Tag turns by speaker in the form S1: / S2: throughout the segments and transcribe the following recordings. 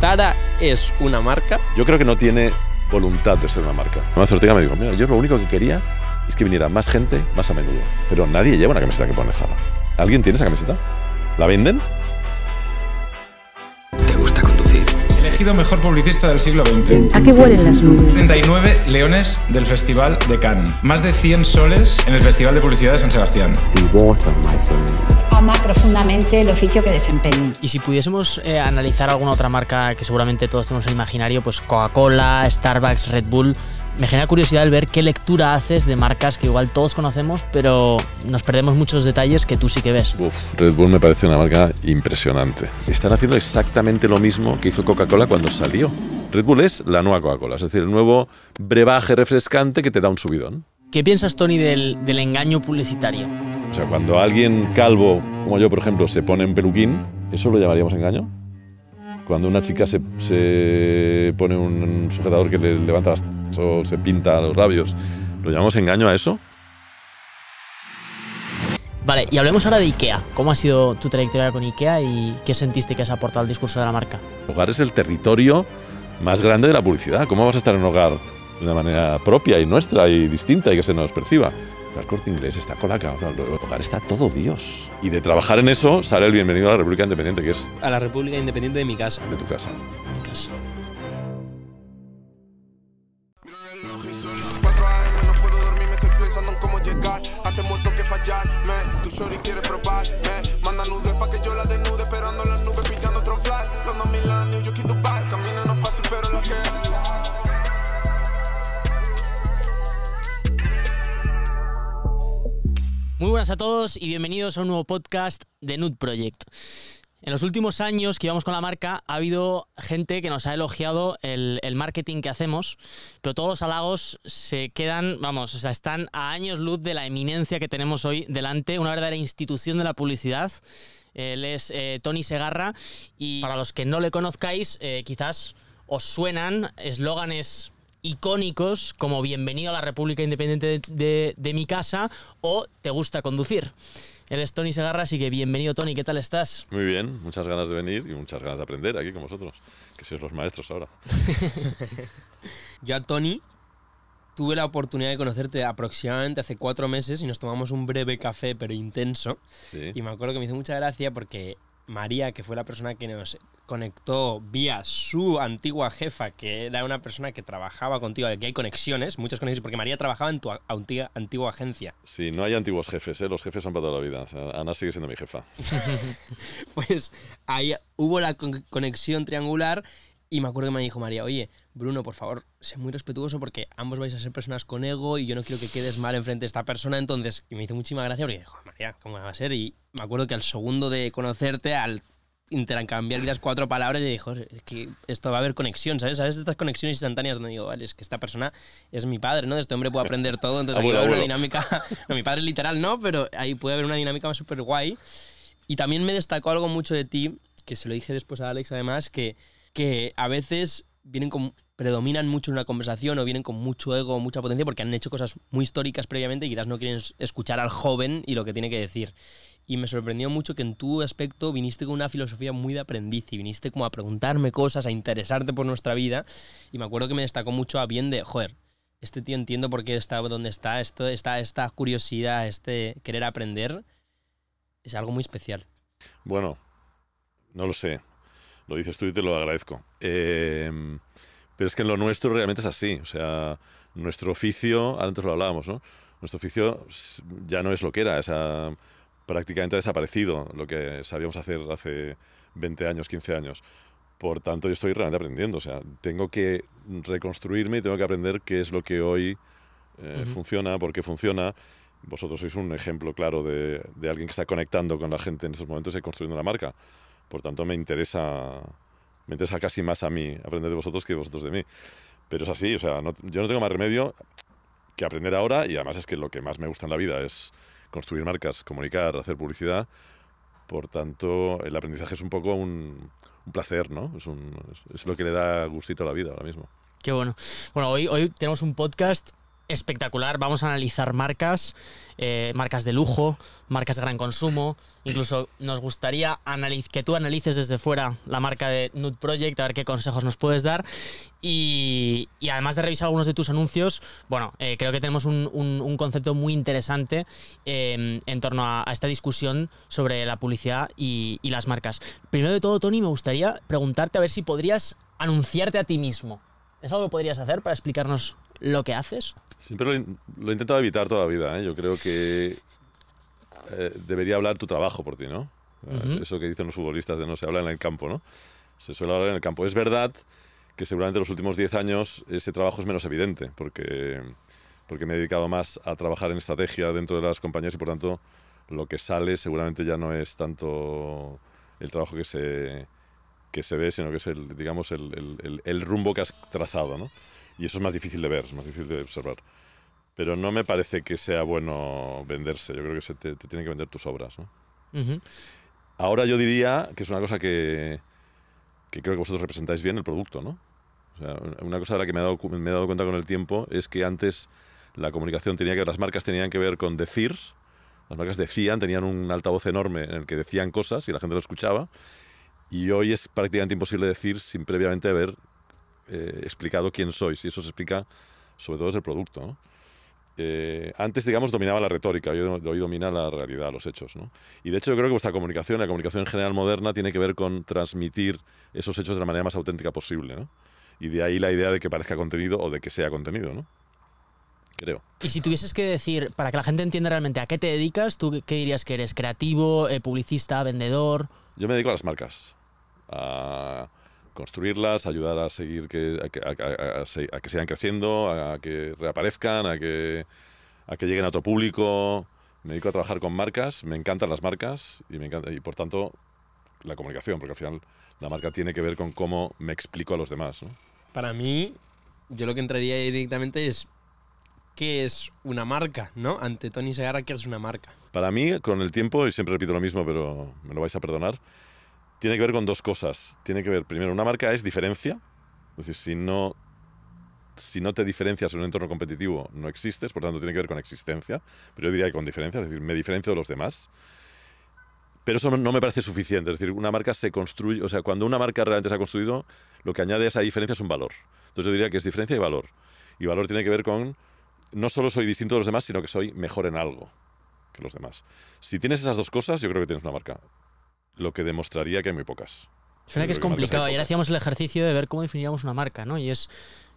S1: Zara es una marca. Yo creo que no tiene voluntad de ser una marca. Además, Ortega me dijo, mira, yo lo único que quería es que viniera más gente más a menudo. Pero nadie lleva una camiseta que pone Zara. ¿Alguien tiene esa camiseta? ¿La venden? ¿Te gusta conducir?
S2: Elegido mejor publicista del siglo XX. qué huelen las nubes? 39 leones del Festival de Cannes. Más de 100 soles en el Festival de Publicidad de San Sebastián
S3: ama profundamente el oficio que desempeña. Y si pudiésemos eh, analizar alguna otra marca que seguramente todos tenemos en imaginario, pues Coca-Cola, Starbucks, Red Bull, me genera curiosidad el ver qué lectura haces de marcas que igual todos conocemos, pero nos perdemos muchos detalles que tú
S1: sí que ves. Uf, Red Bull me parece una marca impresionante. Están haciendo exactamente lo mismo que hizo Coca-Cola cuando salió. Red Bull es la nueva Coca-Cola, es decir, el nuevo brebaje refrescante que te da un subidón.
S3: ¿Qué piensas, Tony, del, del engaño publicitario?
S1: O sea, cuando alguien calvo, como yo por ejemplo, se pone en peluquín, ¿eso lo llamaríamos engaño? Cuando una chica se, se pone un sujetador que le levanta las o se pinta los labios, ¿lo llamamos engaño a eso? Vale, y hablemos
S3: ahora de IKEA. ¿Cómo ha sido tu trayectoria con IKEA y qué sentiste que has aportado al discurso de la marca?
S1: El hogar es el territorio más grande de la publicidad. ¿Cómo vas a estar en un hogar de una manera propia y nuestra y distinta y que se nos perciba? está el corte inglés, está Colaca, hogar está todo Dios. Y de trabajar en eso sale el bienvenido a la República Independiente, que es.
S2: A la República Independiente de mi casa. De tu casa. Mi casa. que tu
S3: Muy buenas a todos y bienvenidos a un nuevo podcast de Nude Project. En los últimos años que íbamos con la marca ha habido gente que nos ha elogiado el, marketing que hacemos, pero todos los halagos se quedan, vamos, o sea, están a años luz de la eminencia que tenemos hoy delante, una verdadera institución de la publicidad. Él es eh, Tony Segarra y para los que no le conozcáis, eh, quizás os suenan eslóganes icónicos como Bienvenido a la República Independiente de, mi casa o Te gusta conducir. Él es Tony Segarra, así que bienvenido Tony, ¿qué tal estás?
S1: Muy bien, muchas ganas de venir y muchas ganas de aprender aquí con vosotros, que sois los maestros ahora.
S2: Yo a Tony tuve la oportunidad de conocerte aproximadamente hace cuatro meses y nos tomamos un breve café, pero intenso. Y me acuerdo que me hizo mucha gracia porque María, que fue la persona que nos conectó vía su antigua jefa, que era una persona que trabajaba contigo, que hay conexiones, muchas conexiones, porque María trabajaba en tu antigua, antigua agencia.
S1: Sí, no hay antiguos jefes, ¿eh? los jefes han pasado la vida. Ana sigue siendo mi jefa.
S2: pues ahí hubo la conexión triangular y me acuerdo que me dijo María, oye, Bruno, por favor, sé muy respetuoso porque ambos vais a ser personas con ego y yo no quiero que quedes mal enfrente de esta persona. Entonces, y me hizo muchísima gracia porque dijo, María, ¿cómo va a ser? Y me acuerdo que al segundo de conocerte, al intercambiar las cuatro palabras, le dijo, es que esto va a haber conexión, ¿sabes? ¿Sabes? Estas conexiones instantáneas donde digo, vale, es que esta persona es mi padre, ¿no? este hombre puedo aprender todo, entonces hay a haber una dinámica, no, mi padre literal no, pero ahí puede haber una dinámica súper guay. Y también me destacó algo mucho de ti, que se lo dije después a Alex además, que que a veces vienen con, predominan mucho en una conversación o vienen con mucho ego, mucha potencia, porque han hecho cosas muy históricas previamente y quizás no quieren escuchar al joven y lo que tiene que decir. Y me sorprendió mucho que en tu aspecto viniste con una filosofía muy de aprendiz y viniste como a preguntarme cosas, a interesarte por nuestra vida. Y me acuerdo que me destacó mucho a bien de, joder, este tío entiendo por qué está donde está, esto, está esta curiosidad, este querer aprender, es algo muy especial.
S1: Bueno, no lo sé. Lo dices tú y te lo agradezco. Eh, pero es que en lo nuestro realmente es así. O sea, nuestro oficio, antes lo hablábamos, Nuestro oficio ya no es lo que era. prácticamente ha desaparecido lo que sabíamos hacer hace 20 años, 15 años. Por tanto, yo estoy realmente aprendiendo. O sea, tengo que reconstruirme y tengo que aprender qué es lo que hoy eh, funciona, por qué funciona. Vosotros sois un ejemplo claro de, alguien que está conectando con la gente en estos momentos y construyendo una marca. Por tanto, me interesa, me interesa casi más a mí aprender de vosotros que vosotros de mí. Pero es así, o sea, yo no tengo más remedio que aprender ahora y además es que lo que más me gusta en la vida es construir marcas, comunicar, hacer publicidad. Por tanto, el aprendizaje es un poco un, placer, ¿no? Es, lo que le da gustito a la vida ahora mismo. Qué bueno.
S3: Bueno, hoy, hoy tenemos un podcast espectacular. Vamos a analizar marcas, eh, marcas de lujo, marcas de gran consumo. Incluso nos gustaría que tú analices desde fuera la marca de Nude Project, a ver qué consejos nos puedes dar. Y, además de revisar algunos de tus anuncios, bueno, eh, creo que tenemos un, concepto muy interesante em, en torno a, esta discusión sobre la publicidad y, y las marcas. Primero de todo, Tony, me gustaría preguntarte a ver si podrías anunciarte a ti mismo. ¿Es algo que podrías hacer para explicarnos lo que haces?
S1: Siempre lo, he intentado evitar toda la vida. ¿eh? Yo creo que eh, debería hablar tu trabajo por ti, ¿no? Eh, eso que dicen los futbolistas de no se habla en el campo, ¿no? Se suele hablar en el campo. Es verdad que seguramente en los últimos 10 años ese trabajo es menos evidente, porque, porque me he dedicado más a trabajar en estrategia dentro de las compañías y por tanto lo que sale seguramente ya no es tanto el trabajo que se, que se ve, sino que es el, digamos, el, el rumbo que has trazado, ¿no? Y eso es más difícil de ver, es más difícil de observar. Pero no me parece que sea bueno venderse. Yo creo que se te, tienen que vender tus obras. Ahora yo diría que es una cosa que, creo que vosotros representáis bien el producto, ¿no? una cosa de la que me he, dado, me dado, cuenta con el tiempo es que antes la comunicación tenía que las marcas tenían que ver con decir, las marcas decían, tenían un altavoz enorme en el que decían cosas y la gente lo escuchaba, y hoy es prácticamente imposible decir sin previamente ver eh, explicado quién sois y eso se explica sobre todo desde el producto. Eh, antes, digamos, dominaba la retórica, hoy, hoy, domina la realidad, los hechos. Y de hecho yo creo que vuestra comunicación, la comunicación en general moderna, tiene que ver con transmitir esos hechos de la manera más auténtica posible. Y de ahí la idea de que parezca contenido o de que sea contenido, creo.
S3: Y si tuvieses que decir, para que la gente entienda realmente a qué te dedicas, ¿tú qué dirías que eres? ¿Creativo, eh, publicista, vendedor?
S1: Yo me dedico a las marcas, a, construirlas, ayudar a seguir que, a, que sigan creciendo, a que reaparezcan, a que, a que lleguen a otro público. Me dedico a trabajar con marcas, me encantan las marcas y, me y por tanto la comunicación, porque al final la marca tiene que ver con cómo me explico a los demás.
S2: Para mí, yo lo que entraría directamente es qué es una marca, ¿no? Ante Tony Segarra, ¿qué es una marca?
S1: Para mí, con el tiempo, y siempre repito lo mismo, pero me lo vais a perdonar, tiene que ver con dos cosas. Tiene que ver, primero, una marca es diferencia. Es decir, si no, te diferencias en un entorno competitivo, no existes, por tanto, tiene que ver con existencia. Pero yo diría que con diferencia, es decir, me diferencio de los demás. Pero eso no, me parece suficiente. Es decir, una marca se construye, o sea, cuando una marca realmente se ha construido, lo que añade a esa diferencia es un valor. Entonces yo diría que es diferencia y valor. Y valor tiene que ver con, no solo soy distinto de los demás, sino que soy mejor en algo que los demás. Si tienes esas dos cosas, yo creo que tienes una marca lo que demostraría que hay muy pocas. Suena que es complicado.
S3: Ayer hacíamos el ejercicio de ver cómo definíamos una marca, ¿no? Y es,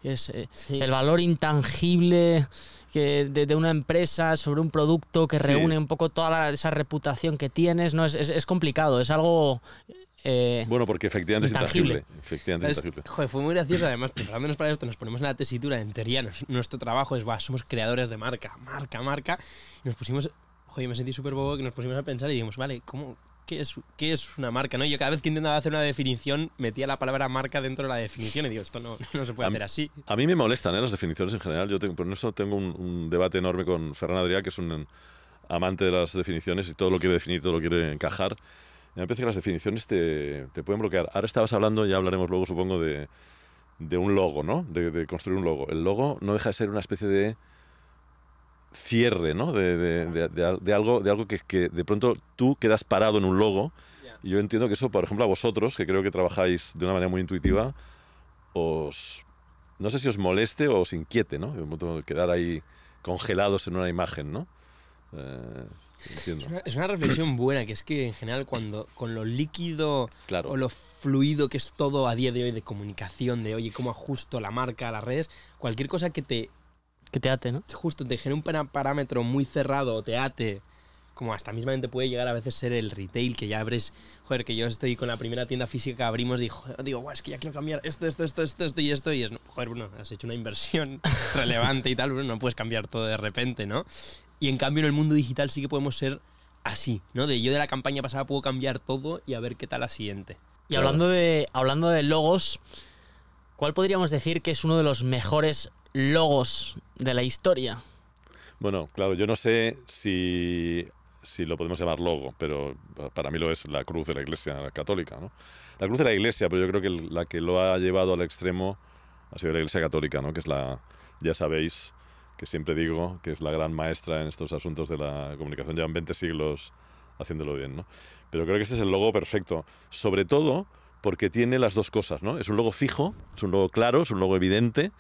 S3: es eh, el valor intangible que de, una empresa sobre un producto que reúne un poco toda esa reputación que tienes, ¿no? Es, es, complicado, es algo... Eh,
S2: bueno,
S1: porque efectivamente es intangible.
S2: Joder, fue muy gracioso. Además, menos para esto, nos ponemos en la tesitura. En teoría, nuestro trabajo es, va, somos creadores de marca, marca, marca. Y nos pusimos joder, me sentí súper bobo que nos pusimos a pensar y dijimos, vale, ¿cómo, qué es, es una marca, ¿no? Yo cada vez que intentaba hacer una definición metía la palabra marca dentro de la definición y digo, esto no, no se puede hacer así.
S1: A mí me molestan ¿eh? las definiciones en general. Yo tengo, por eso tengo un, debate enorme con Ferran Adrià, que es un amante de las definiciones y todo lo quiere definir, todo lo quiere encajar. Y me parece que las definiciones te, te pueden bloquear. Ahora estabas hablando, ya hablaremos luego, supongo, de, de un logo, ¿no? De, de, construir un logo. El logo no deja de ser una especie de cierre, ¿no? De, algo, de algo que, que, de pronto tú quedas parado en un logo. Y yo entiendo que eso, por ejemplo, a vosotros, que creo que trabajáis de una manera muy intuitiva, os. No sé si os moleste o os inquiete, ¿no? Quedar ahí congelados en una imagen, ¿no? Eh, entiendo. Es, una, reflexión buena,
S2: que es que en general cuando con lo líquido claro. o lo fluido que es todo a día de hoy de comunicación, de oye, cómo ajusto la marca, a las redes, cualquier cosa que te que te ate, ¿no? Justo, te genera un parámetro muy cerrado, te ate. Como hasta mismamente puede llegar a veces ser el retail, que ya abres. Joder, que yo estoy con la primera tienda física que abrimos, digo, digo, es que ya quiero cambiar esto, esto, esto, esto, esto y esto. Y es, joder, Bruno, has hecho una inversión relevante y tal, Bruno, no puedes cambiar todo de repente, ¿no? Y en cambio, en el mundo digital sí que podemos ser así, ¿no? De yo de la campaña pasada puedo cambiar todo y a ver qué tal la siguiente.
S3: Y hablando de, hablando de logos, ¿cuál podríamos decir que es uno de los mejores logos de la historia.
S1: Bueno, claro, yo no sé si, si lo podemos llamar logo, pero para mí lo es la cruz de la Iglesia católica. ¿no? La cruz de la Iglesia, pero yo creo que la que lo ha llevado al extremo ha sido la Iglesia católica, ¿no? que es la, ya sabéis, que siempre digo que es la gran maestra en estos asuntos de la comunicación. Llevan 20 siglos haciéndolo bien, ¿no? Pero creo que ese es el logo perfecto, sobre todo porque tiene las dos cosas, ¿no? Es un logo fijo, es un logo claro, es un logo evidente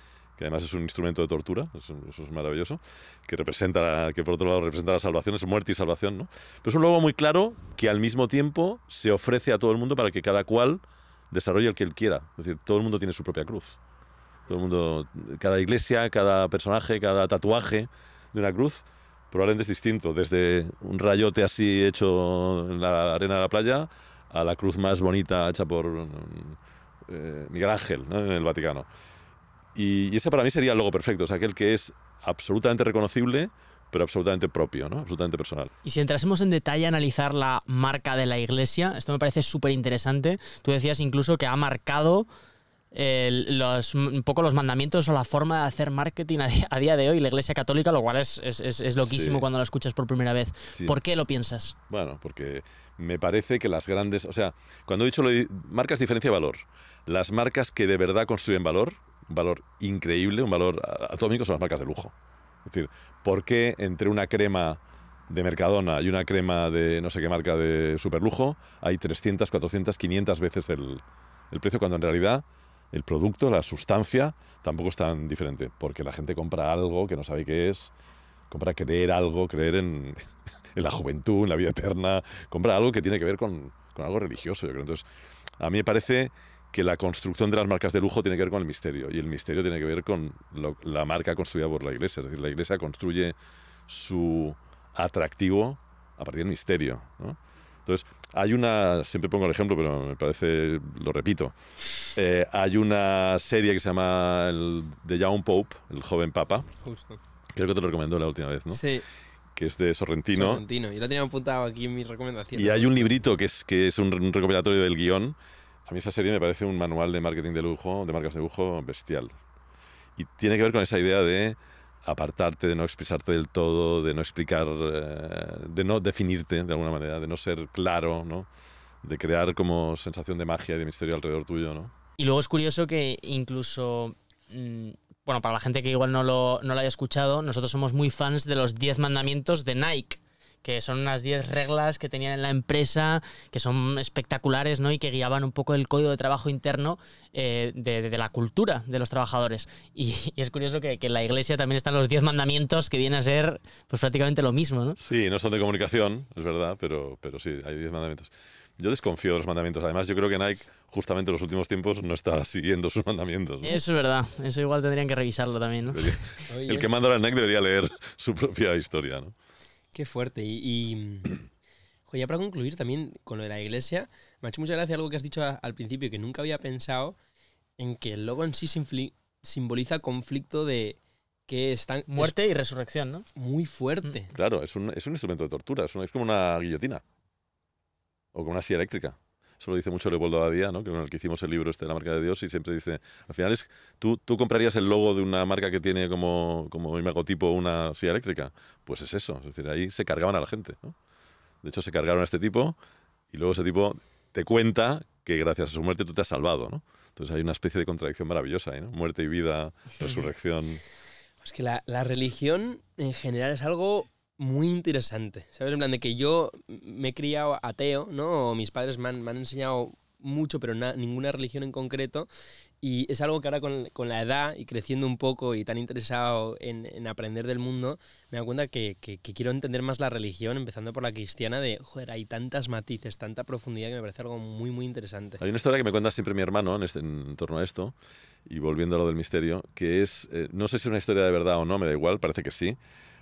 S1: que además es un instrumento de tortura, eso, es maravilloso, que representa, que por otro lado representa la salvación, es muerte y salvación, ¿no? Pero es un logo muy claro que al mismo tiempo se ofrece a todo el mundo para que cada cual desarrolle el que él quiera. Es decir, todo el mundo tiene su propia cruz. Todo el mundo, cada iglesia, cada personaje, cada tatuaje de una cruz probablemente es distinto, desde un rayote así hecho en la arena de la playa a la cruz más bonita hecha por eh, Miguel Ángel en el Vaticano. Y, ese para mí sería el logo perfecto, o sea, aquel que es absolutamente reconocible, pero absolutamente propio, ¿no? absolutamente personal.
S3: Y si entrásemos en detalle a analizar la marca de la iglesia, esto me parece súper interesante. Tú decías incluso que ha marcado un poco los mandamientos o la forma de hacer marketing a día, de hoy la iglesia católica, lo cual es, es, es, loquísimo cuando lo escuchas por primera vez. ¿Por qué lo piensas?
S1: Bueno, porque me parece que las grandes, o sea, cuando he dicho marcas diferencia de valor, las marcas que de verdad construyen valor, ...un valor increíble, un valor atómico, son las marcas de lujo. Es decir, ¿por qué entre una crema de Mercadona y una crema de no sé qué marca de superlujo hay 300, 400, 500 veces el, precio cuando en realidad el producto, la sustancia, tampoco es tan diferente? Porque la gente compra algo que no sabe qué es, compra creer algo, creer en, la juventud, en la vida eterna, compra algo que tiene que ver con, algo religioso, Entonces, a mí me parece que la construcción de las marcas de lujo tiene que ver con el misterio y el misterio tiene que ver con la marca construida por la iglesia. Es decir, la iglesia construye su atractivo a partir del misterio. Entonces, hay una, siempre pongo el ejemplo, pero me parece, lo repito, eh, hay una serie que se llama el, The Young Pope, el joven papa. Creo que te lo recomendó la última vez, ¿no? Sí que es de Sorrentino.
S2: Sorrentino, Y lo tenía apuntado aquí en mi recomendación. Y hay un
S1: librito que es, que es un recopilatorio del guión a mí esa serie me parece un manual de marketing de lujo, de marcas de lujo bestial. Y tiene que ver con esa idea de apartarte, de no expresarte del todo, de no explicar, eh, de no definirte de alguna manera, de no ser claro, De crear como sensación de magia y de misterio alrededor tuyo,
S3: Y luego es curioso que incluso mm, bueno, para la gente que igual no lo, no lo, haya escuchado, nosotros somos muy fans de los 10 mandamientos de Nike que son unas 10 reglas que tenían en la empresa, que son espectaculares, ¿no? Y que guiaban un poco el código de trabajo interno eh, de, la cultura de los trabajadores. Y, es curioso que, que, en la iglesia también están los 10 mandamientos que vienen a ser pues prácticamente lo mismo, ¿no?
S1: Sí, no son de comunicación, es verdad, pero, pero sí, hay 10 mandamientos. Yo desconfío de los mandamientos. Además, yo creo que Nike, justamente en los últimos tiempos, no está siguiendo sus mandamientos. Eso
S3: es verdad. Eso igual tendrían que revisarlo también, ¿no?
S1: El que manda la Nike debería leer su propia historia, ¿no?
S3: Qué fuerte. Y, y ya para concluir
S2: también con lo de la iglesia, me ha hecho mucha gracia algo que has dicho al principio, que nunca había pensado en que el logo en sí simboliza conflicto de que están... Muerte y
S3: resurrección, ¿no? Muy fuerte.
S1: Claro, es un, es un, instrumento de tortura, es como una guillotina o como una silla eléctrica. Eso lo dice mucho Leopoldo Abadía, ¿no? que, el que hicimos el libro este de la marca de Dios y siempre dice, al final es, tú, tú comprarías el logo de una marca que tiene como, como imagotipo una silla eléctrica. Pues es eso, es decir, ahí se cargaban a la gente. De hecho, se cargaron a este tipo y luego ese tipo te cuenta que gracias a su muerte tú te has salvado, ¿no? Entonces hay una especie de contradicción maravillosa ahí, Muerte y vida, resurrección.
S2: Es que la religión en general es algo muy interesante, ¿sabes? En plan de que yo me he criado ateo, ¿no? mis padres me han, enseñado mucho, pero ninguna religión en concreto. Y es algo que ahora con, la edad y creciendo un poco y tan interesado en, aprender del mundo, me da cuenta que, que, quiero entender más la religión, empezando por la cristiana, de, joder, hay tantas matices, tanta profundidad que me parece algo muy, muy interesante.
S1: Hay una historia que me cuenta siempre mi hermano en, este, torno a esto, y volviendo a lo del misterio, que es, eh, no sé si es una historia de verdad o no, me da igual, parece que sí,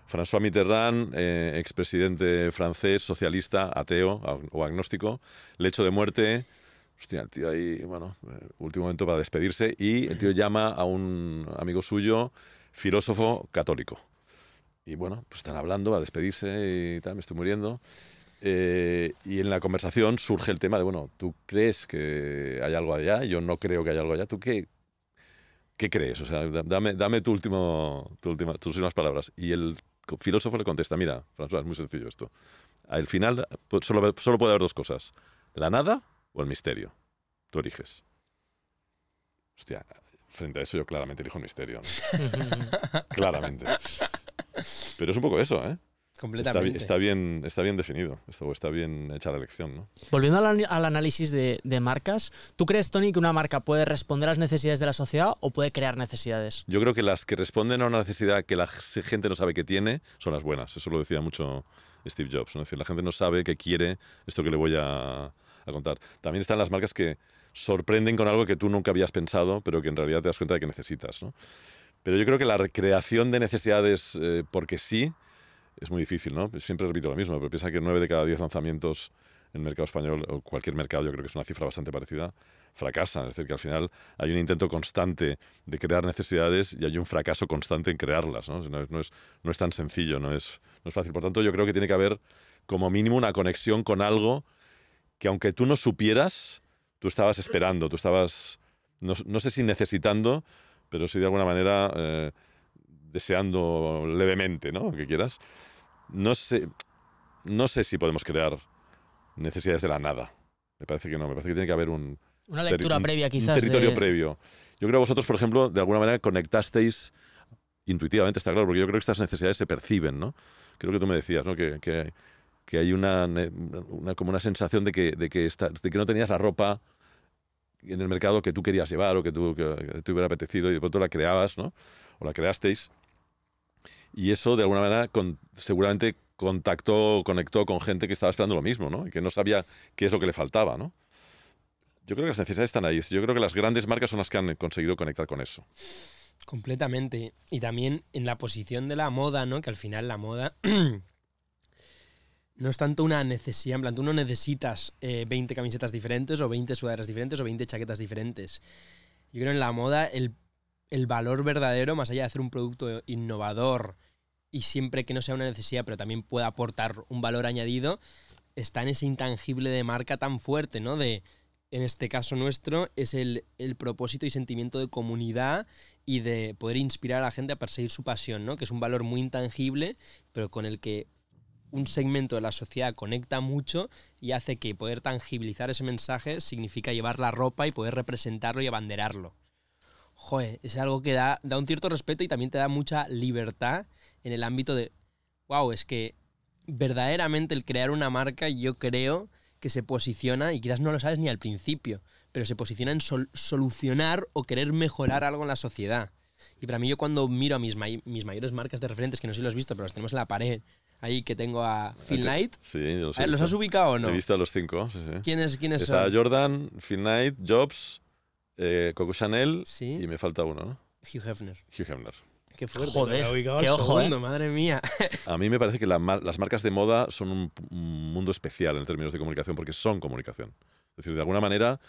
S1: François Mitterrand, eh, expresidente francés, socialista, ateo o agnóstico, lecho de muerte. Hostia, el tío ahí, bueno, eh, último momento para despedirse. Y el tío llama a un amigo suyo, filósofo católico. Y bueno, pues están hablando, va a despedirse y tal, me estoy muriendo. Eh, y en la conversación surge el tema de, bueno, ¿tú crees que hay algo allá? Yo no creo que haya algo allá. ¿Tú qué, qué crees? O sea, dame, tu último, tu última, tus últimas palabras. Y el filósofo le contesta, mira, François, es muy sencillo esto. Al final solo, puede haber dos cosas, la nada o el misterio. Tú eliges. Hostia, frente a eso yo claramente elijo el misterio. claramente. Pero es un poco eso, ¿eh? Está, bien, está bien definido, está bien hecha la elección.
S3: Volviendo al, análisis de, marcas, ¿tú crees, Tony, que una marca puede responder a las necesidades de la sociedad o puede crear necesidades?
S1: Yo creo que las que responden a una necesidad que la gente no sabe que tiene son las buenas. Eso lo decía mucho Steve Jobs. decir, la gente no sabe que quiere esto que le voy a, contar. También están las marcas que sorprenden con algo que tú nunca habías pensado, pero que en realidad te das cuenta de que necesitas. Pero yo creo que la creación de necesidades eh, porque sí es muy difícil, ¿no? Siempre repito lo mismo, pero piensa que 9 de cada 10 lanzamientos en el mercado español, o cualquier mercado, yo creo que es una cifra bastante parecida, fracasan. Es decir, que al final hay un intento constante de crear necesidades y hay un fracaso constante en crearlas, ¿no? No es, no es, tan sencillo, no es, no es fácil. Por tanto, yo creo que tiene que haber como mínimo una conexión con algo que aunque tú no supieras, tú estabas esperando, tú estabas, no, sé si necesitando, pero sí de alguna manera... Eh, deseando levemente, ¿no? Que quieras no sé, no sé si podemos crear necesidades de la nada. Me parece que no, me parece que tiene que haber un... Una lectura previa quizás. Un territorio eh. previo. Yo creo que vosotros, por ejemplo, de alguna manera conectasteis intuitivamente, está claro, porque yo creo que estas necesidades se perciben, ¿no? Creo que tú me decías, ¿no? Que, que, hay una, una, como una sensación de que, de, de que no tenías la ropa en el mercado que tú querías llevar o que tú, te hubiera apetecido y de pronto la creabas, ¿no? O la creasteis y eso de alguna manera con, seguramente contactó, conectó con gente que estaba esperando lo mismo, ¿no? Y que no sabía qué es lo que le faltaba, ¿no? Yo creo que las necesidades están ahí. Yo creo que las grandes marcas son las que han conseguido conectar con eso.
S2: Completamente. Y también en la posición de la moda, ¿no? Que al final la moda no es tanto una necesidad, en plan, tú no necesitas 20 eh, camisetas diferentes o 20 sudaderas diferentes o 20 chaquetas diferentes. Yo creo en la moda el el valor verdadero, más allá de hacer un producto innovador y siempre que no sea una necesidad, pero también pueda aportar un valor añadido, está en ese intangible de marca tan fuerte, ¿no? De, en este caso nuestro, es el, el, propósito y sentimiento de comunidad y de poder inspirar a la gente a perseguir su pasión, ¿no? Que es un valor muy intangible, pero con el que un segmento de la sociedad conecta mucho y hace que poder tangibilizar ese mensaje significa llevar la ropa y poder representarlo y abanderarlo joder, es algo que da, un cierto respeto y también te da mucha libertad en el ámbito de, wow, es que verdaderamente el crear una marca yo creo que se posiciona, y quizás no lo sabes ni al principio, pero se posiciona en solucionar o querer mejorar algo en la sociedad. Y para mí yo cuando miro a mis, mis mayores marcas de referentes, que no sé si los has visto, pero los tenemos en la pared, ahí que tengo a ah, Phil Knight. Sí,
S1: los, has ubicado o no? He visto a los cinco, sí, sí. ¿Quién es, Jordan, Phil Knight, Jobs, eh, Coco Chanel y me falta uno, ¿no? Hugh Hefner. Hugh Hefner.
S3: Qué fuerte. Joder, qué ojo, ¿eh? madre
S2: mía.
S1: A mí me parece que las marcas de moda son un, mundo especial en términos de comunicación porque son comunicación. Es decir, de alguna manera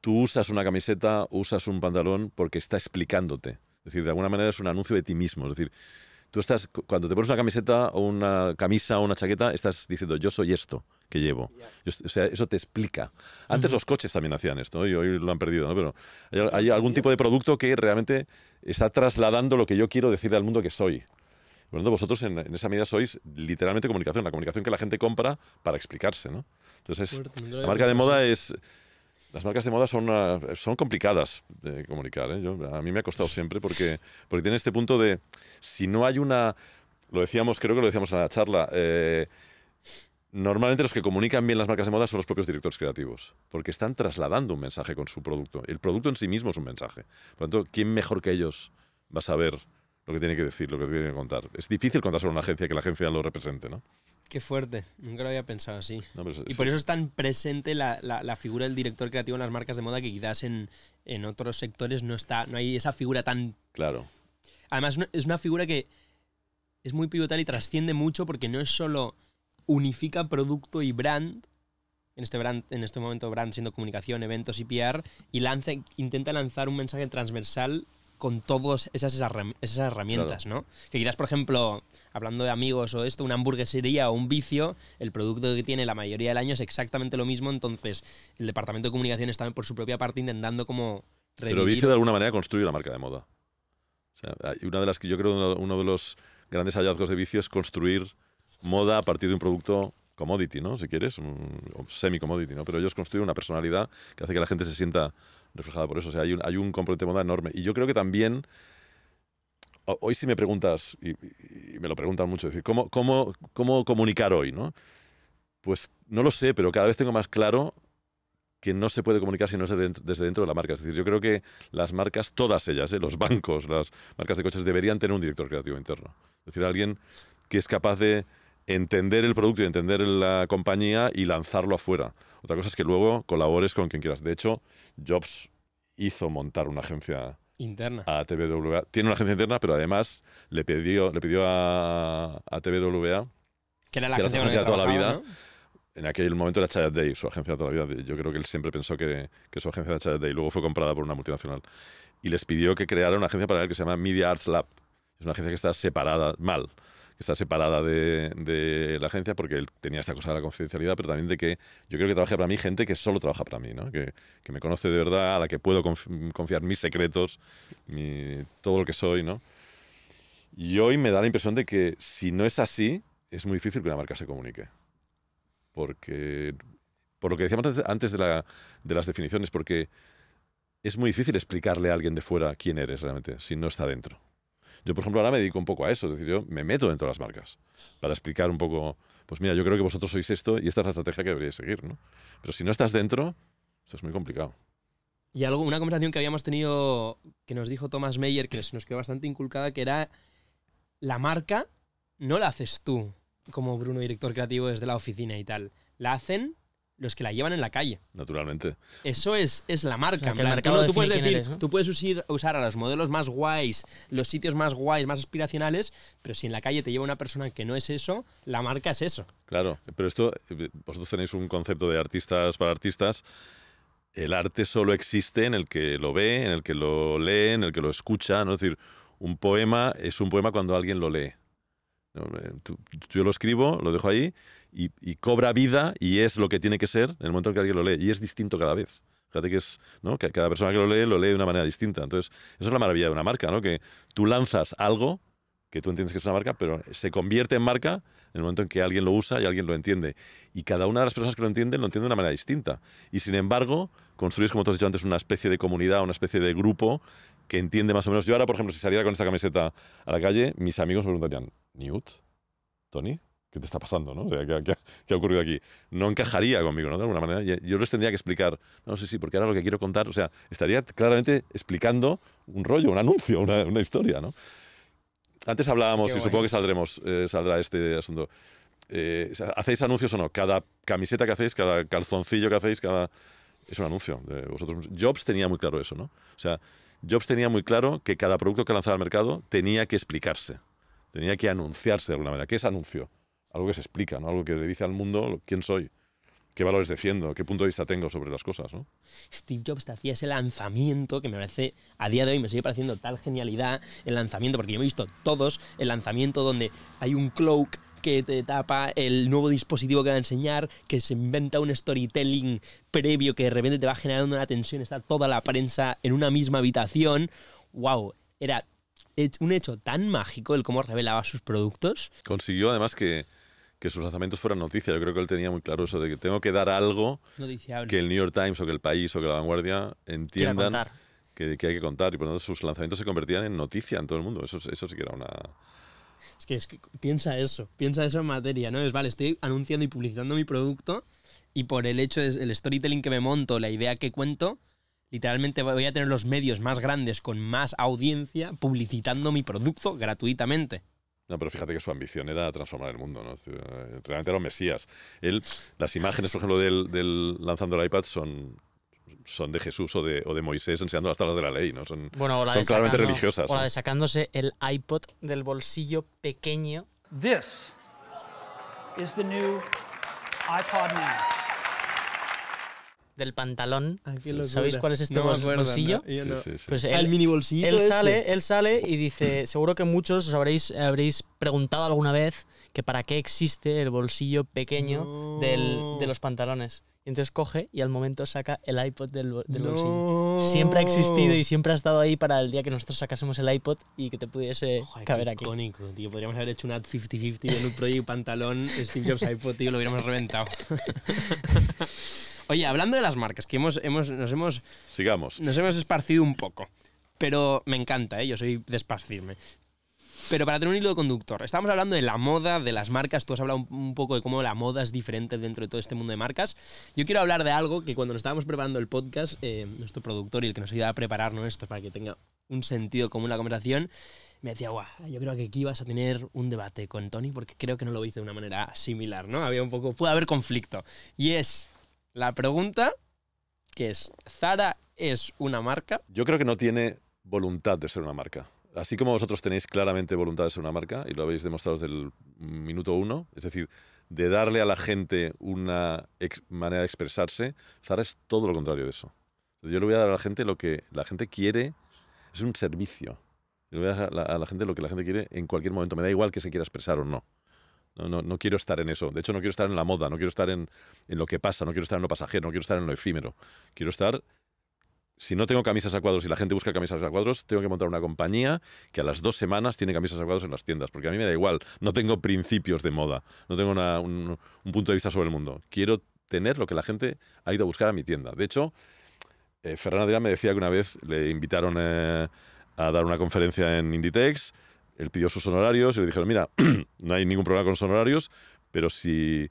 S1: tú usas una camiseta, usas un pantalón porque está explicándote. Es decir, de alguna manera es un anuncio de ti mismo. Es decir, tú estás, cuando te pones una camiseta o una camisa o una chaqueta, estás diciendo yo soy esto que llevo. o sea, eso te explica. Antes los coches también hacían esto, ¿eh? y hoy lo han perdido, ¿no? Pero hay, algún tipo de producto que realmente está trasladando lo que yo quiero decirle al mundo que soy. bueno, vosotros en, esa medida sois literalmente comunicación, la comunicación que la gente compra para explicarse, ¿no? Entonces, la marca de moda es... Las marcas de moda son, son complicadas de comunicar. ¿eh? a mí me ha costado siempre porque, porque tiene este punto de, si no hay una, lo decíamos, creo que lo decíamos en la charla, eh, Normalmente los que comunican bien las marcas de moda son los propios directores creativos, porque están trasladando un mensaje con su producto. El producto en sí mismo es un mensaje. Por lo tanto, ¿quién mejor que ellos va a saber lo que tiene que decir, lo que tiene que contar? Es difícil contar a una agencia que la agencia lo represente, ¿no?
S2: Qué fuerte, nunca lo había pensado así. y por eso es tan presente la, figura del director creativo en las marcas de moda que quizás en, en otros sectores no está, no hay esa figura tan. Claro. Además, es una figura que es muy pivotal y trasciende mucho porque no es solo unifica producto y brand en este, brand, en este momento brand siendo comunicación, eventos y PR, y intenta lanzar un mensaje transversal con todas esas, esas herramientas, ¿no? Que quizás, por ejemplo, hablando de amigos o esto, una hamburguesería o un vicio, el producto que tiene la mayoría del año es exactamente lo mismo, entonces el departamento de comunicación está por su propia parte intentando como...
S1: Revivir. Pero vicio de alguna manera construye la marca de moda. O sea, una de las que yo creo uno de los grandes hallazgos de vicio es construir moda a partir de un producto commodity, ¿no? Si quieres, semi-commodity, ¿no? Pero ellos construyen una personalidad que hace que la gente se sienta reflejada por eso. O sea, hay un, hay componente de moda enorme. Y yo creo que también, hoy si me preguntas, y, me lo preguntan mucho, decir, ¿cómo, cómo, cómo comunicar hoy, no? Pues no lo sé, pero cada vez tengo más claro que no se puede comunicar si no es desde dentro de la marca. Es decir, yo creo que las marcas, todas ellas, ¿eh? los bancos, las marcas de coches, deberían tener un director creativo interno. Es decir, alguien que es capaz de entender el producto y entender la compañía y lanzarlo afuera. Otra cosa es que luego colabores con quien quieras. De hecho, Jobs hizo montar una agencia interna a TVWA. Tiene una agencia interna, pero además le pidió, le pidió a, a que era la agencia de toda la vida. En aquel momento era Chad Day, su agencia de toda la vida. Yo creo que él siempre pensó que, su agencia era Chad Day. Luego fue comprada por una multinacional. Y les pidió que creara una agencia para él que se llama Media Arts Lab. Es una agencia que está separada, mal, está separada de, la agencia porque él tenía esta cosa de la confidencialidad, pero también de que yo creo que trabaja para mí gente que solo trabaja para mí, que, me conoce de verdad, a la que puedo confiar mis secretos, todo lo que soy. ¿no? Y hoy me da la impresión de que si no es así, es muy difícil que una marca se comunique. Porque, por lo que decíamos antes, de, de las definiciones, porque es muy difícil explicarle a alguien de fuera quién eres realmente si no está dentro. Yo, por ejemplo, ahora me dedico un poco a eso, es decir, yo me meto dentro de las marcas para explicar un poco, pues mira, yo creo que vosotros sois esto y esta es la estrategia que deberíais seguir, ¿no? Pero si no estás dentro, esto es muy complicado.
S2: Y algo, una conversación que habíamos tenido, que nos dijo Thomas Meyer, que nos quedó bastante inculcada, que era la marca no la haces tú como Bruno, director creativo desde la oficina y tal. La hacen los que la llevan en la calle.
S1: Naturalmente.
S2: Eso es, es la marca. tú, puedes usar a los modelos más guays, los sitios más guays, más aspiracionales, pero si en la calle te lleva una persona que no es eso, la marca es eso.
S1: Claro, pero esto, vosotros tenéis un concepto de artistas para artistas. El arte solo existe en el que lo ve, en el que lo lee, en el que lo escucha. ¿no? Es decir, un poema es un poema cuando alguien lo lee. Eh, yo lo escribo, lo dejo ahí y, cobra vida y es lo que tiene que ser en el momento en que alguien lo lee. Y es distinto cada vez. Fíjate que es, Que cada persona que lo lee, lo lee de una manera distinta. Entonces, eso es la maravilla de una marca, ¿no? Que tú lanzas algo que tú entiendes que es una marca, pero se convierte en marca en el momento en que alguien lo usa y alguien lo entiende. Y cada una de las personas que lo entienden lo entiende de una manera distinta. Y sin embargo, construyes, como tú has dicho antes, una especie de comunidad, una especie de grupo que entiende más o menos. Yo ahora, por ejemplo, si saliera con esta camiseta a la calle, mis amigos me preguntarían, ¿Newt? ¿Tony? ¿qué te está pasando? ¿no? sea, ¿qué, ha ocurrido aquí? No encajaría conmigo, ¿no? De alguna manera. Yo les tendría que explicar, no sé sí, porque ahora lo que quiero contar, o sea, estaría claramente explicando un rollo, un anuncio, una, historia, ¿no? Antes hablábamos, y supongo que saldremos, eh, saldrá este asunto. Eh, ¿Hacéis anuncios o no? Cada camiseta que hacéis, cada calzoncillo que hacéis, cada... Es un anuncio de vosotros. Jobs tenía muy claro eso, ¿no? O sea, Jobs tenía muy claro que cada producto que lanzaba al mercado tenía que explicarse, tenía que anunciarse de alguna manera. ¿Qué es anuncio? algo que se explica, algo que le dice al mundo quién soy, qué valores defiendo, qué punto de vista tengo sobre las cosas. ¿no?
S2: Steve Jobs te hacía ese lanzamiento que me parece, a día de hoy me sigue pareciendo tal genialidad el lanzamiento, porque yo he visto todos el lanzamiento donde hay un cloak que te tapa el nuevo dispositivo que va a enseñar, que se inventa un storytelling previo que de repente te va generando una tensión, está toda la prensa en una misma habitación. ¡Wow! Era un hecho tan mágico el cómo revelaba
S1: sus productos. Consiguió además que, que sus lanzamientos fueran noticia. Yo creo que él tenía muy claro eso de que tengo que dar algo
S2: que
S1: el New York Times o que el país o que la vanguardia entiendan que, hay que contar. Y por lo tanto sus lanzamientos se convertían en noticia en todo el mundo. Eso, eso sí que era una...
S2: Es que, piensa eso, piensa eso en materia, ¿no? Es, vale, estoy anunciando y publicitando mi producto y por el hecho del storytelling que me monto, la idea que cuento, literalmente voy a tener los medios más grandes con más audiencia publicitando mi producto gratuitamente.
S1: No, pero fíjate que su ambición era transformar el mundo, ¿no? Eh, realmente era un mesías. Él, las imágenes, por ejemplo, del, lanzando el iPad son son de Jesús o de, o de, Moisés enseñando las tablas de la ley, ¿no? Son, son claramente religiosas. O la de
S3: sacándose el iPod del bolsillo pequeño. This is the new iPod now del pantalón. Ah, ¿Sabéis cuál es este bolsillo? Pues el mini bolsillo. Él sale, él sale y dice, seguro que muchos os habréis, preguntado alguna vez que para qué existe el bolsillo pequeño del, de los pantalones. Y entonces coge y al momento saca el iPod del, bolsillo. Siempre ha existido y siempre ha estado ahí para el día que nosotros sacásemos el iPod y que te pudiese caber aquí. Icónico,
S2: Podríamos haber hecho un ad 50-50 en un proyecto pantalón Steve Jobs iPod, lo hubiéramos reventado. Oye, hablando de las marcas, que hemos, nos hemos. Sigamos. Nos hemos esparcido un poco. Pero me encanta, ¿eh? yo soy de esparcirme. Pero para tener un hilo conductor, estamos hablando de la moda, de las marcas. Tú has hablado un poco de cómo la moda es diferente dentro de todo este mundo de marcas. Yo quiero hablar de algo que cuando nos estábamos preparando el podcast, eh, nuestro productor y el que nos ayudaba a prepararnos esto para que tenga un sentido común la conversación, me decía, guau, yo creo que aquí vas a tener un debate con Tony porque creo que no lo veis de una manera similar, ¿no? Había un poco, puede haber conflicto. Y es, la pregunta, que es, ¿Zara es una marca?
S1: Yo creo que no tiene voluntad de ser una marca. Así como vosotros tenéis claramente voluntad de ser una marca, y lo habéis demostrado desde el minuto uno, es decir, de darle a la gente una manera de expresarse, Zara es todo lo contrario de eso. Yo le voy a dar a la gente lo que la gente quiere, es un servicio. Yo le voy a dar a la, a la gente lo que la gente quiere en cualquier momento. Me da igual que se quiera expresar o no. No, quiero estar en eso. De hecho, no quiero estar en la moda, no quiero estar en, lo que pasa, no quiero estar en lo pasajero, no quiero estar en lo efímero. Quiero estar... Si no tengo camisas a cuadros y la gente busca camisas a cuadros, tengo que montar una compañía que a las dos semanas tiene camisas a cuadros en las tiendas, porque a mí me da igual, no tengo principios de moda, no tengo un, punto de vista sobre el mundo. Quiero tener lo que la gente ha ido a buscar a mi tienda. De hecho, eh, Ferran Adrián me decía que una vez le invitaron eh, a dar una conferencia en Inditex él pidió sus honorarios y le dijeron, mira, no hay ningún problema con los honorarios, pero si...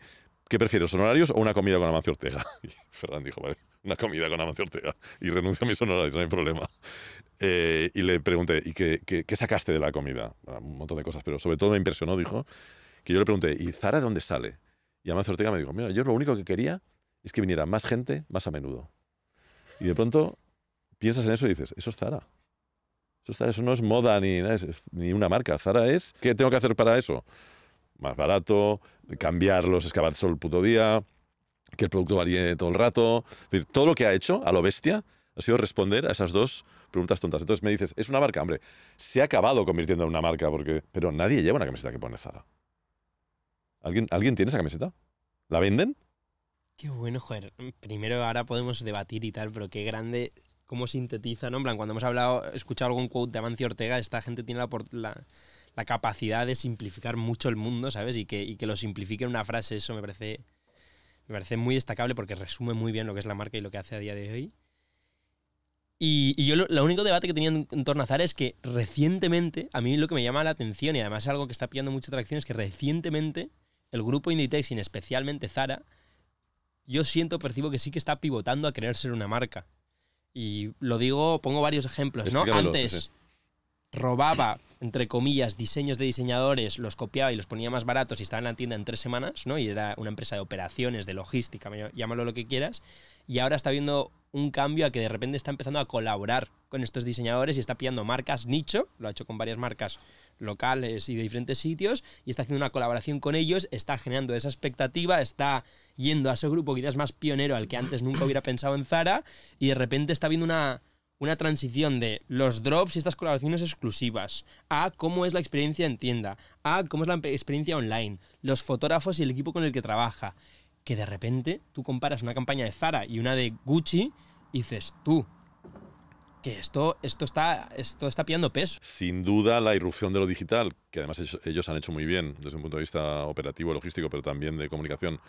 S1: ¿Qué prefieres, honorarios o una comida con Amancio Ortega? Y Ferran dijo, vale, una comida con Amancio Ortega. Y renuncio a mis honorarios, no hay problema. Eh, y le pregunté, ¿y qué, qué, qué sacaste de la comida? Un montón de cosas, pero sobre todo me impresionó, dijo, que yo le pregunté, ¿y Zara de dónde sale? Y Amancio Ortega me dijo, mira, yo lo único que quería es que viniera más gente más a menudo. Y de pronto piensas en eso y dices, eso es Zara. Eso, eso no es moda ni, ni una marca. Zara es, ¿qué tengo que hacer para eso? Más barato, cambiarlos, excavar todo el puto día, que el producto varíe todo el rato. decir, todo lo que ha hecho a lo bestia ha sido responder a esas dos preguntas tontas. Entonces me dices, ¿es una marca? Hombre, se ha acabado convirtiendo en una marca, porque, pero nadie lleva una camiseta que pone Zara. ¿Alguien, ¿Alguien tiene esa camiseta? ¿La venden?
S2: Qué bueno, joder. Primero ahora podemos debatir y tal, pero qué grande cómo sintetiza, ¿no? En plan, cuando hemos hablado, escuchado algún quote de Amancio Ortega, esta gente tiene la, capacidad de simplificar mucho el mundo, ¿sabes? Y que, que lo simplifique en una frase, eso me parece, me parece muy destacable porque resume muy bien lo que es la marca y lo que hace a día de hoy. Y, yo lo, único debate que tenía en, torno a Zara es que recientemente, a mí lo que me llama la atención y además algo que está pillando mucha atracción, es que recientemente el grupo Inditex, y especialmente Zara, yo siento, percibo que sí que está pivotando a querer ser una marca. Y lo digo, pongo varios ejemplos, ¿no? Antes robaba, entre comillas, diseños de diseñadores, los copiaba y los ponía más baratos y estaba en la tienda en tres semanas, ¿no? Y era una empresa de operaciones, de logística, llámalo lo que quieras. Y ahora está viendo un cambio a que de repente está empezando a colaborar con estos diseñadores y está pillando marcas nicho, lo ha hecho con varias marcas locales y de diferentes sitios, y está haciendo una colaboración con ellos, está generando esa expectativa, está yendo a ese grupo quizás más pionero al que antes nunca hubiera pensado en Zara, y de repente está viendo una, una transición de los drops y estas colaboraciones exclusivas a cómo es la experiencia en tienda, a cómo es la experiencia online, los fotógrafos y el equipo con el que trabaja que de repente tú comparas una campaña de Zara y una de Gucci y dices, tú, que esto, esto, está,
S1: esto está pillando peso. Sin duda, la irrupción de lo digital, que además ellos han hecho muy bien desde un punto de vista operativo, logístico, pero también de comunicación,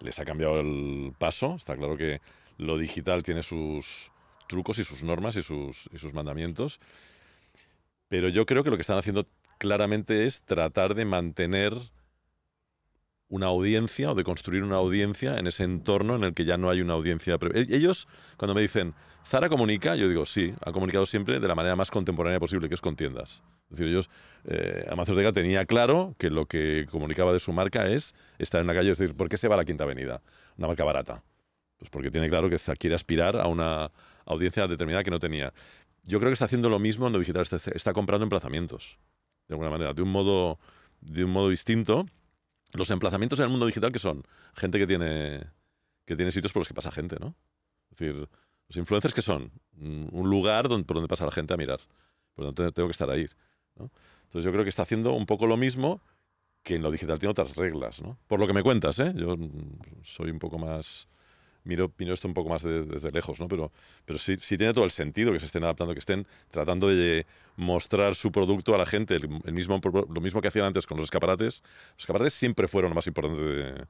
S1: les ha cambiado el paso. Está claro que lo digital tiene sus trucos y sus normas y sus, y sus mandamientos. Pero yo creo que lo que están haciendo claramente es tratar de mantener una audiencia o de construir una audiencia en ese entorno en el que ya no hay una audiencia. E-, ellos, cuando me dicen, Zara comunica, yo digo, sí, ha comunicado siempre de la manera más contemporánea posible, que es con tiendas. Es decir, ellos, eh, Amazon Ortega tenía claro que lo que comunicaba de su marca es estar en la calle, es decir, ¿por qué se va a la Quinta Avenida? Una marca barata. Pues porque tiene claro que quiere aspirar a una audiencia determinada que no tenía. Yo creo que está haciendo lo mismo en lo digital, está, comprando emplazamientos, de alguna manera, de un modo, de un modo distinto los emplazamientos en el mundo digital que son gente que tiene, que tiene sitios por los que pasa gente, ¿no? Es decir, los influencers que son mm, un lugar por donde pasa la gente a mirar, por donde tengo que estar ahí. ¿no? Entonces yo creo que está haciendo un poco lo mismo que en lo digital tiene otras reglas, ¿no? Por lo que me cuentas, ¿eh? Yo mm, soy un poco más miro, esto un poco más desde, lejos, ¿no? Pero, pero sí, sí, tiene todo el sentido que se estén adaptando, que estén tratando de mostrar su producto a la gente. mismo, lo mismo que hacían antes con los escaparates. Los escaparates siempre fueron lo más importante de,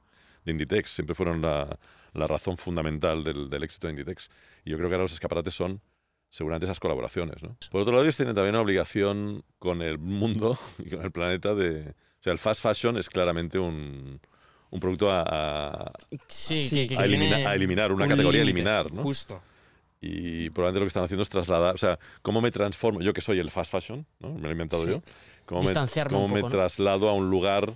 S1: Inditex, siempre fueron la, razón fundamental del, éxito de Inditex. Y yo creo que ahora los escaparates son seguramente esas colaboraciones. Por otro lado, ellos tienen también una obligación con el mundo y con el planeta de... O sea, el fast fashion es claramente un, un producto a, eliminar, una categoría a eliminar, ¿no? Justo. Y probablemente lo que están haciendo es trasladar, o sea, cómo me transformo, yo que soy el fast fashion, ¿no? me lo he inventado yo, cómo me, me traslado a un lugar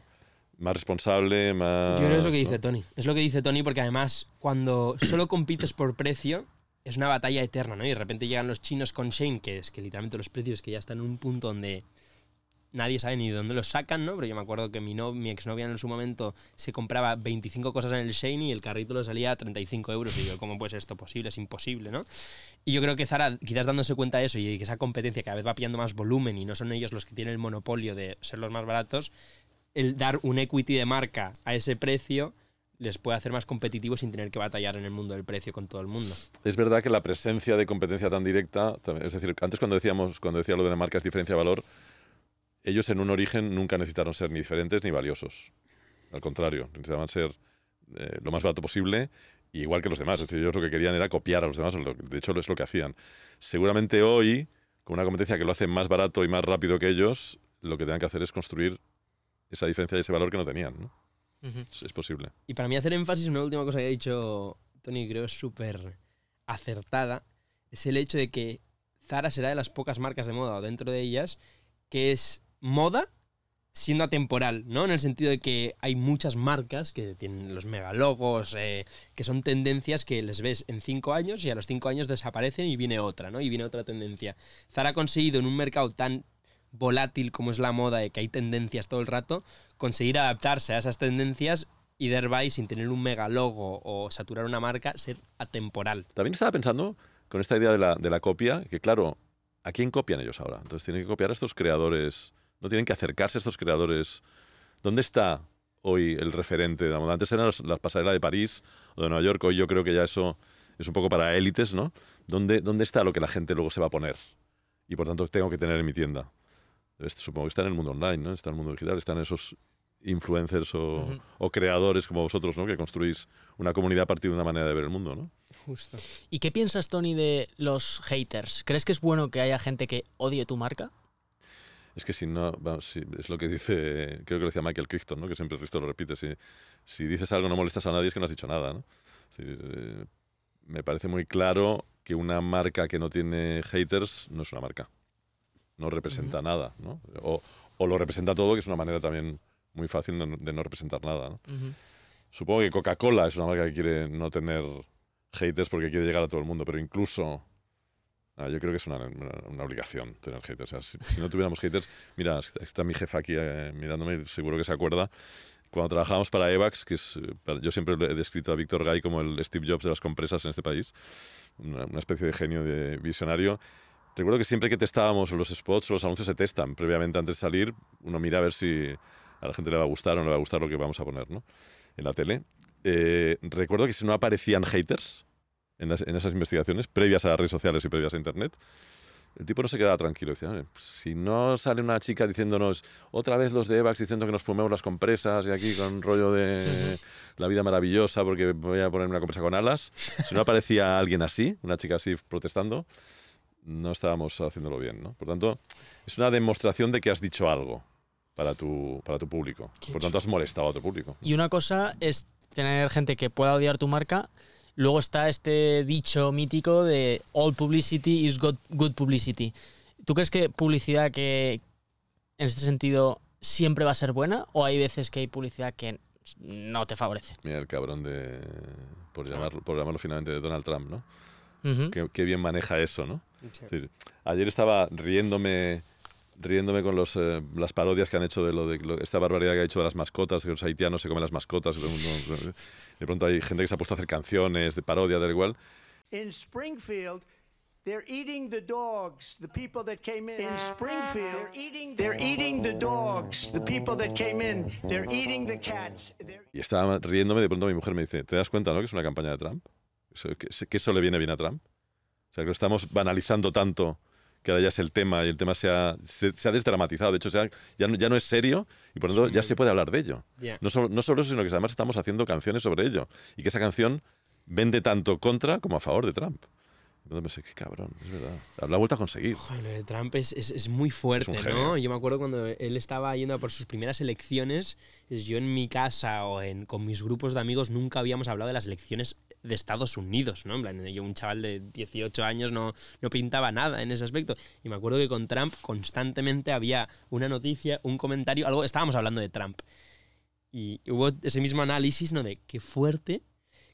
S1: más responsable, más... Yo creo es lo que dice
S2: Tony, es lo que dice Tony porque además cuando solo compites por precio, es una batalla eterna, ¿no? Y de repente llegan los chinos con Shane, que es que literalmente los precios que ya están en un punto donde nadie sabe ni de dónde los sacan, ¿no? Pero yo me acuerdo que mi, no, exnovia en su momento se compraba 25 cosas en el Shane y el carrito lo salía a 35 euros. Y yo, ¿cómo puede ser esto posible? Es imposible, ¿no? Y yo creo que Zara, quizás dándose cuenta de eso y que esa competencia cada vez va pillando más volumen y no son ellos los que tienen el monopolio de ser los más baratos, el dar un equity de marca a ese precio les puede hacer más competitivos sin tener que batallar en el mundo del precio con todo el mundo.
S1: Es verdad que la presencia de competencia tan directa, es decir, antes cuando decíamos, cuando decía lo de la marca es diferencia de valor, ellos en un origen nunca necesitaron ser ni diferentes ni valiosos. Al contrario, necesitaban ser eh, lo más barato posible, igual que los demás. Es decir, ellos lo que querían era copiar a los demás, de hecho es lo que hacían. Seguramente hoy, con una competencia que lo hace más barato y más rápido que ellos, lo que tengan que hacer es construir esa diferencia y ese valor que no tenían. es, posible.
S2: Y para mí hacer énfasis en una última cosa que ha dicho Tony, creo es súper acertada, es el hecho de que Zara será de las pocas marcas de moda dentro de ellas que es moda siendo atemporal, ¿no? En el sentido de que hay muchas marcas que tienen los megalogos, eh, que son tendencias que les ves en cinco años y a los cinco años desaparecen y viene otra, ¿no? Y viene otra tendencia. Zara ha conseguido en un mercado tan volátil como es la moda, de que hay tendencias todo el rato, conseguir adaptarse a esas tendencias y thereby, sin tener un megalogo o saturar una marca, ser atemporal.
S1: También estaba pensando con esta idea de la, de la copia, que claro, ¿a quién copian ellos ahora? Entonces tienen que copiar a estos creadores no tienen que acercarse a estos creadores. ¿Dónde está hoy el referente? Antes eran las, pasarelas de París o de Nueva York, hoy yo creo que ya eso es un poco para élites, ¿no? ¿Dónde, ¿Dónde está lo que la gente luego se va a poner? Y por tanto tengo que tener en mi tienda. Este, supongo que está en el mundo online, ¿no? Está en el mundo digital, están esos influencers o, creadores como vosotros, ¿no? Que construís una comunidad a partir de una manera de ver el mundo, ¿no?
S3: Justo. ¿Y qué piensas, Tony, de los haters? ¿Crees que es bueno que haya gente que odie tu marca?
S1: Es que si no, es lo que dice, creo que lo decía Michael Crichton, ¿no? que siempre crichton lo repite, si, dices algo no molestas a nadie es que no has dicho nada. Eh, me parece muy claro que una marca que no tiene haters no es una marca, no representa nada, ¿no? O, lo representa todo, que es una manera también muy fácil de no, representar nada. Supongo que Coca-Cola es una marca que quiere no tener haters porque quiere llegar a todo el mundo, pero incluso Ah, yo creo que es una, una, obligación tener haters. O sea, si, no tuviéramos haters, mira, está mi jefa aquí eh, mirándome, seguro que se acuerda. Cuando trabajábamos para Evax, que es, eh, yo siempre he descrito a Víctor Gay como el Steve Jobs de las compresas en este país, una, especie de genio de visionario. Recuerdo que siempre que testábamos los spots, los anuncios se testan previamente antes de salir. Uno mira a ver si a la gente le va a gustar o no le va a gustar lo que vamos a poner ¿no? en la tele. Eh, recuerdo que si no aparecían haters, en, esas investigaciones, previas a las redes sociales y previas a Internet, el tipo no se quedaba tranquilo. Decía, si no sale una chica diciéndonos, otra vez los de EVAX diciendo que nos fumemos las compresas y aquí con rollo de la vida maravillosa porque voy a poner una compresa con alas, si no aparecía alguien así, una chica así protestando, no estábamos haciéndolo bien. Por tanto, es una demostración de que has dicho algo para tu, para tu público. Por tanto, has molestado a tu público.
S3: Y una cosa es tener gente que pueda odiar tu marca, Luego está este dicho mítico de all publicity is good, publicity. ¿Tú crees que publicidad que en este sentido siempre va a ser buena o hay veces que hay publicidad que
S1: no te favorece? Mira el cabrón de, por llamarlo, por llamarlo finalmente, de Donald Trump, ¿no? qué, bien maneja eso, ¿no? ayer estaba riéndome riéndome con los, eh, las parodias que han hecho de lo de esta barbaridad que ha hecho de las mascotas, que los haitianos se comen las mascotas. de pronto hay gente que se ha puesto a hacer canciones de parodia, del igual.
S4: Springfield, they're eating the dogs, the people that came in. Springfield, they're eating, they're dogs, the people that came in. They're eating the
S1: Y estaba riéndome, de pronto mi mujer me dice, ¿te das cuenta, no, que es una campaña de Trump? ¿Que eso le viene bien a Trump? O sea, que lo estamos banalizando tanto que ahora ya es el tema y el tema se ha, se, ha desdramatizado. De hecho, ya, no, ya no es serio y por lo tanto ya se puede hablar de ello. No, solo, no solo eso, sino que además estamos haciendo canciones sobre ello y que esa canción vende tanto contra como a favor de Trump. No pensé, qué cabrón, es verdad. La vuelta a conseguir. Joder,
S2: lo de Trump es, es, muy fuerte, ¿no? Yo me acuerdo cuando él estaba yendo por sus primeras elecciones, yo en mi casa o en, con mis grupos de amigos nunca habíamos hablado de las elecciones de Estados Unidos, ¿no? En plan, yo, un chaval de 18 años, no, no pintaba nada en ese aspecto. Y me acuerdo que con Trump constantemente había una noticia, un comentario, algo, estábamos hablando de Trump. Y hubo ese mismo análisis, ¿no? De qué fuerte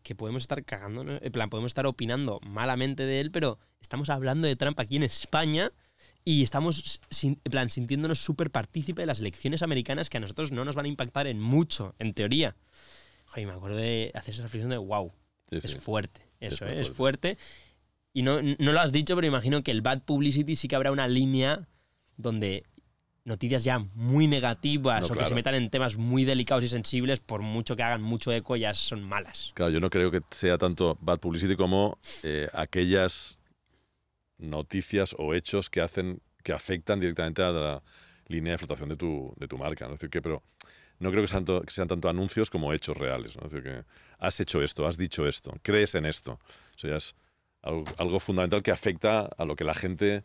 S2: que podemos estar cagando, plan, podemos estar opinando malamente de él, pero estamos hablando de Trump aquí en España y estamos plan, sintiéndonos súper partícipe de las elecciones americanas que a nosotros no nos van a impactar en mucho, en teoría. Joder, me acuerdo de hacer esa reflexión de wow, ¿eh? es fuerte, eso, es, es fuerte. Y no, no lo has dicho, pero imagino que el bad publicity sí que habrá una línea donde noticias ya muy negativas o que se metan en temas muy delicados y sensibles, por mucho que hagan mucho eco, ya son malas.
S1: Claro, yo no creo que sea tanto bad publicity como eh, aquellas noticias o hechos que hacen que afectan directamente a la línea de flotación de tu, de tu marca. ¿no? decir, que, pero no creo que sean, sean, tanto anuncios como hechos reales. ¿no? decir, que has hecho esto, has dicho esto, crees en esto. Eso es algo, algo fundamental que afecta a lo que la gente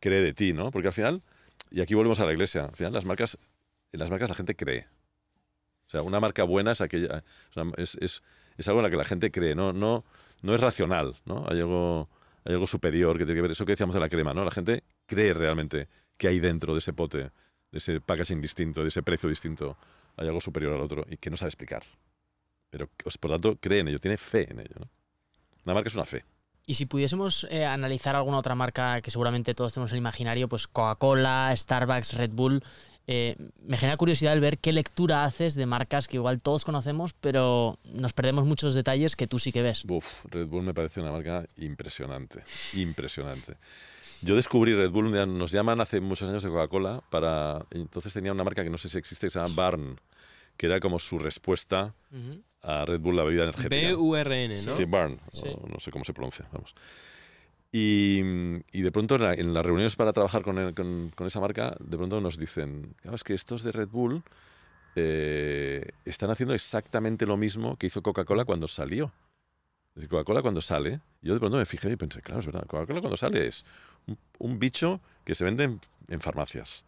S1: cree de ti, ¿no? Porque al final y aquí volvemos a la iglesia. final, las marcas, en las marcas la gente cree. O sea, una marca buena es aquella. Es, es, algo en la que la gente cree, no, no, no es racional, ¿no? Hay algo, hay algo superior que tiene que ver. Eso que decíamos de la crema, ¿no? La gente cree realmente que hay dentro de ese pote, de ese packaging distinto, de ese precio distinto. Hay algo superior al otro y que no sabe explicar. Pero, por tanto, cree en ello, tiene fe en ello, Una marca es una fe.
S3: Y si pudiésemos eh, analizar alguna otra marca que seguramente todos tenemos en el imaginario, pues Coca-Cola, Starbucks, Red Bull, eh, me genera curiosidad el ver qué lectura haces de marcas que igual todos conocemos, pero nos perdemos muchos detalles que tú sí
S1: que ves. Uf, Red Bull me parece una marca impresionante, impresionante. Yo descubrí Red Bull, nos llaman hace muchos años de Coca-Cola, para entonces tenía una marca que no sé si existe, que se llama Barn, que era como su respuesta a Red Bull la bebida energética. n ¿no? Sí, Barn, no sé cómo se pronuncia, vamos. Y, de pronto en, las reuniones para trabajar con, esa marca, de pronto nos dicen, claro, es que estos de Red Bull eh, están haciendo exactamente lo mismo que hizo Coca-Cola cuando salió. Es decir, Coca-Cola cuando sale, yo de pronto me fijé y pensé, claro, es verdad, Coca-Cola cuando sale es un, bicho que se vende en farmacias,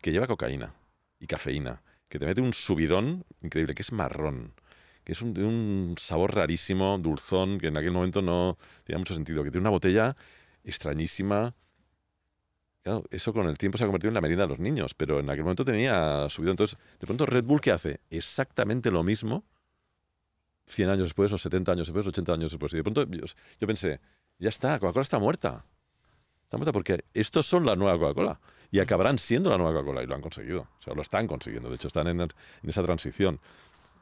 S1: que lleva cocaína y cafeína, que te mete un subidón increíble, que es marrón, que es un, de un sabor rarísimo, dulzón, que en aquel momento no tenía mucho sentido, que tiene una botella extrañísima. eso con el tiempo se ha convertido en la merienda de los niños, pero en aquel momento tenía subido. Entonces, de pronto Red Bull, ¿qué hace? Exactamente lo mismo 100 años después, o 70 años después, 80 años después. Y de pronto yo, pensé, ya está, Coca-Cola está muerta. Está muerta porque estos son la nueva Coca-Cola y acabarán siendo la nueva Coca-Cola y lo han conseguido. O sea, lo están consiguiendo. De hecho, están en esa transición.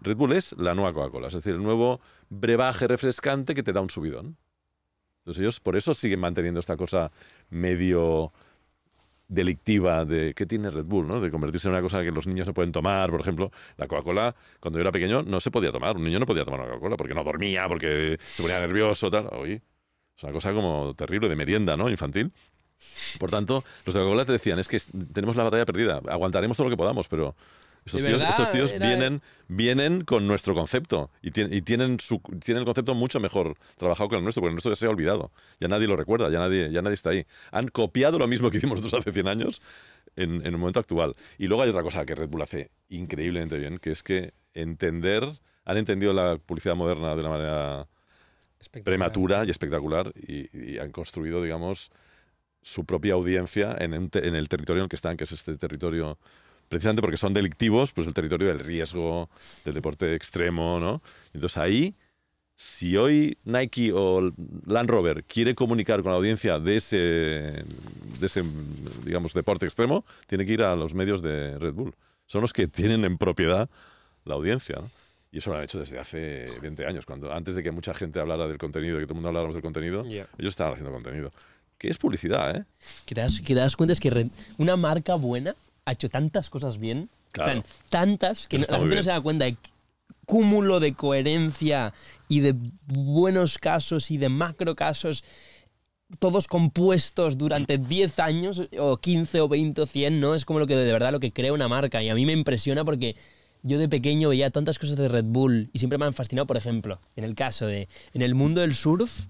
S1: Red Bull es la nueva Coca-Cola, es decir, el nuevo brebaje refrescante que te da un subidón. Entonces ellos por eso siguen manteniendo esta cosa medio delictiva de ¿qué tiene Red Bull, De convertirse en una cosa que los niños no pueden tomar, por ejemplo, la Coca-Cola, cuando yo era pequeño no se podía tomar, un niño no podía tomar una Coca-Cola porque no dormía, porque se ponía nervioso, tal, oye, es una cosa como terrible de merienda, ¿no? Infantil. Por tanto, los de Coca-Cola te decían, es que tenemos la batalla perdida, aguantaremos todo lo que podamos, pero estos, tíos, estos tíos, vienen, vienen con nuestro concepto y, tienen, y tienen, su, tienen el concepto mucho mejor trabajado que el nuestro, porque el nuestro ya se ha olvidado. Ya nadie lo recuerda, ya nadie, ya nadie está ahí. Han copiado lo mismo que hicimos nosotros hace 100 años en, en el momento actual. Y luego hay otra cosa que Red Bull hace increíblemente bien, que es que entender, han entendido la publicidad moderna de una manera prematura y espectacular y, y han construido, digamos, su propia audiencia en, en el territorio en el que están, que es este territorio precisamente porque son delictivos, pues el territorio del riesgo, del deporte extremo, ¿no? Entonces ahí, si hoy Nike o Land Rover quiere comunicar con la audiencia de ese, de ese, digamos, deporte extremo, tiene que ir a los medios de Red Bull. Son los que tienen en propiedad la audiencia, Y eso lo han hecho desde hace 20 años, cuando antes de que mucha gente hablara del contenido, que todo el mundo habláramos del contenido, ellos estaban haciendo contenido. Que es publicidad, ¿eh?
S2: Que das, que te das cuenta es que una marca buena ha hecho tantas cosas bien, tantas, que la gente no se da cuenta de cúmulo de coherencia y de buenos casos y de macro casos, todos compuestos durante 10 años, o 15 o 20 o 100, ¿no? Es como lo que de verdad lo que crea una marca. Y a mí me impresiona porque yo de pequeño veía tantas cosas de Red Bull y siempre me han fascinado, por ejemplo, en el caso de, en el mundo del surf,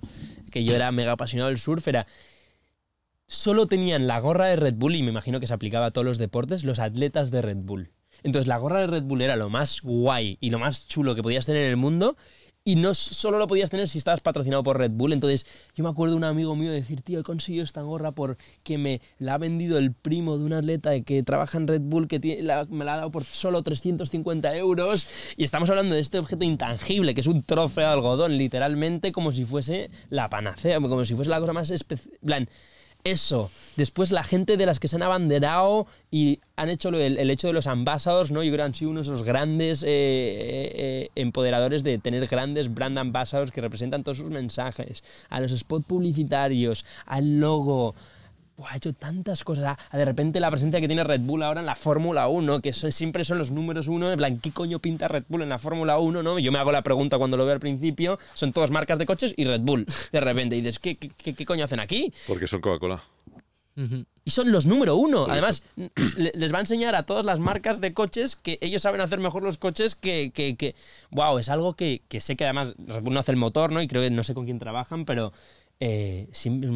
S2: que yo era mega apasionado del surf, era solo tenían la gorra de Red Bull, y me imagino que se aplicaba a todos los deportes, los atletas de Red Bull. Entonces la gorra de Red Bull era lo más guay y lo más chulo que podías tener en el mundo. Y no solo lo podías tener si estabas patrocinado por Red Bull. Entonces, yo me acuerdo de un amigo mío decir, tío, he conseguido esta gorra porque me la ha vendido el primo de un atleta que trabaja en Red Bull, que me la ha dado por solo 350 euros. Y estamos hablando de este objeto intangible, que es un trofeo de algodón, literalmente como si fuese la panacea, como si fuese la cosa más especial eso. Después la gente de las que se han abanderado y han hecho el, hecho de los ambassadors, ¿no? Yo creo que han sido unos de los grandes eh, eh, empoderadores de tener grandes brand ambassadors que representan todos sus mensajes. A los spots publicitarios, al logo, ha hecho tantas cosas. De repente la presencia que tiene Red Bull ahora en la Fórmula 1, que siempre son los números uno, en plan, ¿qué coño pinta Red Bull en la Fórmula 1? ¿no? Yo me hago la pregunta cuando lo veo al principio, son todas marcas de coches y Red Bull. De repente y dices, ¿qué, qué, coño hacen aquí?
S1: Porque son Coca-Cola.
S2: Y son los número uno. Además, les va a enseñar a todas las marcas de coches que ellos saben hacer mejor los coches que... que, que... Wow, es algo que, que sé que además Red Bull no hace el motor, ¿no? Y creo que no sé con quién trabajan, pero eh,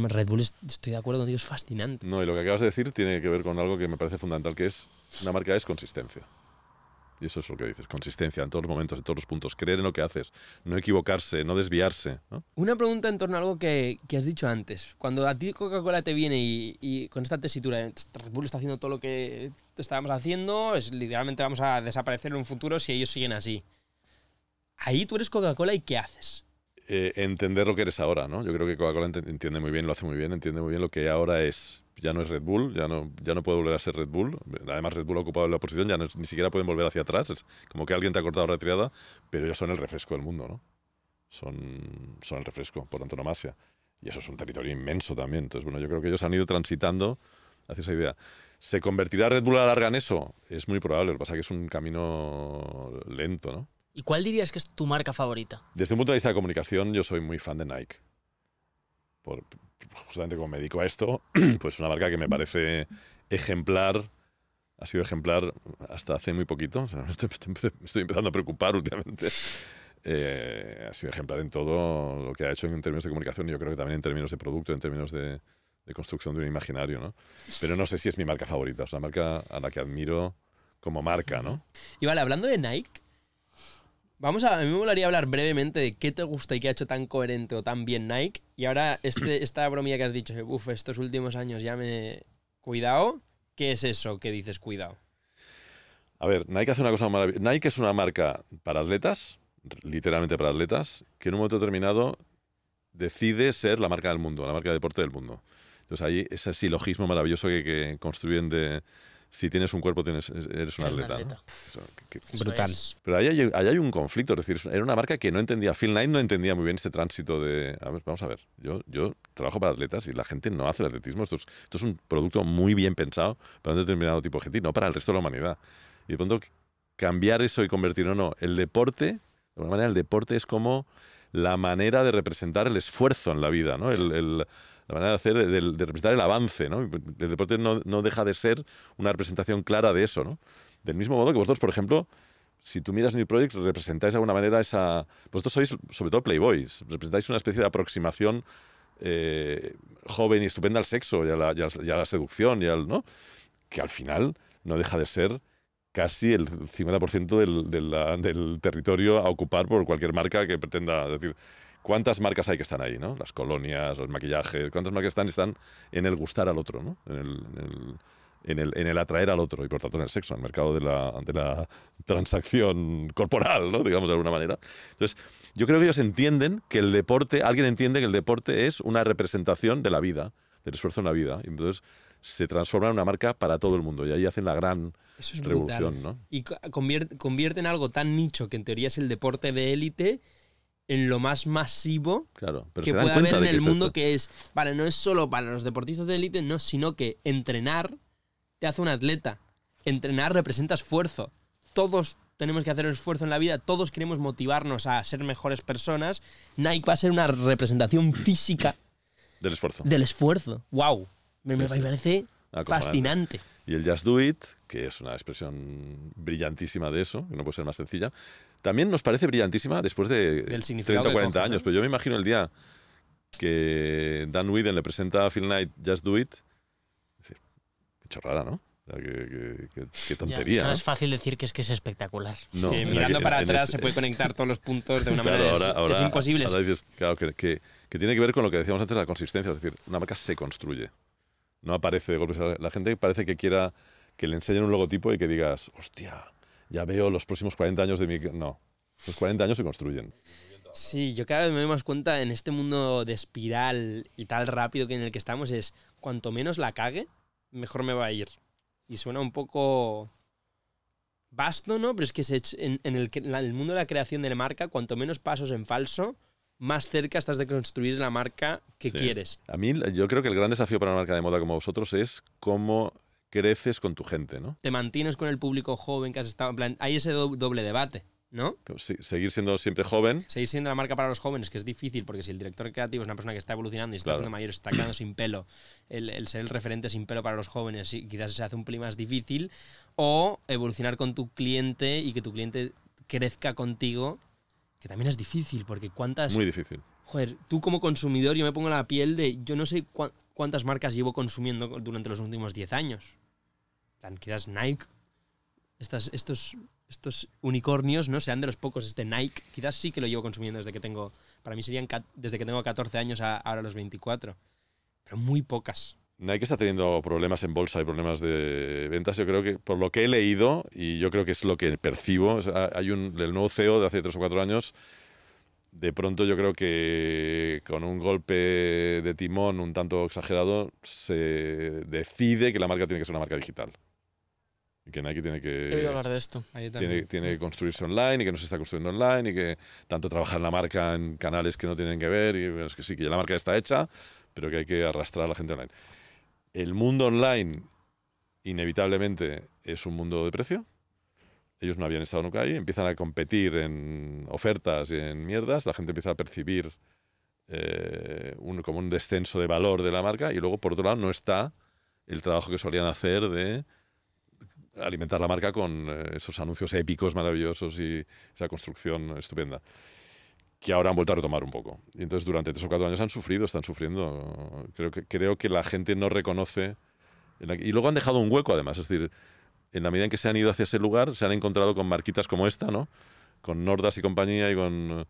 S2: Red Bull, estoy de acuerdo contigo, es fascinante.
S1: No, y lo que acabas de decir tiene que ver con algo que me parece fundamental, que es una marca es consistencia. Y eso es lo que dices, consistencia en todos los momentos, en todos los puntos, creer en lo que haces, no equivocarse, no desviarse.
S2: Una pregunta en torno a algo que, has dicho antes. Cuando a ti Coca-Cola te viene y, y, con esta tesitura, Red Bull está haciendo todo lo que estábamos haciendo, es, literalmente vamos a desaparecer en un futuro si ellos siguen así. Ahí tú eres Coca-Cola y ¿qué haces?
S1: Eh, entender lo que eres ahora, ¿no? Yo creo que Coca-Cola entiende muy bien, lo hace muy bien, entiende muy bien lo que ahora es. Ya no es Red Bull, ya no, ya no puede volver a ser Red Bull. Además, Red Bull ha ocupado la posición, ya ni siquiera pueden volver hacia atrás. Es como que alguien te ha cortado la retirada, pero ellos son el refresco del mundo, ¿no? Son, son el refresco, por antonomasia. Y eso es un territorio inmenso también. Entonces, bueno, yo creo que ellos han ido transitando hacia esa idea. ¿Se convertirá Red Bull a la larga en eso? Es muy probable, lo que pasa es que es un camino lento, ¿no?
S3: ¿Y cuál dirías que es tu marca favorita?
S1: Desde un punto de vista de comunicación, yo soy muy fan de Nike. Por, justamente como me dedico a esto, pues una marca que me parece ejemplar, ha sido ejemplar hasta hace muy poquito, me estoy, empezando a preocupar últimamente, eh, ha sido ejemplar en todo lo que ha hecho en términos de comunicación y yo creo que también en términos de producto, en términos de, construcción de un imaginario, ¿no? Pero no sé si es mi marca favorita, es una marca a la que admiro como marca, ¿no?
S2: Y vale, hablando de Nike, Vamos a, a mí me molaría hablar brevemente de qué te gusta y qué ha hecho tan coherente o tan bien Nike. Y ahora este, esta bromilla que has dicho, uff, estos últimos años ya me... Cuidado, ¿qué es eso que dices cuidado?
S1: A ver, Nike hace una cosa maravillosa. Nike es una marca para atletas, literalmente para atletas, que en un momento determinado decide ser la marca del mundo, la marca de deporte del mundo. Entonces ahí ese silogismo maravilloso que construyen de, si tienes un cuerpo, tienes, eres un atleta. Brutal. Pero ahí hay, un conflicto, es decir, era una marca que no entendía, Phil Knight no entendía muy bien este tránsito de, a vamos a ver, yo, trabajo para atletas y la gente no hace el atletismo, esto es, un producto muy bien pensado para un determinado tipo de gente no para el resto de la humanidad. Y de pronto cambiar eso y convertirlo, no, no, el deporte, de alguna manera el deporte es como la manera de representar el esfuerzo en la vida, ¿no? el la manera de hacer, de, representar el avance, ¿no? El deporte no, no, deja de ser una representación clara de eso, ¿no? Del mismo modo que vosotros, por ejemplo, si tú miras New Project, representáis de alguna manera esa... Vosotros sois, sobre todo, playboys, representáis una especie de aproximación eh, joven y estupenda al sexo y a, la, la, seducción y al, ¿no? Que al final no deja de ser casi el 50% del, del, del, territorio a ocupar por cualquier marca que pretenda. decir, ¿Cuántas marcas hay que están ahí, no? Las colonias, los maquillajes, ¿cuántas marcas están? Están en el gustar al otro, ¿no? En el, en el atraer al otro y por tanto en el sexo, en el mercado de la, de la transacción corporal, ¿no? digamos de alguna manera. Entonces, yo creo que ellos entienden que el deporte, alguien entiende que el deporte es una representación de la vida, del esfuerzo en la vida. entonces se transforma en una marca para todo el mundo y ahí hacen la gran revolución. ¿no?
S2: Y convierten algo tan nicho que en teoría es el deporte de élite en lo más masivo claro, que puede haber en el mundo que es, vale, no es solo para los deportistas de élite, no, sino que entrenar te hace un atleta. Entrenar representa esfuerzo. Todos tenemos que hacer esfuerzo en la vida, todos queremos motivarnos a ser mejores personas. Nike va a ser una representación física
S1: del esfuerzo. Del
S2: esfuerzo. Wow. Me, me parece fascinante.
S1: Y el Just Do It, que es una expresión brillantísima de eso, que no puede ser más sencilla, también nos parece brillantísima después de 30 o 40 años, pero yo me imagino el día que Dan Whedon le presenta a Phil Knight Just Do It. qué chorrada, ¿no? Qué, tontería. es
S3: fácil decir que es que es espectacular. mirando para atrás se puede conectar todos los puntos de una manera es, imposible.
S1: claro, que, tiene que ver con lo que decíamos antes la consistencia. Es decir, una marca se construye. No aparece de golpe. La gente parece que quiera que le enseñen un logotipo y que digas, hostia, ya veo los próximos 40 años de mi... No, los 40 años se construyen.
S2: Sí, yo cada vez me doy más cuenta en este mundo de espiral y tal rápido que en el que estamos es cuanto menos la cague, mejor me va a ir. Y suena un poco vasto, ¿no? Pero es que en, el, mundo de la creación de la marca, cuanto menos pasos en falso, más cerca estás de construir la marca que quieres.
S1: A mí, yo creo que el gran desafío para una marca de moda como vosotros es cómo creces con tu gente, ¿no?
S2: Te mantienes con el público joven que has estado. En plan, hay ese doble debate.
S1: ¿no? Sí, seguir siendo siempre joven.
S2: Seguir siendo la marca para los jóvenes, que es difícil, porque si el director creativo es una persona que está evolucionando y está claro. mayor, está quedando sin pelo, el, el, ser el referente sin pelo para los jóvenes quizás se hace un pelín más difícil, o evolucionar con tu cliente y que tu cliente crezca contigo, que también es difícil, porque cuántas... Muy difícil. Joder, tú como consumidor, yo me pongo la piel de, yo no sé cuántas marcas llevo consumiendo durante los últimos 10 años quizás Nike, estos, unicornios, ¿no? Sean de los pocos este Nike. Quizás sí que lo llevo consumiendo desde que tengo, para mí serían desde que tengo 14 años a ahora los 24.
S1: Pero muy pocas. Nike está teniendo problemas en bolsa y problemas de ventas. Yo creo que, por lo que he leído, y yo creo que es lo que percibo, hay un, el nuevo CEO de hace tres o cuatro años, de pronto yo creo que con un golpe de timón un tanto exagerado, se decide que la marca tiene que ser una marca digital que Nike tiene que, hablar de esto. Tiene, que construirse online y que no se está construyendo online y que tanto trabajar la marca en canales que no tienen que ver y que sí, que ya la marca está hecha, pero que hay que arrastrar a la gente online. El mundo online inevitablemente es un mundo de precio. Ellos no habían estado nunca ahí, empiezan a competir en ofertas y en mierdas, la gente empieza a percibir eh, como un descenso de valor de la marca y luego por otro lado no está el trabajo que solían hacer de alimentar la marca con eh, esos anuncios épicos, maravillosos y esa construcción estupenda que ahora han vuelto a retomar un poco. Y entonces durante tres o cuatro años han sufrido, están sufriendo. Creo que, creo que la gente no reconoce. y luego han dejado un hueco, además. Es decir, en la medida en que se han ido hacia ese lugar, se han encontrado con marquitas como esta, ¿no? Con Nordas y compañía y con eh,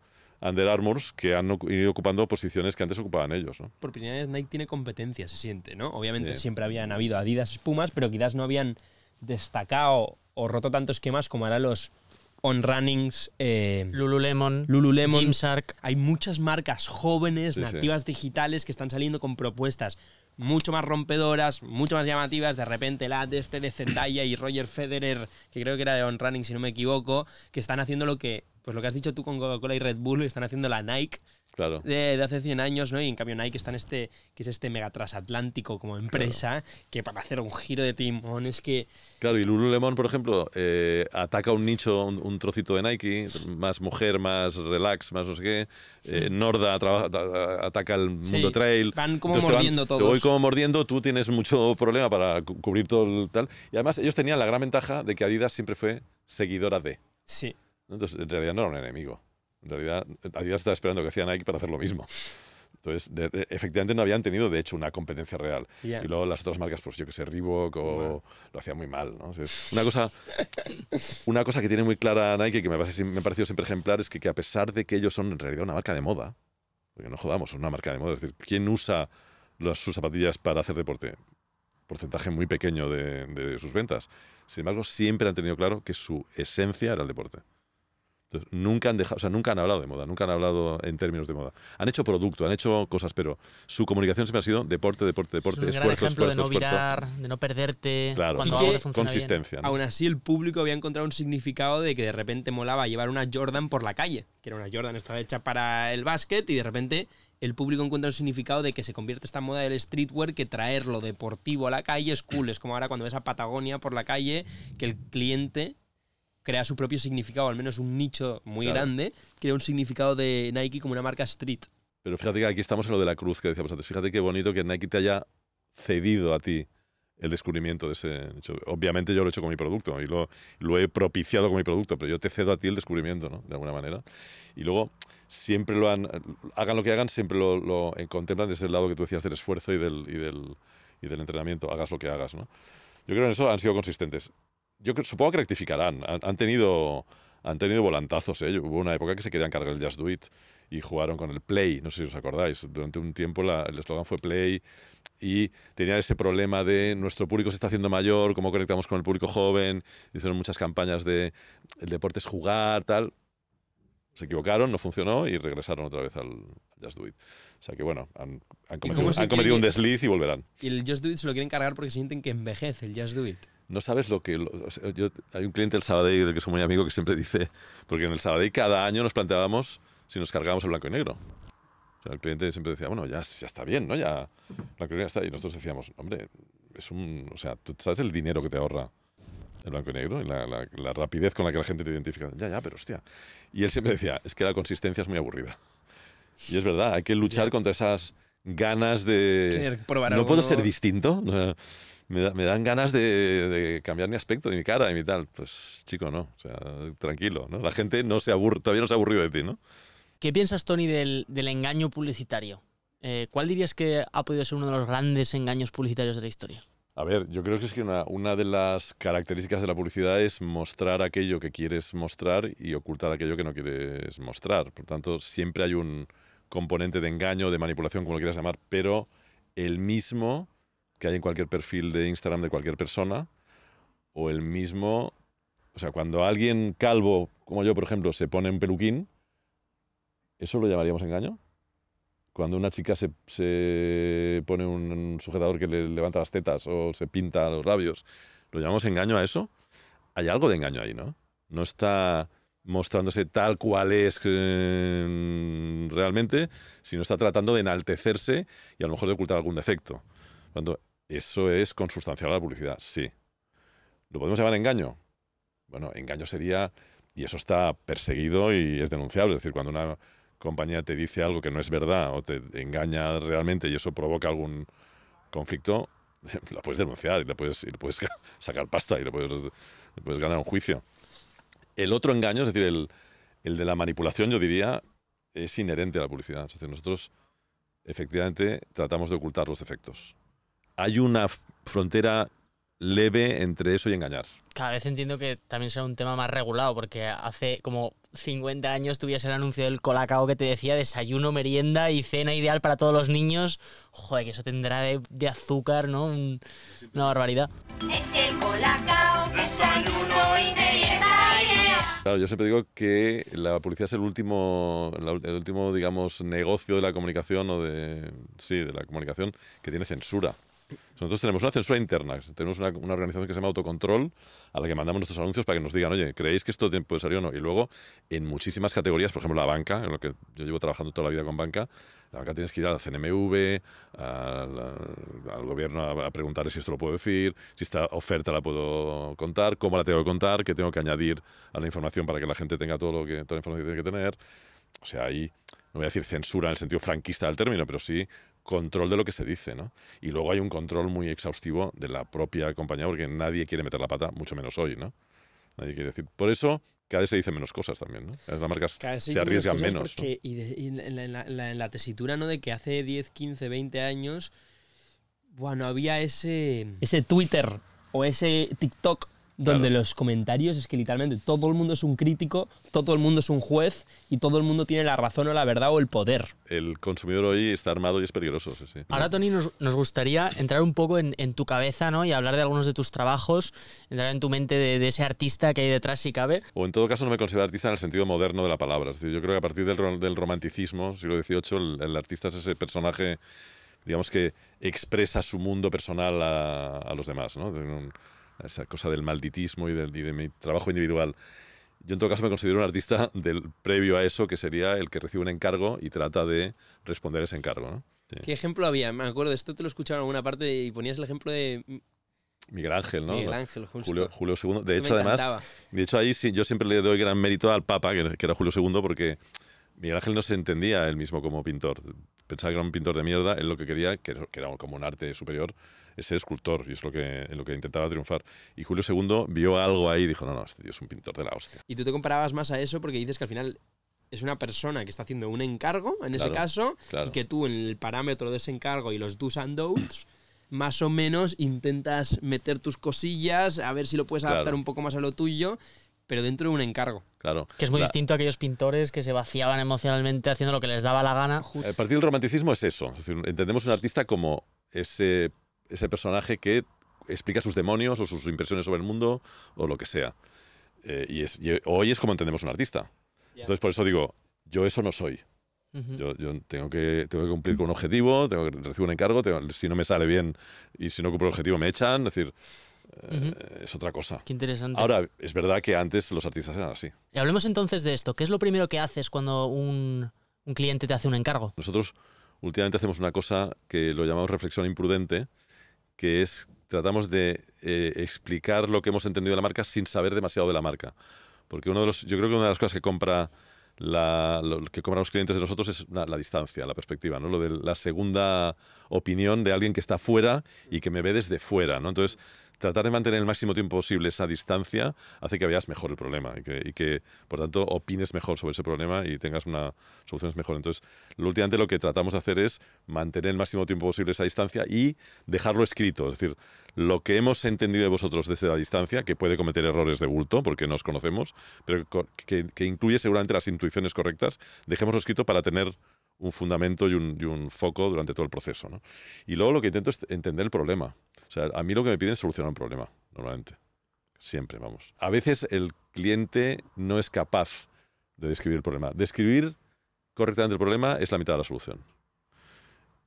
S1: Under Armour, que han ido ocupando posiciones que antes ocupaban ellos,
S2: Por primera vez Nike tiene competencia, se siente, ¿no? Obviamente siempre habían habido Adidas espumas, pero quizás no habían destacado o roto tantos esquemas como eran los on-runnings. Eh,
S3: Lululemon, Lululemon. Gymshark.
S2: Hay muchas marcas jóvenes, nativas digitales, que están saliendo con propuestas mucho más rompedoras, mucho más llamativas. De repente, la de este de Zendaya y Roger Federer, que creo que era de on-running, si no me equivoco, que están haciendo lo que pues lo que has dicho tú con Coca-Cola y Red Bull, y están haciendo la Nike de, hace 100 años, ¿no? Y en cambio Nike está en este, que es este mega transatlántico como empresa, que para hacer un giro de timón es que...
S1: Claro, y Lululemon, por ejemplo, eh, ataca un nicho, un, trocito de Nike, más mujer, más relax, más no sé qué. Eh, Norda ataca el mundo trail. Van como mordiendo todo. Voy como mordiendo, tú tienes mucho problema para cubrir todo el tal. Y además ellos tenían la gran ventaja de que Adidas siempre fue seguidora de. Sí. Entonces, en realidad no era un enemigo. En realidad, Adidas estaba esperando que hacía Nike para hacer lo mismo. Entonces, efectivamente no habían tenido, de hecho, una competencia real. Y luego las otras marcas, pues yo que sé, Reebok o lo hacían muy mal. una, cosa, una cosa que tiene muy clara Nike, que me, parece, me ha parecido siempre ejemplar, es que, a pesar de que ellos son en realidad una marca de moda, porque no jodamos, son una marca de moda, es decir, ¿quién usa sus zapatillas para hacer deporte? Porcentaje muy pequeño de sus ventas. Sin embargo, siempre han tenido claro que su esencia era el deporte nunca han dejado, o sea, nunca han hablado de moda, nunca han hablado en términos de moda. Han hecho producto, han hecho cosas, pero su comunicación siempre ha sido deporte, deporte, deporte, esfuerzo, ejemplo de no esfuerzo.
S2: de no perderte, cuando consistencia. Aún así, el público había encontrado un significado de que de repente molaba llevar una Jordan por la calle, que era una Jordan estaba hecha para el básquet y de repente el público encuentra un significado de que se convierte esta moda del streetwear que traer lo deportivo a la calle es cool. Es como ahora cuando ves a Patagonia por la calle, que el cliente crea su propio significado, al menos un nicho muy grande, crea un significado de Nike como una marca street.
S1: Pero fíjate que aquí estamos en lo de la cruz que decíamos antes. Fíjate qué bonito que Nike te haya cedido a ti el descubrimiento de ese nicho. Obviamente yo lo he hecho con mi producto y lo, lo, he propiciado con mi producto, pero yo te cedo a ti el descubrimiento, ¿no? De alguna manera. Y luego, siempre lo han, hagan lo que hagan, siempre lo, contemplan desde el lado que tú decías del esfuerzo y del, del, y del entrenamiento, hagas lo que hagas, ¿no? Yo creo que en eso han sido consistentes yo supongo que rectificarán. Han, tenido han tenido volantazos. ¿eh? Hubo una época que se querían cargar el Just Do It y jugaron con el Play, no sé si os acordáis. Durante un tiempo el eslogan fue Play y tenía ese problema de nuestro público se está haciendo mayor, cómo conectamos con el público joven. Hicieron muchas campañas de el deporte es jugar, tal. Se equivocaron, no funcionó y regresaron otra vez al Just Do It. O sea que bueno, han, han cometido, un desliz y volverán.
S2: Y el Just Do It se lo quieren cargar porque sienten que envejece el Just Do It
S1: no sabes lo que... hay un cliente del Sabadell del que soy muy amigo que siempre dice, porque en el y cada año nos planteábamos si nos cargábamos el blanco y negro. el cliente siempre decía, bueno, ya, ya está bien, ¿no? Ya y está. Y nosotros decíamos, hombre, es un... O sea, tú sabes el dinero que te ahorra el blanco y negro, y la, rapidez con la que la gente te identifica. Ya, ya, pero hostia. Y él siempre decía, es que la consistencia es muy aburrida. Y es verdad, hay que luchar contra esas ganas de... No puedo ser distinto. O me, dan ganas de, cambiar mi aspecto, de mi cara, y mi tal. Pues chico, no, o sea, tranquilo, ¿no? La gente no se todavía no se ha aburrido de ti, ¿no?
S3: ¿Qué piensas, Tony, del, engaño publicitario? Eh, ¿Cuál dirías que ha podido ser uno de los grandes engaños publicitarios de la historia?
S1: A ver, yo creo que es que una, una, de las características de la publicidad es mostrar aquello que quieres mostrar y ocultar aquello que no quieres mostrar. Por tanto, siempre hay un componente de engaño, de manipulación, como lo quieras llamar, pero el mismo que hay en cualquier perfil de Instagram de cualquier persona, o el mismo, o sea, cuando alguien calvo, como yo, por ejemplo, se pone en peluquín, ¿eso lo llamaríamos engaño? Cuando una chica se, pone un sujetador que le levanta las tetas o se pinta los labios, ¿lo llamamos engaño a eso? Hay algo de engaño ahí, ¿no? No está mostrándose tal cual es eh, realmente, sino está tratando de enaltecerse y a lo mejor de ocultar algún defecto. Cuando eso es consustancial a la publicidad, sí. ¿Lo podemos llamar engaño? Bueno, engaño sería, y eso está perseguido y es denunciable, es decir, cuando una compañía te dice algo que no es verdad o te engaña realmente y eso provoca algún conflicto, la puedes denunciar y le puedes, sacar pasta y le puedes, ganar un juicio. El otro engaño, es decir, el, el de la manipulación, yo diría, es inherente a la publicidad. Es decir, nosotros efectivamente tratamos de ocultar los defectos hay una frontera leve entre eso y engañar.
S3: Cada vez entiendo que también será un tema más regulado, porque hace como 50 años tuviese el anuncio del Colacao que te decía desayuno, merienda y cena ideal para todos los niños. Joder, que eso tendrá de, azúcar, ¿no? una barbaridad.
S4: Es el Colacao, desayuno y merienda.
S1: Claro, yo siempre digo que la policía es el último, el último, digamos, negocio de la comunicación o de, sí, de la comunicación que tiene censura. Nosotros tenemos una censura interna, tenemos una, organización que se llama Autocontrol, a la que mandamos nuestros anuncios para que nos digan, oye, ¿creéis que esto puede salir o no? Y luego, en muchísimas categorías, por ejemplo, la banca, en lo que yo llevo trabajando toda la vida con banca, la banca tienes que ir a la CNMV, al gobierno a, preguntarle si esto lo puedo decir, si esta oferta la puedo contar, cómo la tengo que contar, qué tengo que añadir a la información para que la gente tenga todo lo que, toda la información que tiene que tener. O sea, ahí no voy a decir censura en el sentido franquista del término, pero sí control de lo que se dice, ¿no? Y luego hay un control muy exhaustivo de la propia compañía, porque nadie quiere meter la pata, mucho menos hoy, ¿no? Nadie quiere decir. Por eso cada vez se dicen menos cosas también, ¿no? Las marcas se, arriesgan menos.
S2: Y, en, la, en, la, tesitura, ¿no? De que hace 10, 15, 20 años, bueno, había ese... Ese Twitter o ese TikTok donde los comentarios es que literalmente todo el mundo es un crítico, todo el mundo es un juez y todo el mundo tiene la razón o la verdad o el poder.
S1: El consumidor hoy está armado y es peligroso. Sí,
S3: Ahora, Tony, nos, gustaría entrar un poco en, tu cabeza ¿no? y hablar de algunos de tus trabajos, entrar en tu mente de, ese artista que hay detrás, si cabe.
S1: O en todo caso, no me considero artista en el sentido moderno de la palabra. yo creo que a partir del, romanticismo, siglo XVIII, el, artista es ese personaje digamos que expresa su mundo personal a, los demás, esa cosa del malditismo y, de mi trabajo individual. Yo en todo caso me considero un artista del previo a eso, que sería el que recibe un encargo y trata de responder ese encargo.
S2: ¿Qué ejemplo había? Me acuerdo, esto te lo escuchaba en alguna parte y ponías el ejemplo de...
S1: Miguel Ángel, ¿no? Miguel Ángel, Julio, II. De hecho, además, de hecho ahí sí, yo siempre le doy gran mérito al Papa, que, era Julio II, porque Miguel Ángel no se entendía él mismo como pintor. Pensaba que era un pintor de mierda, él lo que quería, que era como un arte superior, ese escultor, y es lo que, lo que intentaba triunfar. Y Julio II vio algo ahí y dijo, no, no, este tío es un pintor de la hostia. Y tú te
S2: comparabas más a eso porque dices que al final es una persona que está haciendo un encargo, en ese caso, y que tú en el parámetro de ese encargo y los do's and don'ts, más o menos intentas meter tus cosillas, a ver si lo puedes adaptar un poco más a lo tuyo, pero dentro de un encargo.
S1: Claro. Que es muy distinto
S3: a aquellos pintores que se vaciaban emocionalmente haciendo lo que les daba la gana.
S1: Eh, a partir del romanticismo es eso. entendemos un artista como ese ese personaje que explica sus demonios o sus impresiones sobre el mundo o lo que sea. Eh, y, hoy es como entendemos un artista. Entonces, por eso digo, yo eso no soy. yo, tengo, que, que cumplir con un objetivo, tengo que recibir un encargo, si no me sale bien y si no cumplo el objetivo me echan, es decir, eh, Es otra cosa. Qué interesante. Ahora, es verdad que antes los artistas eran así.
S3: Y hablemos entonces de esto. ¿Qué es lo primero que haces cuando un cliente te hace un encargo?
S1: Nosotros últimamente hacemos una cosa que lo llamamos reflexión imprudente, que es tratamos de eh, explicar lo que hemos entendido de la marca sin saber demasiado de la marca. Porque uno de los, yo creo que una de las cosas que compra que compran los clientes de nosotros es la distancia, la perspectiva, ¿no? Lo de la segunda opinión de alguien que está fuera y que me ve desde fuera, ¿no? Entonces, tratar de mantener el máximo tiempo posible esa distancia hace que veas mejor el problema y que, por tanto, opines mejor sobre ese problema y tengas una solución mejor. Entonces, últimamente lo que tratamos de hacer es mantener el máximo tiempo posible esa distancia y dejarlo escrito. Es decir, lo que hemos entendido de vosotros desde la distancia, que puede cometer errores de bulto porque nos conocemos, pero que, incluye seguramente las intuiciones correctas, dejémoslo escrito para tener un fundamento y un, foco durante todo el proceso. Y luego lo que intento es entender el problema. O sea, a mí lo que me piden es solucionar un problema, normalmente. Siempre, vamos. A veces el cliente no es capaz de describir el problema. Describir correctamente el problema es la mitad de la solución.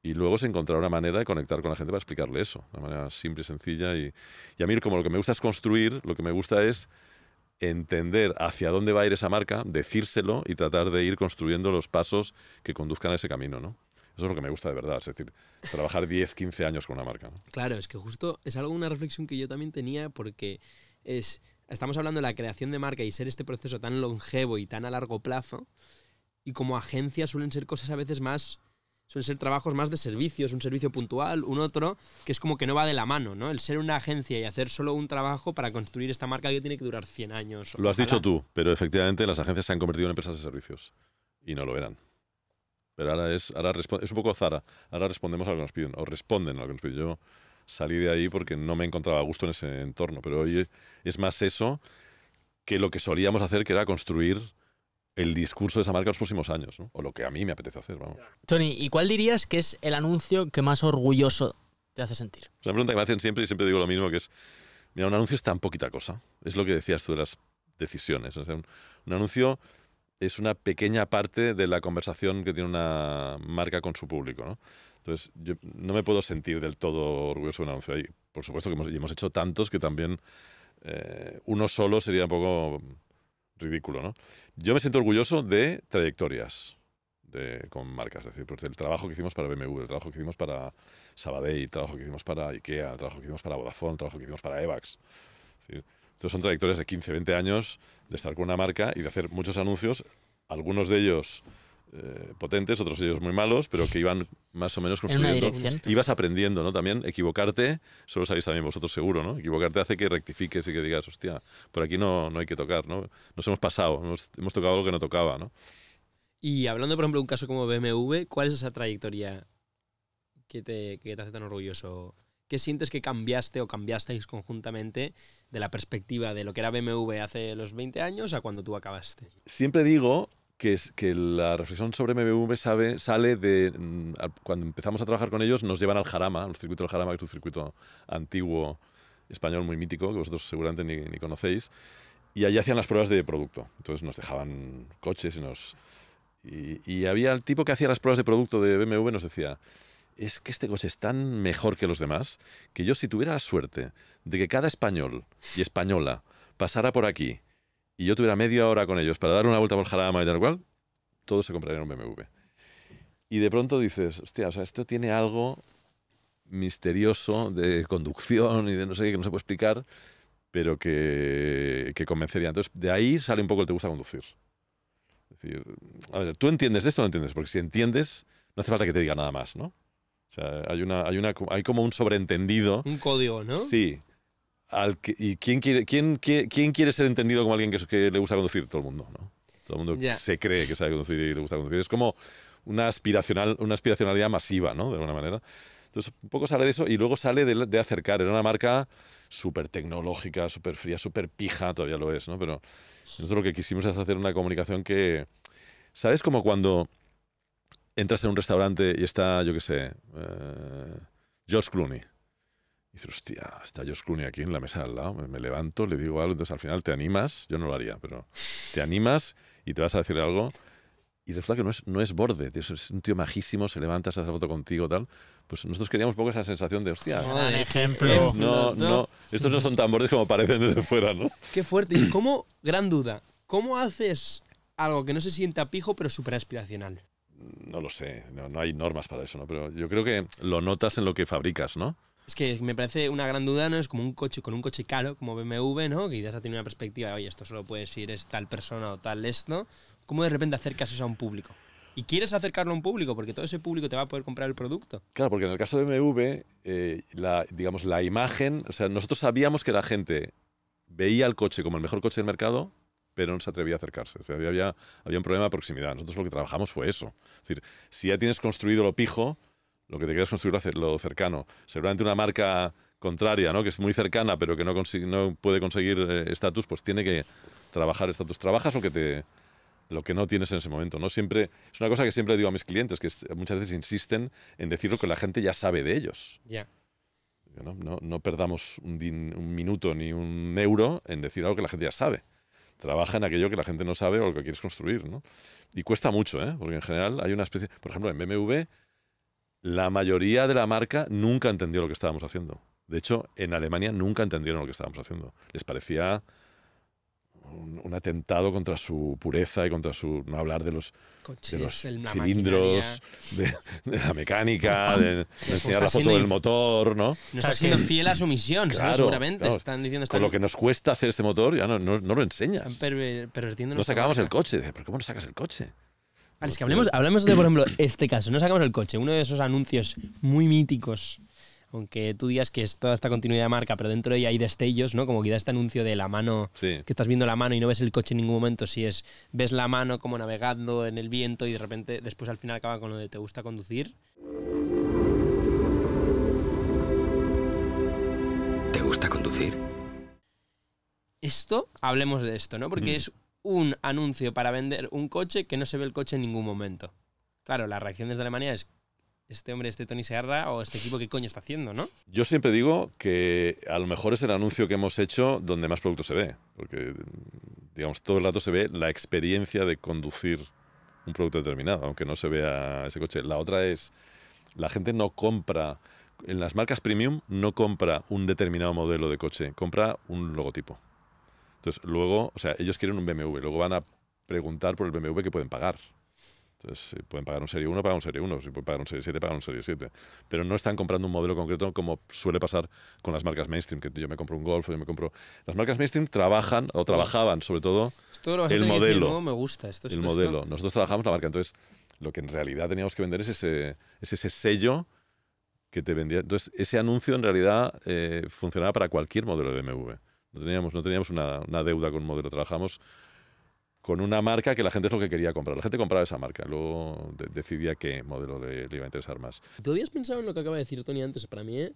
S1: Y luego se encontrar una manera de conectar con la gente para explicarle eso, de una manera simple y sencilla. y a mí como lo que me gusta es construir, lo que me gusta es entender hacia dónde va a ir esa marca, decírselo y tratar de ir construyendo los pasos que conduzcan a ese camino, ¿no? Eso es lo que me gusta de verdad, es decir, trabajar 10, 15 años con una marca.
S2: Claro, es que justo es algo, una reflexión que yo también tenía porque es, estamos hablando de la creación de marca y ser este proceso tan longevo y tan a largo plazo, y como agencias suelen ser cosas a veces más suelen ser trabajos más de servicios, un servicio puntual, un otro, que es como que no va de la mano, ¿no? El ser una agencia y hacer solo un trabajo para construir esta marca que tiene que durar 100 años. Lo has dicho
S1: tú, pero efectivamente las agencias se han convertido en empresas de servicios y no lo eran. Pero ahora es, es un poco Zara. Ahora respondemos a lo que nos piden, o responden a lo que nos piden. Yo salí de ahí porque no me encontraba a gusto en ese entorno, pero hoy es más eso que lo que solíamos hacer, que era construir el discurso de esa marca en los próximos años, o lo que a mí me apetece hacer. Vamos.
S3: Tony, ¿y cuál dirías que es el anuncio que más orgulloso te hace sentir?
S1: Es una pregunta que me hacen siempre y siempre digo lo mismo, que es, mira, un anuncio es tan poquita cosa, es lo que decías tú de las decisiones, o sea, un anuncio es una pequeña parte de la conversación que tiene una marca con su público. ¿no? Entonces, yo no me puedo sentir del todo orgulloso de un anuncio. ahí. por supuesto que hemos, hecho tantos que también eh, uno solo sería un poco ridículo. ¿no? Yo me siento orgulloso de trayectorias. De, con marcas, es decir, pues del trabajo que hicimos para BMW, el trabajo que hicimos para Sabadell, el trabajo que hicimos para IKEA, el trabajo que hicimos para Vodafone, el trabajo que hicimos para EVAX. Es decir, entonces son trayectorias de 15, 20 años de estar con una marca y de hacer muchos anuncios, algunos de ellos eh, potentes, otros de ellos muy malos, pero que iban más o menos construyendo. Ibas aprendiendo, ¿no? También equivocarte, solo sabéis también vosotros seguro, ¿no? Equivocarte hace que rectifiques y que digas, hostia, por aquí no, no hay que tocar, ¿no? Nos hemos pasado, hemos, tocado lo que no tocaba, ¿no?
S2: Y hablando, por ejemplo, de un caso como BMW, ¿cuál es esa trayectoria que te, que te hace tan orgulloso ¿Qué sientes que cambiaste o cambiasteis conjuntamente de la perspectiva de lo que era BMW hace los 20 años a cuando tú acabaste?
S1: Siempre digo que, es, que la reflexión sobre BMW sabe, sale de... Mm, cuando empezamos a trabajar con ellos nos llevan al Jarama, el circuito del Jarama, que es un circuito antiguo español muy mítico, que vosotros seguramente ni, conocéis, y allí hacían las pruebas de producto. Entonces nos dejaban coches y nos... Y, y había el tipo que hacía las pruebas de producto de BMW, nos decía, es que este coche es tan mejor que los demás que yo si tuviera la suerte de que cada español y española pasara por aquí y yo tuviera media hora con ellos para dar una vuelta por Jarama y tal cual, todos se comprarían un BMW. Y de pronto dices, hostia, o sea, esto tiene algo misterioso de conducción y de no sé qué que no se puede explicar, pero que, convencería. Entonces, de ahí sale un poco el te gusta conducir. Es decir, a ver, tú entiendes esto o no entiendes, porque si entiendes, no hace falta que te diga nada más, ¿no? O sea, hay, una, hay, una, hay como un sobreentendido. Un código, ¿no? Sí. Al que, ¿Y quién quiere, quién, quién, quiere ser entendido como alguien que, que, le gusta conducir? Todo el mundo, ¿no? Todo el mundo se cree que sabe conducir y le gusta conducir. Es como una, aspiracional, una aspiracionalidad masiva, ¿no? De alguna manera. Entonces, un poco sale de eso y luego sale de, acercar. Era una marca súper tecnológica, súper fría, súper pija, todavía lo es, ¿no? Pero nosotros lo que quisimos es hacer una comunicación que... ¿Sabes como cuando entras en un restaurante y está, yo qué sé, Josh eh, George Clooney. Y dices, hostia, está George Clooney aquí en la mesa al lado. Me, levanto, le digo algo, entonces al final te animas, yo no lo haría, pero te animas y te vas a decir algo. Y resulta que no es, no es borde, es un tío majísimo, se levanta, se hace foto contigo, tal. Pues nosotros queríamos un poco esa sensación de, hostia. ejemplo. Eh, no, no, estos no son tan bordes como parecen desde fuera, ¿no?
S2: Qué fuerte. ¿Y cómo, gran duda, cómo haces algo que no se sienta pijo, pero súper aspiracional? no lo sé,
S1: no, hay normas para eso, ¿no? Pero yo creo que lo notas en lo que fabricas, ¿no?
S2: Es que me parece una gran duda, ¿no? Es como un coche, con un coche caro como BMW, ¿no? Que quizás tiene una perspectiva de, oye, esto solo puede ir es tal persona o tal esto. ¿Cómo de repente acercas eso a un público? Y quieres acercarlo a un público, porque todo ese público te va a poder comprar el producto.
S1: Claro, porque en el caso de BMW, eh, digamos, la imagen, o sea, nosotros sabíamos que la gente veía el coche como el mejor coche del mercado, pero no se atrevía a acercarse. había, un problema de proximidad. Nosotros lo que trabajamos fue eso. Es decir, si ya tienes construido lo pijo, lo que te quieres construir lo cercano. Seguramente una marca contraria, ¿no? que es muy cercana, pero que no, no puede conseguir eh, estatus, pues tiene que trabajar estatus. Trabajas lo que, te, lo que no tienes en ese momento. ¿no? Siempre, es una cosa que siempre digo a mis clientes, que muchas veces insisten en decir lo que la gente ya sabe de ellos. Ya. ¿No? perdamos un minuto ni un euro en decir algo que la gente ya sabe trabaja en aquello que la gente no sabe o lo que quieres construir, ¿no? Y cuesta mucho, ¿eh? Porque en general hay una especie... Por ejemplo, en BMW la mayoría de la marca nunca entendió lo que estábamos haciendo. De hecho, en Alemania nunca entendieron lo que estábamos haciendo. Les parecía un, atentado contra su pureza y contra su no hablar de los, Coches, los cilindros de, la mecánica de, enseñar la foto del motor no, está siendo
S2: fiel a su misión seguramente con lo que
S1: nos cuesta hacer este motor ya no, lo enseñas no sacamos el coche ¿por qué no sacas el coche?
S2: hablemos de, por ejemplo, este caso. No sacamos el coche. Uno de esos anuncios muy míticos aunque tú digas que es toda esta continuidad de marca, pero dentro de ella hay destellos, ¿no? Como que este anuncio de la mano, que estás viendo la mano y no ves el coche en ningún momento, si es, ves la mano como navegando en el viento y de repente después al final acaba con lo de te gusta conducir. ¿Te gusta conducir? Esto, hablemos de esto, ¿no? Porque mm. es un anuncio para vender un coche que no se ve el coche en ningún momento. Claro, las reacción de Alemania es este hombre, este Tony Searda o este equipo, qué coño está haciendo, ¿no?
S1: Yo siempre digo que a lo mejor es el anuncio que hemos hecho donde más producto se ve, porque digamos, todo el rato se ve la experiencia de conducir un producto determinado, aunque no se vea ese coche. La otra es, la gente no compra, en las marcas premium no compra un determinado modelo de coche, compra un logotipo. Entonces, luego, o sea, ellos quieren un BMW, luego van a preguntar por el BMW que pueden pagar. Entonces, si pueden pagar un Serie 1, pagan un Serie 1. Si pueden pagar un Serie 7, pagan un Serie 7. Pero no están comprando un modelo concreto como suele pasar con las marcas mainstream, que yo me compro un Golf, yo me compro... Las marcas mainstream trabajan, o trabajaban sobre todo, el modelo. me gusta. Esto, el modelo. Nosotros trabajamos la marca. Entonces, lo que en realidad teníamos que vender es ese, ese sello que te vendía. Entonces, ese anuncio en realidad eh, funcionaba para cualquier modelo de BMW. No teníamos, no teníamos una, una deuda con un modelo. Trabajamos con una marca que la gente es lo que quería comprar. La gente compraba esa marca, luego decidía qué modelo le, iba a interesar más.
S2: ¿Tú habías pensado en lo que acaba de decir Tony antes? Para mí ¿eh?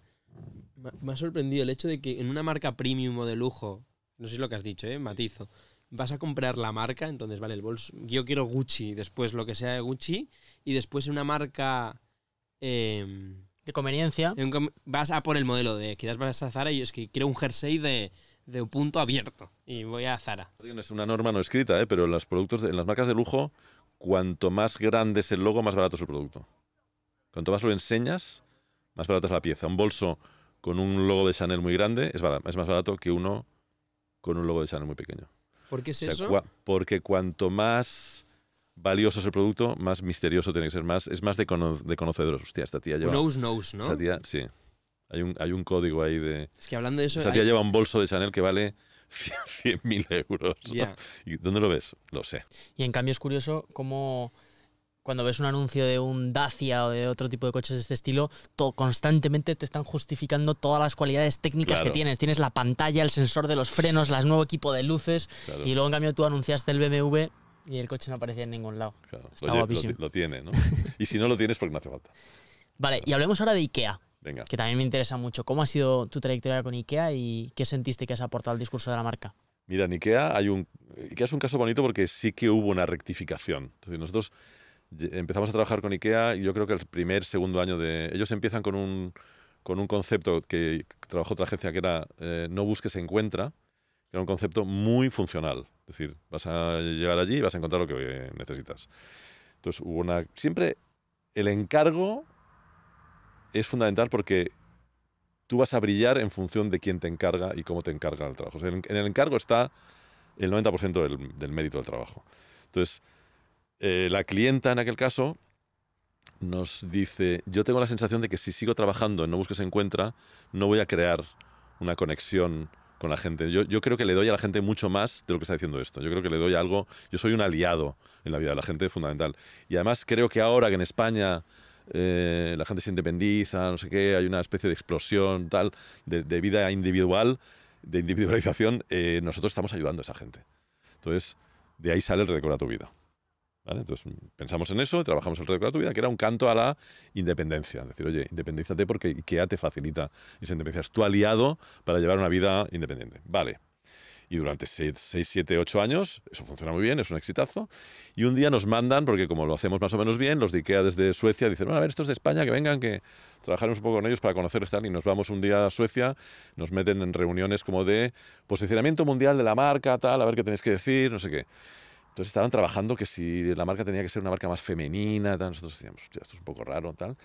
S2: me ha sorprendido el hecho de que en una marca premium o de lujo, no sé si lo que has dicho, ¿eh? matizo, vas a comprar la marca, entonces vale, el bolso, yo quiero Gucci, después lo que sea de Gucci, y después en una marca... Em, de conveniencia. vas a por el modelo de, quizás vas a Zara y es que quiero un jersey de de un punto abierto y voy a Zara.
S1: Es una norma no escrita, ¿eh? pero en los productos, en las marcas de lujo, cuanto más grande es el logo, más barato es el producto. Cuanto más lo enseñas, más barata es la pieza. Un bolso con un logo de Chanel muy grande es, más barato que uno con un logo de Chanel muy pequeño. ¿Por qué es eso? porque cuanto más valioso es el producto, más misterioso tiene que ser, más es más de, conocedores. Hostia, esta tía lleva... Nose, knows, ¿no? Esta tía, sí. Hay un, código ahí de... Es que hablando de eso... Esa lleva un bolso de Chanel que vale 100.000 euros. ¿Y dónde lo ves? Lo sé.
S3: Y en cambio es curioso cómo cuando ves un anuncio de un Dacia o de otro tipo de coches de este estilo, constantemente te están justificando todas las cualidades técnicas que tienes. Tienes la pantalla, el sensor de los frenos, el nuevo equipo de luces. Y luego, en cambio, tú anunciaste el BMW y el coche no aparecía en ningún lado. Claro. Está lo, Lo,
S1: lo, tiene, ¿no? y si no lo tienes, porque no hace falta.
S3: Vale, y hablemos ahora de IKEA. Que también me interesa mucho. ¿Cómo ha sido tu trayectoria con IKEA y qué sentiste que has aportado al discurso de la marca?
S1: Mira, en IKEA, hay un, IKEA es un caso bonito porque sí que hubo una rectificación. Entonces, nosotros empezamos a trabajar con IKEA y yo creo que el primer, segundo año de... Ellos empiezan con un, con un concepto que trabajó otra agencia que era eh, no busques, encuentra, que era un concepto muy funcional. Es decir, vas a llegar allí y vas a encontrar lo que necesitas. Entonces hubo una... Siempre el encargo es fundamental porque tú vas a brillar en función de quién te encarga y cómo te encarga el trabajo. en, el encargo está el 90% del, mérito del trabajo. Entonces, eh, la clienta en aquel caso nos dice, yo tengo la sensación de que si sigo trabajando en No Busques Encuentra, no voy a crear una conexión con la gente. Yo, creo que le doy a la gente mucho más de lo que está diciendo esto. Yo creo que le doy algo, yo soy un aliado en la vida de la gente, fundamental. Y además creo que ahora que en España eh, la gente se independiza, no sé qué, hay una especie de explosión tal, de, vida individual, de individualización, eh, nosotros estamos ayudando a esa gente. Entonces, de ahí sale el Redecora tu vida. ¿Vale? Entonces pensamos en eso, trabajamos el Redecora tu vida, que era un canto a la independencia. Es decir, oye, independízate porque IKEA te facilita esa independencia. Es tu aliado para llevar una vida independiente. Vale, y durante 6, 7, 8 años, eso funciona muy bien, es un exitazo. Y un día nos mandan, porque como lo hacemos más o menos bien, los de IKEA desde Suecia dicen, bueno, a ver, estos de España, que vengan, que trabajaremos un poco con ellos para conocer están y nos vamos un día a Suecia, nos meten en reuniones como de posicionamiento mundial de la marca, tal, a ver qué tenéis que decir, no sé qué. Entonces estaban trabajando que si la marca tenía que ser una marca más femenina, tal, nosotros decíamos, esto es un poco raro, tal.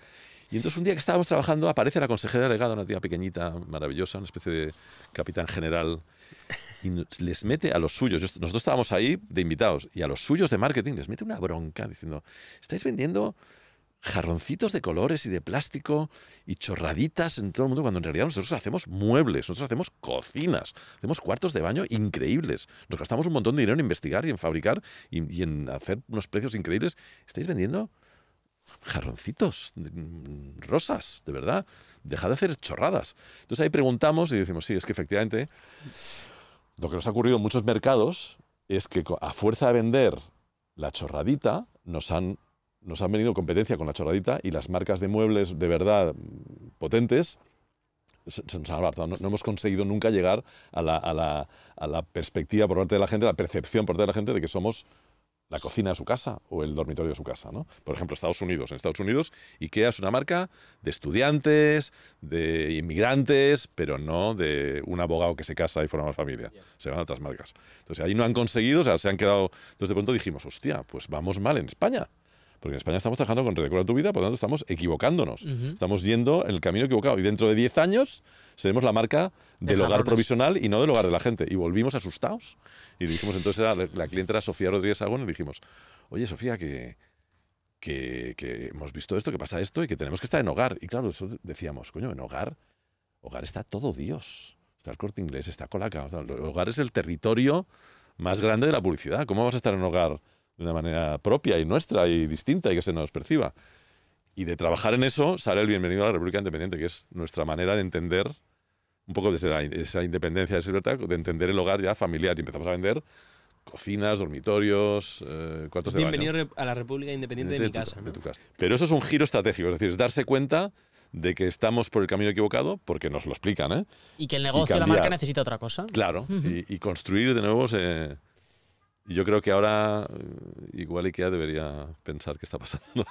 S1: Y entonces un día que estábamos trabajando aparece la consejera delegada, una tía pequeñita, maravillosa, una especie de capitán general, y les mete a los suyos. Nosotros estábamos ahí de invitados y a los suyos de marketing les mete una bronca diciendo, estáis vendiendo jarroncitos de colores y de plástico y chorraditas en todo el mundo, cuando en realidad nosotros hacemos muebles, nosotros hacemos cocinas, hacemos cuartos de baño increíbles. Nos gastamos un montón de dinero en investigar y en fabricar y, en hacer unos precios increíbles. Estáis vendiendo jarroncitos, mm, rosas, de verdad. deja de hacer chorradas. Entonces ahí preguntamos y decimos, sí, es que efectivamente lo que nos ha ocurrido en muchos mercados es que a fuerza de vender la chorradita, nos han, nos han venido competencia con la chorradita y las marcas de muebles de verdad potentes No, hemos conseguido nunca llegar a la perspectiva por parte de la gente, a la percepción por parte de la gente de que somos la cocina de su casa o el dormitorio de su casa, ¿no? Por ejemplo, Estados Unidos. En Estados Unidos, IKEA es una marca de estudiantes, de inmigrantes, pero no de un abogado que se casa y forma una familia. Se van a otras marcas. Entonces, ahí no han conseguido, o sea, se han quedado... Entonces, de pronto dijimos, hostia, pues vamos mal en España. Porque en España estamos trabajando con Recuerda tu vida, por lo tanto estamos equivocándonos. Estamos yendo en el camino equivocado. Y dentro de 10 años seremos la marca del hogar provisional y no del hogar de la gente. Y volvimos asustados. Y dijimos, entonces la cliente era Sofía Rodríguez Agón y dijimos, oye Sofía, que, hemos visto esto, que pasa esto y que tenemos que estar en hogar. Y claro, eso decíamos, coño, en hogar, hogar está todo Dios. Está el corte inglés, está Colaca. el hogar es el territorio más grande de la publicidad. ¿Cómo vas a estar en hogar? de una manera propia y nuestra y distinta y que se nos perciba. Y de trabajar en eso sale el bienvenido a la República Independiente, que es nuestra manera de entender un poco desde esa independencia, de libertad, de entender el hogar ya familiar. Y empezamos a vender cocinas, dormitorios, eh, cuartos de baño. Bienvenido a la República Independiente de, mi casa, Pero eso es un giro estratégico, es decir, es darse cuenta de que estamos por el camino equivocado, porque nos lo explican. ¿eh? Y que el negocio, la marca necesita otra cosa. Claro, y, y, construir de nuevo yo creo que ahora eh, igual IKEA debería pensar qué está pasando.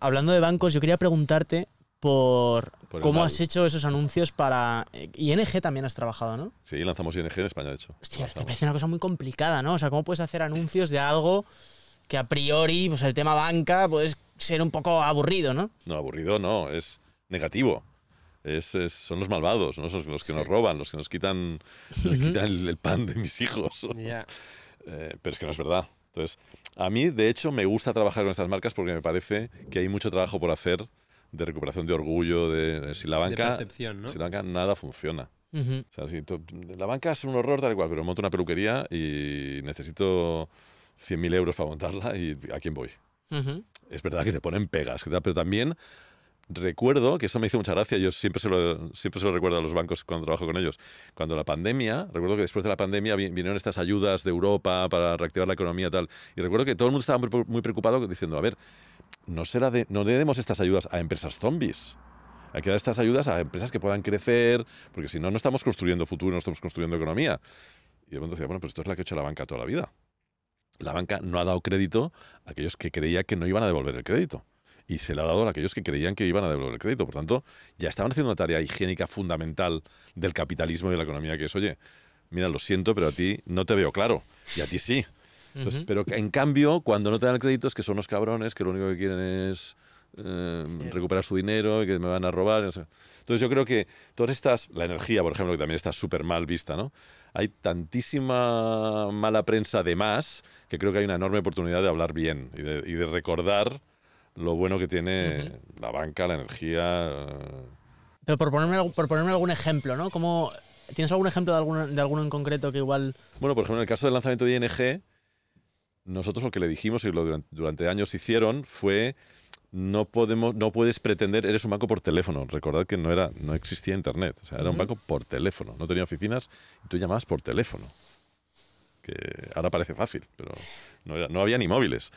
S3: Hablando de bancos, yo quería preguntarte por, cómo has hecho esos anuncios para... ING eh, también has trabajado, ¿no?
S1: Sí, lanzamos ING en España, de hecho. Hostia, me parece
S3: una cosa muy complicada, ¿no? O sea, ¿cómo puedes hacer anuncios de algo que a priori, pues el tema banca, puedes ser un poco aburrido, ¿no?
S1: No, aburrido no, es negativo. Es, son los malvados, ¿no? Son los que nos roban, los que nos quitan, el, pan de mis hijos. Eh, pero es que no es verdad. Entonces, a mí, de hecho, me gusta trabajar con estas marcas porque me parece que hay mucho trabajo por hacer de recuperación de orgullo, de, si la banca... Si la banca nada funciona. la banca es un horror tal cual, pero monto una peluquería y necesito 100.000 euros para montarla y ¿a quién voy? Es verdad que te ponen pegas, pero también recuerdo, que eso me hizo mucha gracia, yo siempre se, lo, siempre se lo recuerdo a los bancos cuando trabajo con ellos, cuando la pandemia, recuerdo que después de la pandemia vinieron estas ayudas de Europa para reactivar la economía y tal, y recuerdo que todo el mundo estaba muy, preocupado diciendo, a ver, no, será no le demos estas ayudas a empresas zombies. Hay que dar estas ayudas a empresas que puedan crecer, porque si no, no estamos construyendo futuro, no estamos construyendo economía. Y el mundo decía, bueno, pues esto es la que ha hecho la banca toda la vida. La banca no ha dado crédito a aquellos que creía que no iban a devolver el crédito y se le ha dado a aquellos que creían que iban a devolver el crédito. Por tanto, ya estaban haciendo una tarea higiénica fundamental del capitalismo y de la economía, que es, oye, mira, lo siento, pero a ti no te veo claro, y a ti sí. Pero en cambio, cuando no te dan el crédito es que son unos cabrones, que lo único que quieren es em, recuperar su dinero, y que me van a robar. Entonces yo creo que todas estas, la energía, por ejemplo, que también está súper mal vista, ¿no? Hay tantísima mala prensa de más que creo que hay una enorme oportunidad de hablar bien y de recordar lo bueno que tiene la banca, la energía. Eh.
S3: Pero por ponerme, por algún ejemplo, ¿no? ¿Tienes algún ejemplo de alguno, de alguno en concreto que igual.?
S1: Bueno, por ejemplo, en el caso del lanzamiento de ING, nosotros lo que le dijimos y lo durante, años hicieron fue no podemos, no puedes pretender, eres un banco por teléfono. Recordad que no era, no existía internet, o sea, era un banco por teléfono. No tenía oficinas y tú llamabas por teléfono. Que ahora parece fácil, pero no, era, no había ni móviles.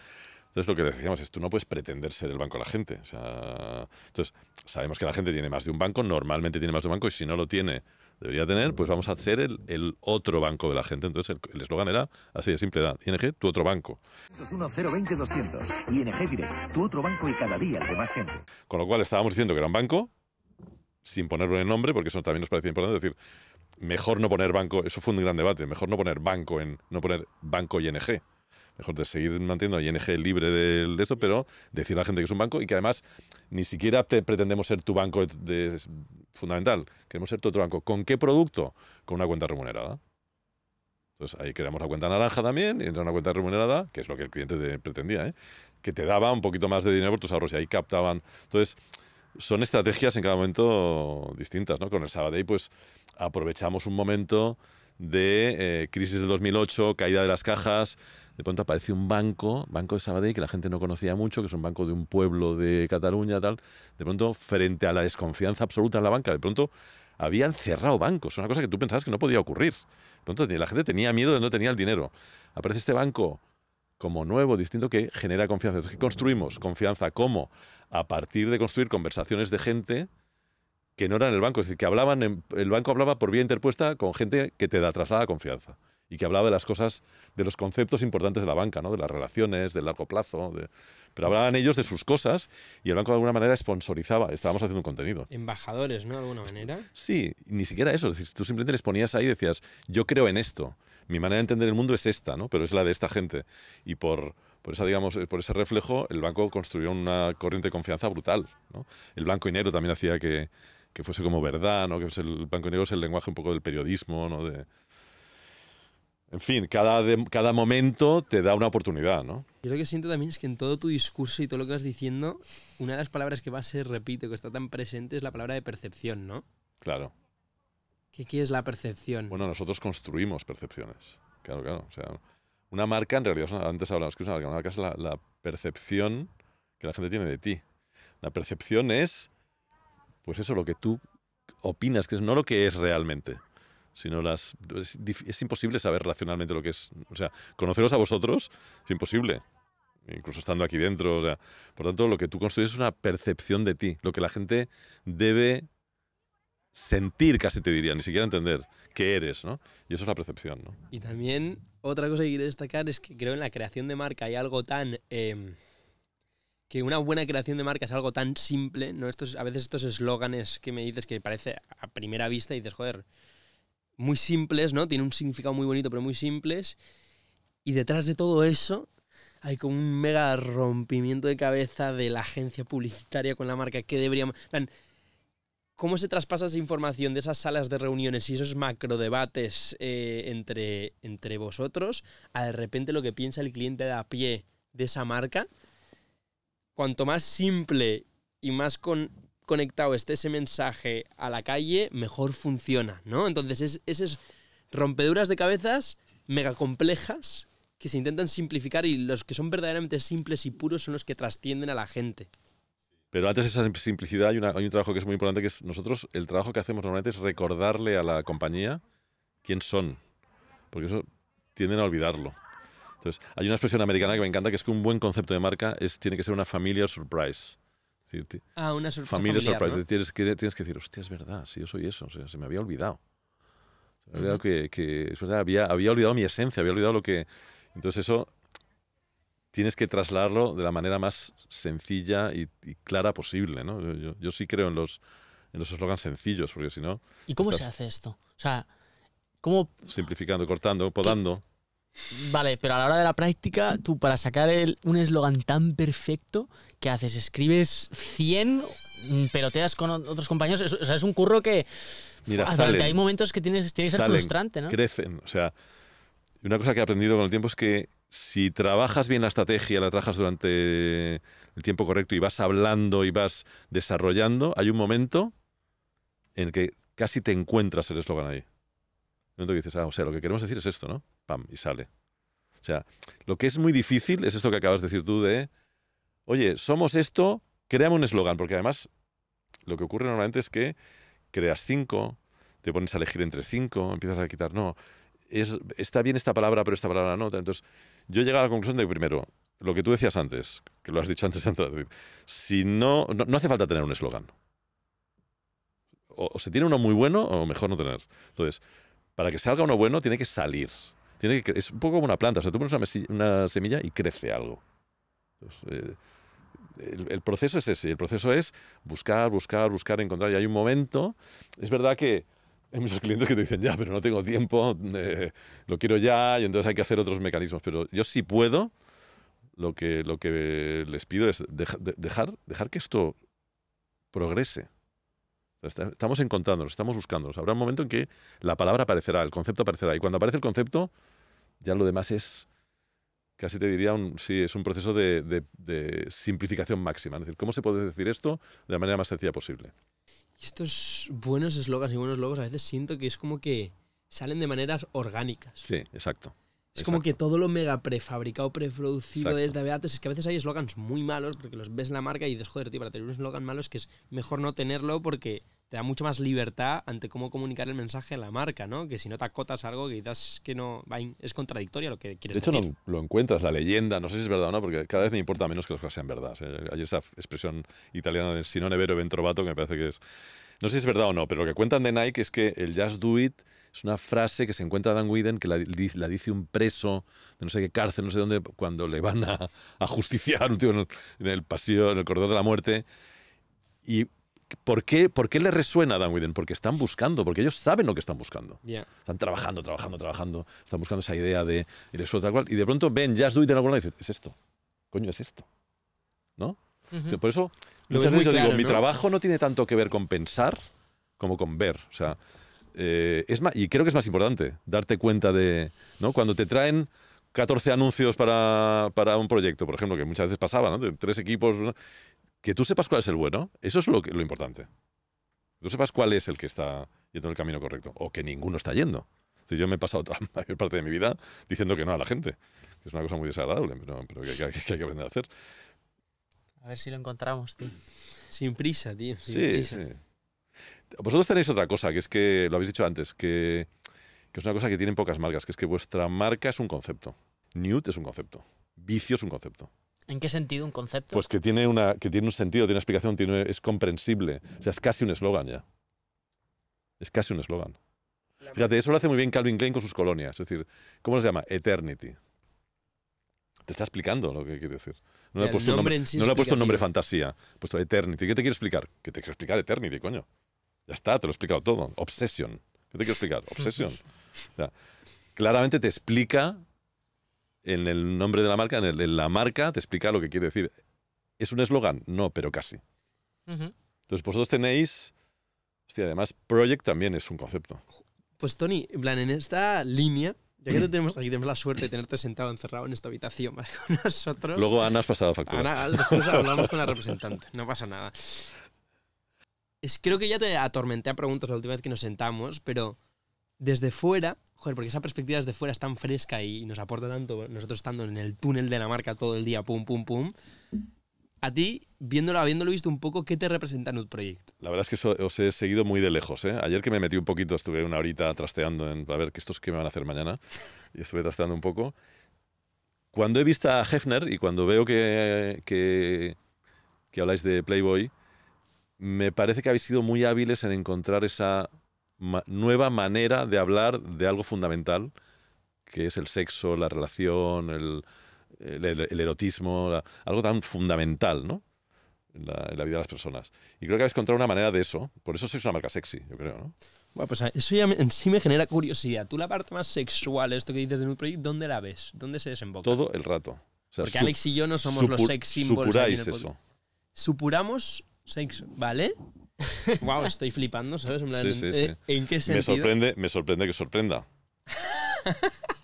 S1: Entonces, lo que decíamos es, tú no puedes pretender ser el banco de la gente. entonces, sabemos que la gente tiene más de un banco, normalmente tiene más de un banco, y si no lo tiene, debería tener, pues vamos a ser el, otro banco de la gente. Entonces, el eslogan era así de simple era ING, tu otro banco. ING tu otro banco y cada día más gente. Con lo cual, estábamos diciendo que era un banco, sin ponerlo en nombre, porque eso también nos parecía importante decir, mejor no poner banco, eso fue un gran debate, mejor no poner banco en, no poner banco ING mejor de seguir manteniendo a ING libre de, esto, pero decir a la gente que es un banco y que además ni siquiera pretendemos ser tu banco fundamental, queremos ser tu otro banco. ¿Con qué producto? Con una cuenta remunerada. Entonces ahí creamos la cuenta naranja también, y entra una cuenta remunerada, que es lo que el cliente pretendía, ¿eh? que te daba un poquito más de dinero por tus ahorros y ahí captaban. Entonces son estrategias en cada momento distintas, Con el Sabadell, pues aprovechamos un momento de eh, crisis del 2008, caída de las cajas, de pronto aparece un banco, Banco de Sabadell, que la gente no conocía mucho, que es un banco de un pueblo de Cataluña, tal. De pronto, frente a la desconfianza absoluta en la banca, de pronto habían cerrado bancos, una cosa que tú pensabas que no podía ocurrir. De pronto la gente tenía miedo de no tenía el dinero. Aparece este banco como nuevo, distinto, que genera confianza. Entonces, ¿qué construimos? Confianza, ¿cómo? A partir de construir conversaciones de gente que no eran el banco, es decir, que hablaban, el banco hablaba por vía interpuesta con gente que te da traslada confianza y que hablaba de las cosas, de los conceptos importantes de la banca, ¿no? de las relaciones, del largo plazo. De... Pero hablaban ellos de sus cosas y el banco de alguna manera sponsorizaba, estábamos haciendo un contenido.
S2: Embajadores, ¿no? De alguna manera.
S1: Sí, ni siquiera eso. Es decir, tú simplemente les ponías ahí y decías, yo creo en esto. Mi manera de entender el mundo es esta, ¿no? Pero es la de esta gente. Y por, por esa, digamos, por ese reflejo, el banco construyó una corriente de confianza brutal. El blanco y también hacía que, fuese como verdad, ¿no? que el banco y negro es el lenguaje un poco del periodismo, ¿no? En fin, cada, cada momento te da una oportunidad, ¿no?
S2: Yo lo que siento también es que en todo tu discurso y todo lo que vas diciendo, una de las palabras que va a ser, repite, que está tan presente, es la palabra de percepción, ¿no?
S1: Claro. ¿Qué, qué es la percepción? Bueno, nosotros construimos percepciones. Claro, claro. O sea, una marca, en realidad, antes hablábamos que es una marca, una marca es la, la percepción que la gente tiene de ti. La percepción es, pues eso, lo que tú opinas, que es no lo que es realmente sino las es, imposible saber racionalmente lo que es, o sea, conoceros a vosotros es imposible, incluso estando aquí dentro, o sea, por tanto lo que tú construyes es una percepción de ti, lo que la gente debe sentir, casi te diría, ni siquiera entender qué eres, ¿no? Y eso es la percepción,
S2: Y también otra cosa que quiero destacar es que creo en la creación de marca hay algo tan em, que una buena creación de marca es algo tan simple, ¿no? a veces estos eslóganes que me dices que parece a primera vista y dices, joder, muy simples, ¿no? Tiene un significado muy bonito, pero muy simples. Y detrás de todo eso hay como un mega rompimiento de cabeza de la agencia publicitaria con la marca. que deberíamos...? ¿Cómo se traspasa esa información de esas salas de reuniones y esos macro debates eh, entre, entre vosotros a de repente lo que piensa el cliente de a pie de esa marca? Cuanto más simple y más con conectado este ese mensaje a la calle, mejor funciona, ¿no? Entonces, es, esas rompeduras de cabezas mega complejas que se intentan simplificar y los que son verdaderamente simples y puros son los que trascienden a la gente.
S1: Pero antes de esa simplicidad hay, un trabajo que es muy importante, que es nosotros, el trabajo que hacemos normalmente es recordarle a la compañía quién son, porque eso tienden a olvidarlo. Entonces, hay una expresión americana que me encanta, que es que un buen concepto de marca es, tiene que ser una familiar surprise a ah, una sorpresa. familiar, ¿no? Tienes, que, tienes que decir, hostia, es verdad, si yo soy eso, o sea, se me había olvidado. Se me había olvidado que, había, había olvidado mi esencia, había olvidado lo que. Entonces, eso tienes que trasladarlo de la manera más sencilla y, clara posible, ¿no? Yo, sí creo en los en los eslogans sencillos, porque si no. ¿Y cómo se hace esto? O sea, ¿cómo. Simplificando, cortando, podando.
S3: Vale, pero a la hora de la práctica, tú para sacar un eslogan tan perfecto, que haces? ¿Escribes 100? Mm, ¿Peloteas con otros compañeros? o sea, es un curro que... Mira, hay momentos que tienes, que frustrante, ¿no?
S1: Crecen, o sea... Una cosa que he aprendido con el tiempo es que si trabajas bien la estrategia, la trabajas durante el tiempo correcto y vas hablando y vas desarrollando, hay un momento en el que casi te encuentras el eslogan ahí dices, ah, o sea, lo que queremos decir es esto, ¿no? Pam, y sale. O sea, lo que es muy difícil es esto que acabas de decir tú de, oye, somos esto, créame un eslogan, porque además lo que ocurre normalmente es que creas cinco, te pones a elegir entre cinco, empiezas a quitar, no, está bien esta palabra, pero esta palabra no. Entonces, yo he a la conclusión de, que, primero, lo que tú decías antes, que lo has dicho antes de si no, no, hace falta tener un eslogan. O, o, se tiene uno muy bueno o mejor no tener. Entonces, para que salga uno bueno, tiene que salir. Tiene que, es un poco como una planta. O sea, tú pones una, semilla y crece algo. Eh, el, proceso es ese. El proceso es buscar, buscar, buscar, encontrar. Y hay un momento. Es verdad que hay muchos clientes que te dicen, ya, pero no tengo tiempo, eh, lo quiero ya, y entonces hay que hacer otros mecanismos. Pero yo sí puedo. Lo que, lo que les pido es dejar, dejar que esto progrese. Estamos encontrándolos, estamos buscándolos. Habrá un momento en que la palabra aparecerá, el concepto aparecerá. Y cuando aparece el concepto, ya lo demás es, casi te diría, un, sí, es un proceso de, simplificación máxima. Es decir, ¿cómo se puede decir esto de la manera más sencilla posible?
S2: estos buenos eslogans y buenos logos a veces siento que es como que salen de maneras orgánicas.
S1: Sí, exacto. Es
S2: como que todo lo mega prefabricado, preproducido desde antes. Es que a veces hay eslogans muy malos porque los ves en la marca y dices, joder, tío, para tener un eslogan malo es que es mejor no tenerlo porque te da mucho más libertad ante cómo comunicar el mensaje a la marca, ¿no? Que si no te acotas algo que quizás que no es contradictorio lo que quieres decir. De
S1: hecho, lo encuentras, la leyenda, no sé si es verdad o no, porque cada vez me importa menos que las cosas sean verdad. Hay esa expresión italiana de si no nevero, ben trovato, que me parece que es... No sé si es verdad o no, pero lo que cuentan de Nike es que el just do it es una frase que se encuentra Dan Whedon que la, dice un preso de no sé qué cárcel, no sé dónde, cuando le van a, a justiciar un tío en el, pasillo, en el corredor de la muerte. Y ¿Por qué, ¿Por qué le resuena a Dan Whedon? Porque están buscando, porque ellos saben lo que están buscando. Están trabajando, trabajando, trabajando. Están buscando esa idea de. Y de eso, tal cual. Y de pronto ven Just Do It en alguna y dicen: Es esto. Coño, es esto. ¿No? Por eso, muchas veces yo digo: Mi trabajo no tiene tanto que ver con pensar como con ver. O sea, eh, es más, y creo que es más importante darte cuenta de, ¿no? Cuando te traen 14 anuncios para, para un proyecto, por ejemplo, que muchas veces pasaba, De tres equipos, que tú sepas cuál es el bueno, eso es lo, que, lo importante. Tú sepas cuál es el que está yendo en el camino correcto, o que ninguno está yendo. yo me he pasado toda la mayor parte de mi vida diciendo que no a la gente, que es una cosa muy desagradable, pero, que, hay que aprender a hacer.
S3: A ver si lo encontramos, tío. Sin prisa,
S2: tío. prisa. sí.
S1: Vosotros tenéis otra cosa, que es que, lo habéis dicho antes, que, es una cosa que tienen pocas marcas, que es que vuestra marca es un concepto. Newt es un concepto. Vicio es un concepto.
S3: ¿En qué sentido un concepto? Pues
S1: que tiene, una, que tiene un sentido, tiene una explicación, tiene, es comprensible. O sea, es casi un eslogan ya. Es casi un eslogan. Fíjate, eso lo hace muy bien Calvin Klein con sus colonias. Es decir, ¿cómo se llama? Eternity. Te está explicando lo que quiere decir. No, le ha, puesto nombre, puesto un nombre fantasía. puesto Eternity. ¿Qué te quiero explicar? Que te quiero explicar Eternity, coño. Ya está, te lo he explicado todo. Obsession. ¿Qué te quiero explicar? Obsession. claramente te explica en el nombre de la marca, en, la marca te explica lo que quiere decir. ¿Es un eslogan? No, pero casi.
S4: Entonces
S1: vosotros tenéis... Hostia, además, project también es un concepto.
S2: Pues Tony, en plan, en esta línea, ya que mm. tenemos aquí, tenemos la suerte de tenerte sentado encerrado en esta habitación con nosotros. Luego Ana has pasado factura. Ana, después hablamos con la representante, no pasa nada creo que ya te atormenté a preguntas la última vez que nos sentamos, pero desde fuera, joder, porque esa perspectiva desde fuera es tan fresca y nos aporta tanto, nosotros estando en el túnel de la marca todo el día, pum, pum, pum. A ti, viéndolo, habiéndolo visto un poco, ¿qué te representa Nude Project?
S1: La verdad es que os he seguido muy de lejos. ¿eh? Ayer que me metí un poquito, estuve una horita trasteando en, a ver, ¿qué estos qué me van a hacer mañana? Y estuve trasteando un poco. Cuando he visto a Hefner y cuando veo que habláis de Playboy, me parece que habéis sido muy hábiles en encontrar esa nueva manera de hablar de algo fundamental, que es el sexo, la relación, el, erotismo, algo tan fundamental, ¿no? En la, vida de las personas. Y creo que habéis encontrado una manera de eso. Por eso sois una marca sexy, yo creo, ¿no?
S2: Bueno, pues eso ya en sí me genera curiosidad. Tú la parte más sexual, esto que dices de un proyecto, ¿dónde la ves? ¿Dónde se desemboca? Todo
S1: el rato. Porque Alex y yo no somos los sex symbols. Supuráis eso.
S2: Supuramos sexo, ¿vale? wow, estoy flipando, ¿sabes? ¿eh? qué sentido? Me sorprende,
S1: me sorprende que sorprenda.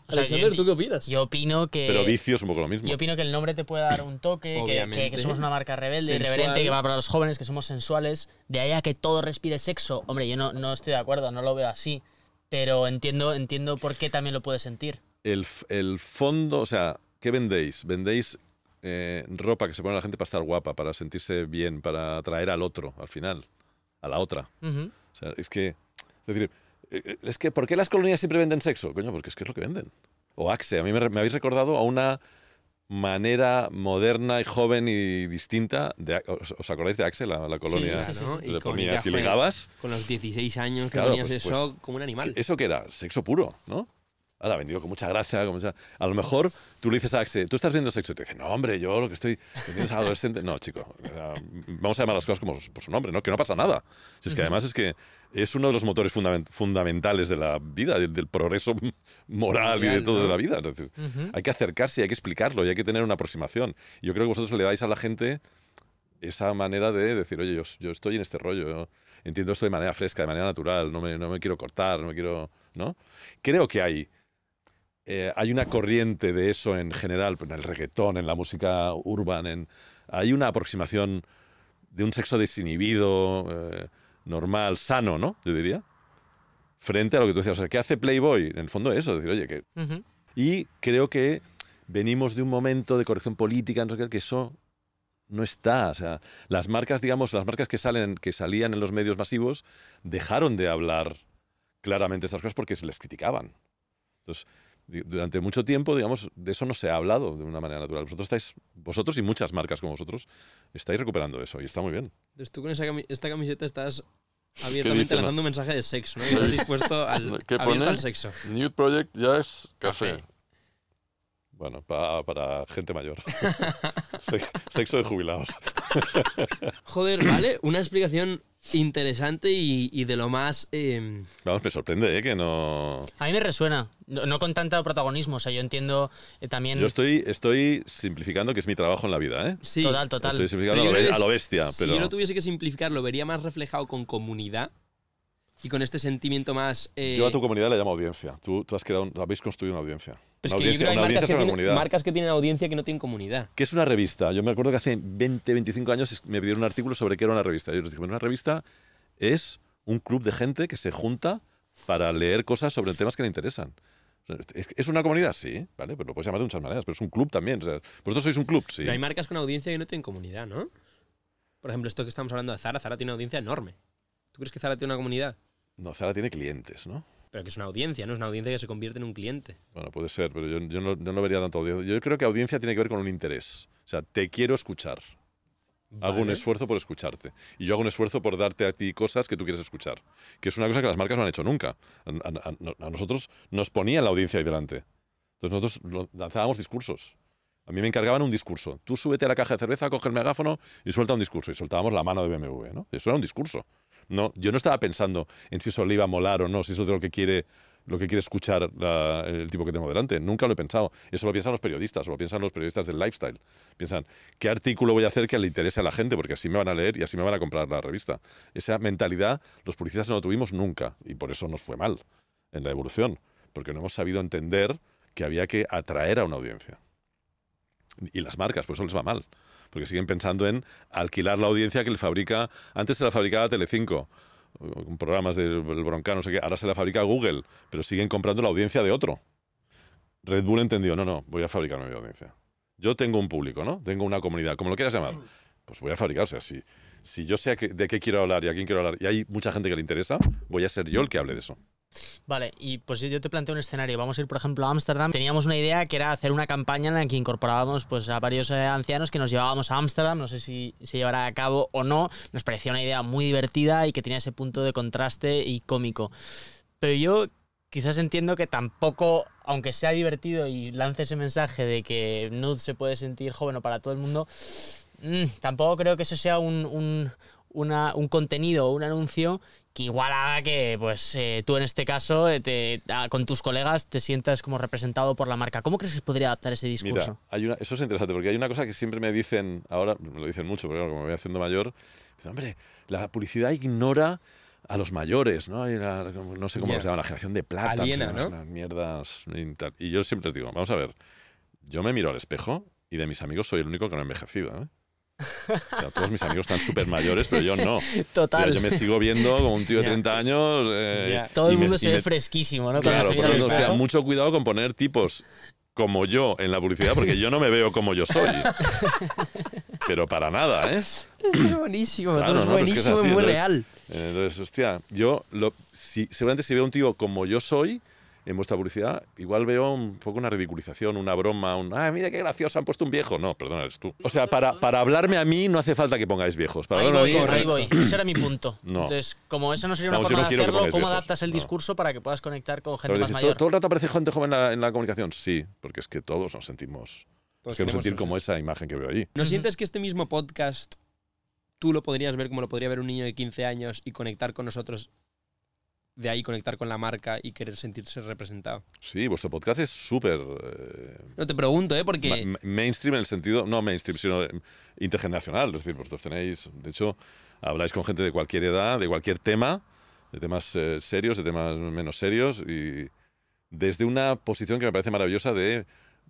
S3: Alexander, ¿tú qué opinas? Yo opino que. Pero
S1: vicio es un poco lo mismo. Yo
S3: opino que el nombre te puede dar un toque, que, somos una marca rebelde, irreverente, que va para los jóvenes, que somos sensuales. De allá que todo respire sexo. Hombre, yo no, no estoy de acuerdo, no lo veo así. Pero entiendo, entiendo por qué también lo puedes sentir.
S1: El, el fondo, o sea, ¿qué vendéis? ¿Vendéis eh, ropa que se pone la gente para estar guapa, para sentirse bien, para atraer al otro, al final, a la otra. es que. Es decir, eh, que, ¿por qué las colonias siempre venden sexo? Coño, porque es que es lo que venden. O Axe, a mí me, habéis recordado a una manera moderna y joven y distinta. De, ¿os, acordáis de Axe, la, colonia? Sí, sí, sí, y Con
S2: los 16 años que ponías pues, pues, eso como un animal. ¿Eso
S1: que era? Sexo puro, ¿no? ahora vendido con mucha gracia, como A lo mejor tú le dices a Axe, tú estás viendo sexo, y te dice, no, hombre, yo lo que estoy vendiendo es adolescente. No, chico, vamos a llamar las cosas como por su nombre, ¿no? Que no pasa nada. Si es que además es que es uno de los motores fundamentales de la vida, del, progreso moral y de todo de la vida. hay que acercarse, hay que explicarlo y hay que tener una aproximación. Yo creo que vosotros le dais a la gente esa manera de decir, oye, yo, yo estoy en este rollo, entiendo esto de manera fresca, de manera natural, no me, no me quiero cortar, no me quiero... ¿no? Creo que hay eh, hay una corriente de eso en general, en el reggaetón, en la música urbana, hay una aproximación de un sexo desinhibido, eh, normal, sano, ¿no? Yo diría. Frente a lo que tú decías, o sea, ¿qué hace Playboy? En el fondo eso, decir, oye, que... Y creo que venimos de un momento de corrección política, en que eso no está. O sea, las marcas, digamos, las marcas que, salen, que salían en los medios masivos dejaron de hablar claramente estas cosas porque se les criticaban. Entonces, durante mucho tiempo, digamos, de eso no se ha hablado de una manera natural. Vosotros estáis, vosotros y muchas marcas como vosotros, estáis recuperando eso y está muy bien.
S2: Entonces tú con esta camiseta estás abiertamente lanzando un mensaje de sexo, ¿no? Y estás dispuesto al, ¿Qué
S1: abierto al sexo. Nude Project ya es café. Bueno, para gente mayor. sexo de jubilados. Joder, ¿vale? Una
S3: explicación interesante y, de lo más. Em,
S1: Vamos, me sorprende eh, que no.
S3: A mí me resuena, no, con tanto protagonismo. O sea, yo entiendo eh, también. Yo
S1: estoy, estoy simplificando que es mi trabajo en la vida, eh. Sí, total, total. a lo, bestia. Si pero... yo no
S3: tuviese que simplificar,
S2: lo vería más reflejado con comunidad y con este sentimiento más. Yo a tu
S1: comunidad le llamo audiencia. Tú, tú has creado, habéis construido una audiencia. Pero es que yo creo que hay marcas
S2: que, tienen, audiencia que no tienen comunidad.
S1: ¿Qué es una revista? Yo me acuerdo que hace 20, 25 años me pidieron un artículo sobre qué era una revista. Yo les dije, bueno, una revista es un club de gente que se junta para leer cosas sobre temas que le interesan. ¿Es una comunidad? Sí, ¿vale? Pero pues lo puedes llamar de muchas maneras, pero es un club también. O vosotros sois un club, sí. Pero hay marcas
S2: con audiencia que no tienen comunidad, ¿no? Por ejemplo, esto que estamos hablando de Zara, Zara tiene una audiencia enorme. ¿Tú crees que Zara tiene una comunidad?
S1: No, Zara tiene clientes, ¿no?
S2: Pero que es una audiencia, ¿no? Es una audiencia que se convierte en un cliente.
S1: Bueno, puede ser, pero yo, no, vería tanto audiencia. Yo creo que audiencia tiene que ver con un interés. O sea, te quiero escuchar. Hago un esfuerzo por escucharte. Y yo hago un esfuerzo por darte a ti cosas que tú quieres escuchar. Que es una cosa que las marcas no han hecho nunca. A, nosotros nos ponían la audiencia ahí delante. Entonces nosotros lanzábamos discursos. A mí me encargaban un discurso. Tú súbete a la caja de cerveza, coge el megáfono y suelta un discurso. Y soltábamos la mano de BMW, ¿no? Eso era un discurso. No, yo no estaba pensando en si eso le iba a molar o no, si eso es lo que quiere lo que quiere escuchar el tipo que tengo delante. Nunca lo he pensado. Eso lo piensan los periodistas, o lo piensan los periodistas del lifestyle. Piensan, ¿qué artículo voy a hacer que le interese a la gente? Porque así me van a leer y así me van a comprar la revista. Esa mentalidad los publicistas no la tuvimos nunca y por eso nos fue mal en la evolución, porque no hemos sabido entender que había que atraer a una audiencia. Y las marcas, pues eso les va mal porque siguen pensando en alquilar la audiencia que le fabrica, antes se la fabricaba Telecinco, con programas del broncano, no sé qué, ahora se la fabrica Google, pero siguen comprando la audiencia de otro. Red Bull entendió, no, no, voy a fabricar mi audiencia. Yo tengo un público, ¿no? Tengo una comunidad, como lo quieras llamar. Pues voy a fabricar, o sea, si yo sé de qué quiero hablar y a quién quiero hablar, y hay mucha gente que le interesa, voy a ser yo el que hable de eso.
S3: Vale, y pues yo te planteo un escenario. Vamos a ir, por ejemplo, a Ámsterdam. Teníamos una idea que era hacer una campaña en la que incorporábamos pues, a varios eh, ancianos que nos llevábamos a Ámsterdam. No sé si se llevará a cabo o no. Nos parecía una idea muy divertida y que tenía ese punto de contraste y cómico. Pero yo quizás entiendo que tampoco, aunque sea divertido y lance ese mensaje de que Nud se puede sentir joven o para todo el mundo, mm, tampoco creo que eso sea un, un contenido o un anuncio que igual haga que pues eh, tú en este caso eh, te, con tus colegas te sientas como representado por la marca. ¿Cómo crees que se podría adaptar ese discurso?
S1: Mira, eso es interesante porque hay una cosa que siempre me dicen, ahora me lo dicen mucho, porque como me voy haciendo mayor, hombre, la publicidad ignora a los mayores, ¿no? no sé cómo se la generación de plata, las mierdas. Y yo siempre les digo, vamos a ver, yo me miro al espejo y de mis amigos soy el único que no ha envejecido. ¿eh? todos mis amigos están súper mayores, pero yo no. Total. Yo, me sigo viendo como un tío de 30 años. Eh, todo el mundo se ve
S3: fresquísimo, ¿no?
S1: Claro, mucho cuidado con poner tipos como yo en la publicidad, porque yo no me veo como yo soy. pero para nada, ¿eh? Es
S2: buenísimo, es buenísimo, muy real.
S1: Entonces, hostia, yo lo, si, seguramente si veo un tío como yo soy, en vuestra publicidad, igual veo un poco una ridiculización, una broma, un, ah, mira qué gracioso, han puesto un viejo. No, perdona, eres tú. O sea, para, para hablarme a mí no hace falta que pongáis viejos. ahí voy, ahí voy.
S4: Ese
S3: era mi punto. Entonces, como eso no sería una forma de hacerlo, ¿cómo adaptas el discurso para que puedas conectar con gente
S1: más mayor? ¿todo, el rato aparece gente joven en la, comunicación? Sí, porque es que todos nos sentimos... sentir como esa imagen que veo allí. ¿No sientes
S2: que este mismo podcast tú lo podrías ver como lo podría ver un niño de 15 años y conectar con nosotros de ahí conectar con la marca y querer sentirse representado.
S1: Sí, vuestro podcast es súper... Eh, no te pregunto, ¿eh? Porque... mainstream en el sentido, no mainstream, sino intergeneracional. Es decir, vosotros tenéis, de hecho, habláis con gente de cualquier edad, de cualquier tema, de temas eh, serios, de temas menos serios, y desde una posición que me parece maravillosa de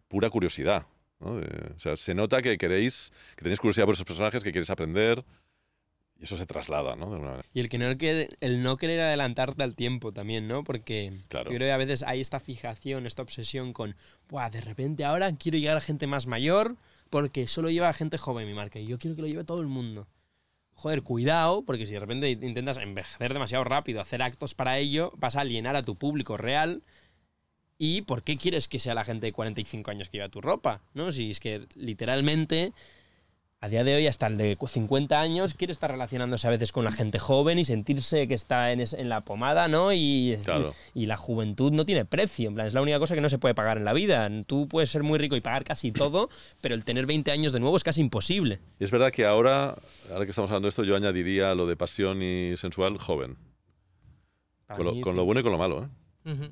S1: pura curiosidad. o sea, se nota que queréis, que tenéis curiosidad por esos personajes, que queréis aprender. Y eso se traslada, ¿no?
S2: Y el, que no, el no querer adelantarte al tiempo también, ¿no? Porque claro. yo creo que a veces hay esta fijación, esta obsesión con, Buah, de repente ahora quiero llegar a gente más mayor porque solo lleva gente joven mi marca y yo quiero que lo lleve todo el mundo. Joder, cuidado, porque si de repente intentas envejecer demasiado rápido, hacer actos para ello, vas a alienar a tu público real ¿Y por qué quieres que sea la gente de 45 años que lleva tu ropa? ¿No? Si es que literalmente a día de hoy, hasta el de 50 años, quiere estar relacionándose a veces con la gente joven y sentirse que está en, la pomada, ¿no? Y, y, la juventud no tiene precio, es la única cosa que no se puede pagar en la vida. Tú puedes ser muy rico y pagar casi todo, pero el tener 20 años de nuevo es casi imposible.
S1: Y es verdad que ahora, ahora que estamos hablando de esto, yo añadiría lo de pasión y sensual joven. Con lo, bueno y con lo malo,
S4: ¿eh?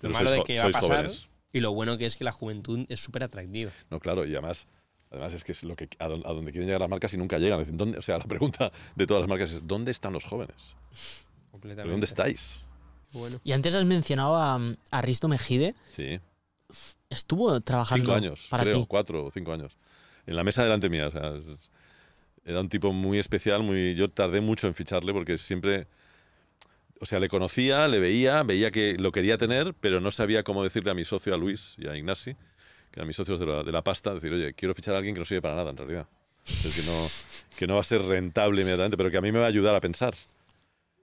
S1: Lo malo de que va a pasar
S2: y lo bueno que es que la juventud es súper atractiva.
S1: No, claro, y además Además, es que es lo que, a, donde quieren llegar las marcas y nunca llegan. o sea, la pregunta de todas las marcas es: ¿dónde están los jóvenes? ¿Dónde estáis?
S3: Y antes has mencionado a, Aristo Risto Mejide. Sí. Estuvo trabajando. Cinco años, creo,
S1: cuatro o cinco años. En la mesa delante mía. era un tipo muy especial, muy. Yo tardé mucho en ficharle porque siempre. O sea, le conocía, le veía, veía que lo quería tener, pero no sabía cómo decirle a mi socio, a Luis y a Ignasi que a mis socios de la, pasta, decir, oye, quiero fichar a alguien que no sirve para nada en realidad. que no, que no va a ser rentable inmediatamente, pero que a mí me va a ayudar a pensar.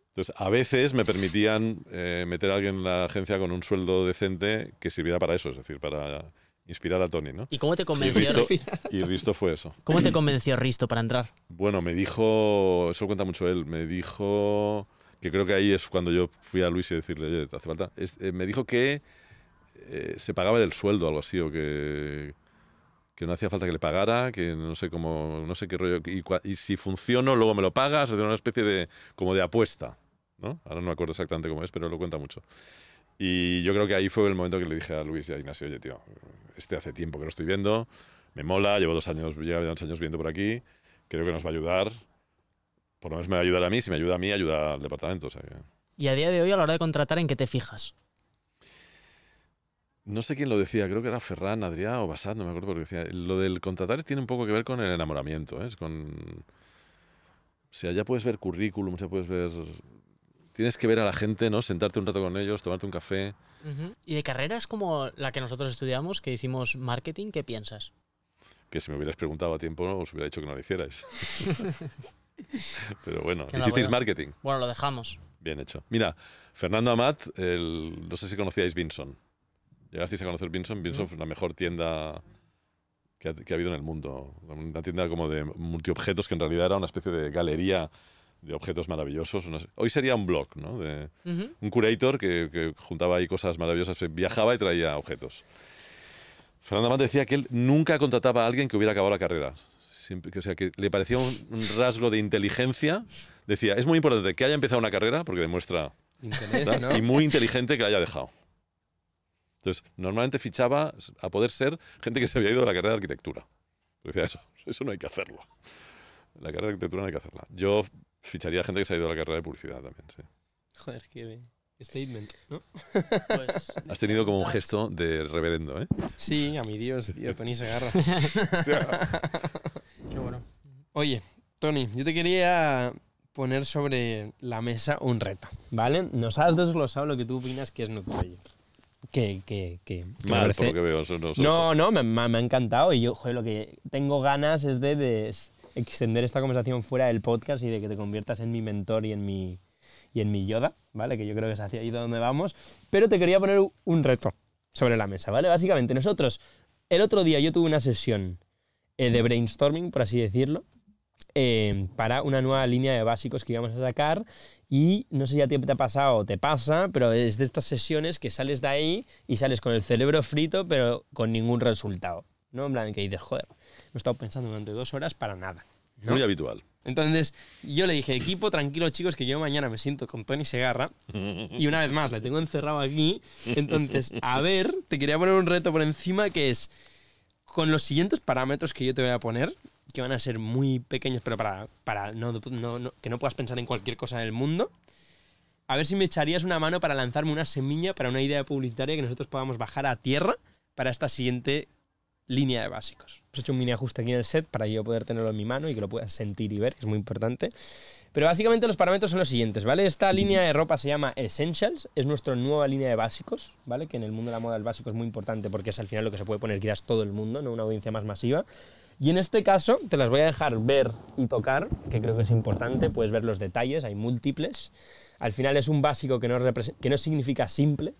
S1: Entonces, a veces me permitían eh, meter a alguien en la agencia con un sueldo decente que sirviera para eso, es decir, para inspirar a Tony, ¿no? ¿Y cómo te convenció? Y Risto, y Risto fue eso. ¿Cómo te convenció Risto para entrar? Bueno, me dijo, eso lo cuenta mucho él, me dijo que creo que ahí es cuando yo fui a Luis y decirle, oye, ¿te hace falta? Eh, me dijo que eh, se pagaba del sueldo algo así, o que, que no hacía falta que le pagara, que no sé cómo, no sé qué rollo, y, si funciona luego me lo pagas, o sea, una especie de, como de apuesta, ¿no? Ahora no me acuerdo exactamente cómo es, pero lo cuenta mucho. Y yo creo que ahí fue el momento que le dije a Luis y a Ignacio, oye, tío, este hace tiempo que no estoy viendo, me mola, llevo dos años, llevo dos años viendo por aquí, creo que nos va a ayudar, por lo menos me va a ayudar a mí, si me ayuda a mí, ayuda al departamento.
S3: Y a día de hoy, a la hora de contratar, ¿en qué te fijas?
S1: no sé quién lo decía, creo que era Ferran, Adrià o Basad, no me acuerdo, porque decía, lo del contratar tiene un poco que ver con el enamoramiento, ¿eh? es con... O sea, ya puedes ver currículum, ya puedes ver... Tienes que ver a la gente, ¿no? Sentarte un rato con ellos, tomarte un café.
S3: Y de carreras como la que nosotros estudiamos, que hicimos marketing, ¿qué piensas?
S1: Que si me hubieras preguntado a tiempo, os hubiera dicho que no lo hicierais. Pero bueno, hicisteis marketing. Bueno, lo dejamos. Bien hecho. Mira, Fernando Amat, no sé si conocíais Vinson llegasteis a conocer Binson. Binson mm. fue la mejor tienda que ha, habido en el mundo. Una tienda como de multiobjetos que en realidad era una especie de galería de objetos maravillosos. hoy sería un blog, ¿no? Un curator que, juntaba ahí cosas maravillosas, eh, viajaba y traía objetos. Fernando Amat decía que él nunca contrataba a alguien que hubiera acabado la carrera. o sea, que le parecía un, rasgo de inteligencia. Decía, es muy importante que haya empezado una carrera porque demuestra Y muy inteligente que la haya dejado. Entonces, normalmente fichaba a poder ser gente que se había ido de la carrera de arquitectura. Decía, eso, eso no hay que hacerlo. La carrera de arquitectura no hay que hacerla. Yo ficharía a gente que se ha ido de la carrera de publicidad también,
S2: Joder, qué bien. Statement, ¿no? Pues, has tenido como un gesto
S1: de reverendo, ¿eh? Sí,
S2: a mi Dios, tío, Tony se agarra. qué bueno. Oye, Tony, yo te quería poner sobre la mesa un reto, ¿vale? Nos has desglosado lo que tú opinas que es Nutrayet que, no, no, me, me, ha encantado y yo, lo que tengo ganas es de, extender esta conversación fuera del podcast y de que te conviertas en mi mentor y en mi, y en mi Yoda, ¿vale? Que yo creo que es hacia ahí donde vamos, pero te quería poner un reto sobre la mesa, ¿vale? Básicamente nosotros, el otro día yo tuve una sesión eh, de brainstorming, por así decirlo, eh, para una nueva línea de básicos que íbamos a sacar y no sé si a te ha pasado o te pasa, pero es de estas sesiones que sales de ahí y sales con el cerebro frito, pero con ningún resultado. ¿No? En plan, que dices, joder, no he estado pensando durante dos horas para nada. Muy habitual. Entonces, yo le dije, equipo, tranquilo chicos, que yo mañana me siento con Tony Segarra.
S4: Y una vez
S2: más, le tengo encerrado aquí. Entonces, a ver, te quería poner un reto por encima que es, con los siguientes parámetros que yo te voy a poner, que van a ser muy pequeños, pero para, para que no puedas pensar en cualquier cosa del mundo. A ver si me echarías una mano para lanzarme una semilla para una idea publicitaria que nosotros podamos bajar a tierra para esta siguiente línea de básicos. Pues he hecho un mini ajuste aquí en el set para yo poder tenerlo en mi mano y que lo puedas sentir y ver, que es muy importante. Pero básicamente los parámetros son los siguientes, ¿vale? Esta línea de ropa se llama Essentials, es nuestra nueva línea de básicos, ¿vale? Que en el mundo de la moda el básico es muy importante porque es al final lo que se puede poner quizás todo el mundo, no una audiencia más masiva. Y en este caso te las voy a dejar ver y tocar, que creo que es importante, puedes ver los detalles, hay múltiples. Al final es un básico que no, que no significa simple,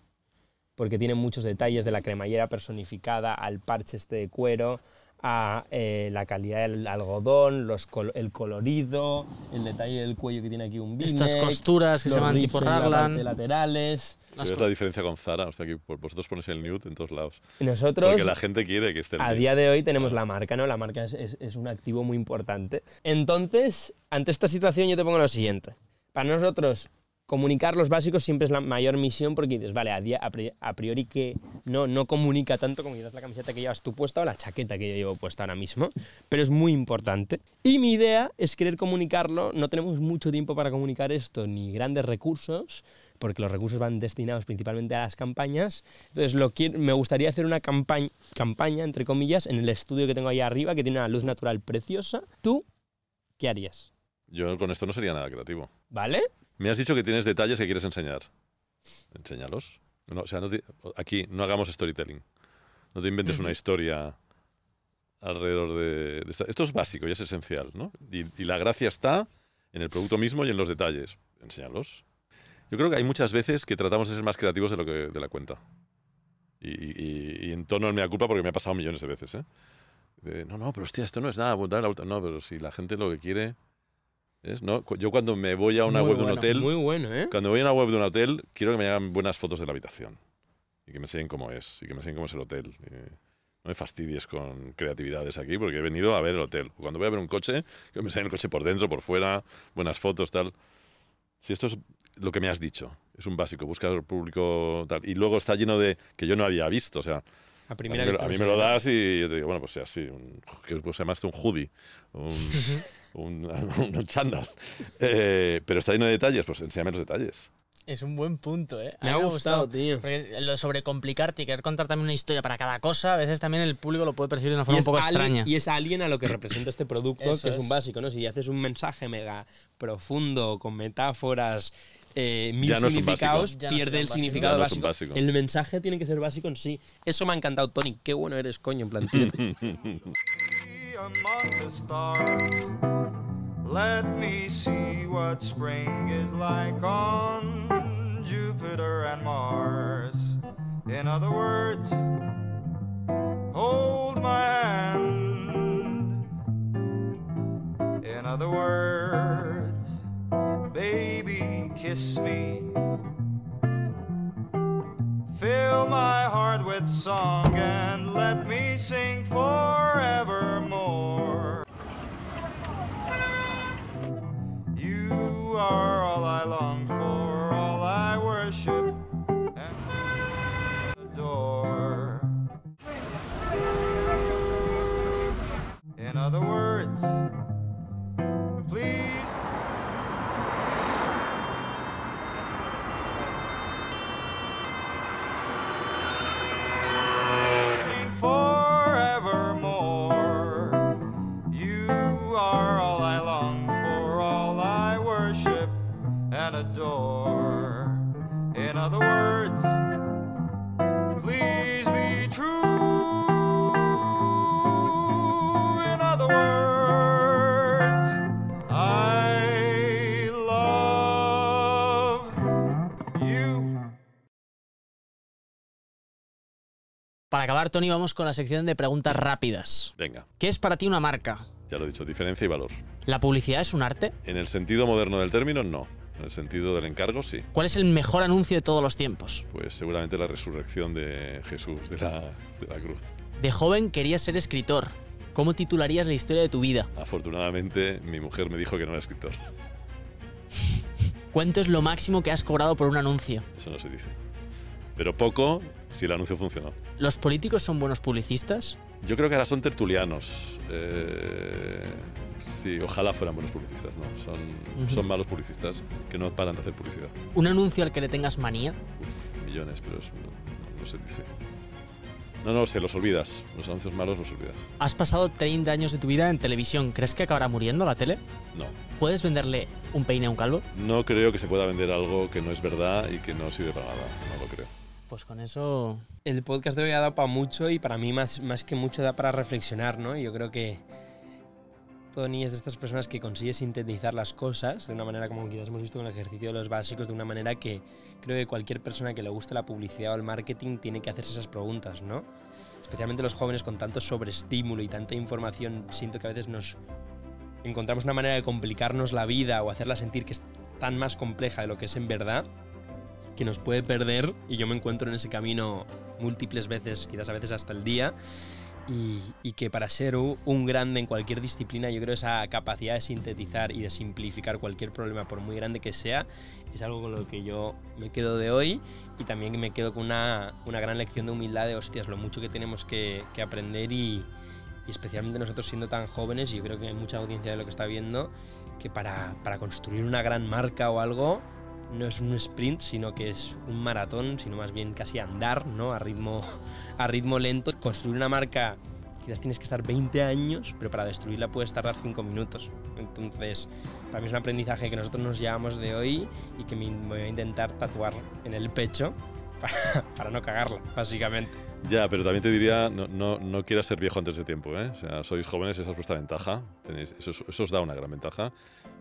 S2: porque tiene muchos detalles de la cremallera personificada al parche este de cuero, a eh, la calidad del algodón, el colorido, el detalle del cuello que tiene aquí un bíceps. Estas costuras que se llaman tipo raglan. de laterales. ¿Qué es la
S1: diferencia con Zara, o sea que vosotros ponéis el nude en todos lados. Nosotros. Porque la gente quiere que esté. a día de hoy
S2: tenemos la marca, ¿no? La marca es un activo muy importante. Entonces, ante esta situación yo te pongo lo siguiente. Para nosotros, comunicar los básicos siempre es la mayor misión porque dices, vale, a, priori que no, no comunica tanto como quizás la camiseta que llevas tú puesta o la chaqueta que yo llevo puesta ahora mismo, pero es muy importante. Y mi idea es querer comunicarlo, no tenemos mucho tiempo para comunicar esto, ni grandes recursos, porque los recursos van destinados principalmente a las campañas. Entonces, lo me gustaría hacer una campaña, campaña, entre comillas, en el estudio que tengo ahí arriba, que tiene una luz natural preciosa. ¿Tú qué harías?
S1: Yo con esto no sería nada creativo. ¿Vale? Me has dicho que tienes detalles que quieres enseñar. Enséñalos. o sea, aquí no hagamos storytelling. No te inventes una historia alrededor de, Esto es básico y es esencial, ¿no? Y, la gracia está en el producto mismo y en los detalles. Enséñalos. Yo creo que hay muchas veces que tratamos de ser más creativos de lo que de la cuenta. Y, en torno me da culpa porque me ha pasado millones de veces, ¿eh? no, no, pero hostia, esto no es nada. No, pero si la gente lo que quiere yo cuando me voy a una web de un hotel. ¿eh? Cuando voy a una web de un hotel, quiero que me hagan buenas fotos de la habitación. Y que me enseñen cómo es. Y que me enseñen cómo es el hotel. no me fastidies con creatividades aquí, porque he venido a ver el hotel. Cuando voy a ver un coche, que me enseñen el coche por dentro, por fuera, buenas fotos, tal. Si esto es lo que me has dicho, es un básico, buscar público, tal. Y luego está lleno de. que yo no había visto, o sea. A, mí, me lo das y yo te digo, bueno, pues sea así, que pues llamaste un hoodie, un, un, eh, pero está lleno de detalles, pues enséñame los detalles.
S3: Es un buen punto, ¿eh? Me, ha gustado, tío. lo sobrecomplicarte y querer contar también una historia para cada cosa, a veces también el público lo puede percibir de una forma un poco extraña. Y
S2: es alguien a lo que representa este producto, que es, es un básico, ¿no? Si haces un mensaje mega profundo, con metáforas eh, mil significados, pierde el significado básico. El mensaje tiene que ser básico en sí. Eso me ha encantado, Tony. Qué bueno eres, coño, en plan.
S4: Let me see what spring is like on Jupiter and Mars. In other words, hold my hand. In other words, kiss me. Fill my heart with song and let me sing forevermore. You are all I long for.
S3: para acabar, Tony, vamos con la sección de preguntas rápidas. Venga. ¿Qué es para ti una marca?
S1: Ya lo he dicho, diferencia y valor. ¿La publicidad es un arte? En el sentido moderno del término, no. En el sentido del encargo, sí. ¿Cuál es el mejor anuncio de todos los tiempos? Pues seguramente la resurrección de Jesús de la, de la cruz.
S3: De joven querías ser escritor. ¿Cómo titularías la historia de tu vida?
S1: Afortunadamente, mi mujer me dijo que no era escritor.
S3: ¿Cuánto es lo máximo que has cobrado por un anuncio?
S1: Eso no se dice pero poco si el anuncio funcionó. ¿Los políticos son buenos publicistas? Yo creo que ahora son tertulianos. Eh, sí, ojalá fueran buenos publicistas, ¿no? Son, son malos publicistas que no paran de hacer publicidad.
S3: ¿Un anuncio al que le tengas manía?
S1: millones, pero no, se dice. No, no, se los olvidas. Los anuncios malos los olvidas.
S3: Has pasado 30 años de tu vida en televisión. ¿Crees que acabará muriendo la tele? No. ¿Puedes venderle un peine a un calvo?
S1: No creo que se pueda vender algo que no es verdad y que no sirve para nada. No lo creo pues con
S2: eso... El podcast de hoy ha dado para mucho y para mí más, más que mucho da para reflexionar, ¿no? Yo creo que Tony es de estas personas que consigue sintetizar las cosas de una manera como quizás hemos visto con el ejercicio de los básicos, de una manera que creo que cualquier persona que le guste la publicidad o el marketing tiene que hacerse esas preguntas, ¿no? Especialmente los jóvenes con tanto sobreestímulo y tanta información, siento que a veces nos encontramos una manera de complicarnos la vida o hacerla sentir que es tan más compleja de lo que es en verdad que nos puede perder y yo me encuentro en ese camino múltiples veces, quizás a veces hasta el día. Y, que para ser un grande en cualquier disciplina, yo creo esa capacidad de sintetizar y de simplificar cualquier problema, por muy grande que sea, es algo con lo que yo me quedo de hoy y también me quedo con una, gran lección de humildad de hostias, lo mucho que tenemos que, aprender y, especialmente nosotros siendo tan jóvenes, y yo creo que hay mucha audiencia de lo que está viendo, que para, para construir una gran marca o algo no es un sprint, sino que es un maratón, sino más bien casi andar, ¿no? A ritmo, a ritmo lento. Construir una marca quizás tienes que estar 20 años, pero para destruirla puedes tardar 5 minutos. Entonces, para mí es un aprendizaje que nosotros nos llevamos de hoy y que me voy a intentar tatuar en el pecho para, no cagarla, básicamente.
S1: Ya, pero también te diría, no, no, no, quieras ser viejo antes de tiempo, ¿eh? O sea, sois jóvenes, esa es vuestra ventaja, eso os da una gran ventaja,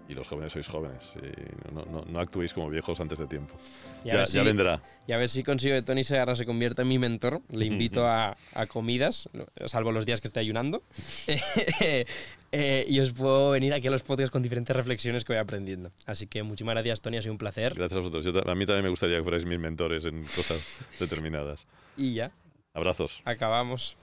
S1: y los jóvenes sois jóvenes. Y no, actuéis como viejos antes de tiempo. Ya, vendrá. Y a ver si consigo que Tony Segarra se
S2: convierta en mi mentor. Le invito a, comidas, salvo los días que esté ayunando. Eh, y os puedo venir aquí a los podcasts con diferentes reflexiones que voy aprendiendo. Así que muchísimas gracias, Tony. Ha sido un placer.
S1: Gracias a vosotros. a mí también me gustaría que fuerais mis mentores en cosas determinadas. y ya. Abrazos.
S2: Acabamos.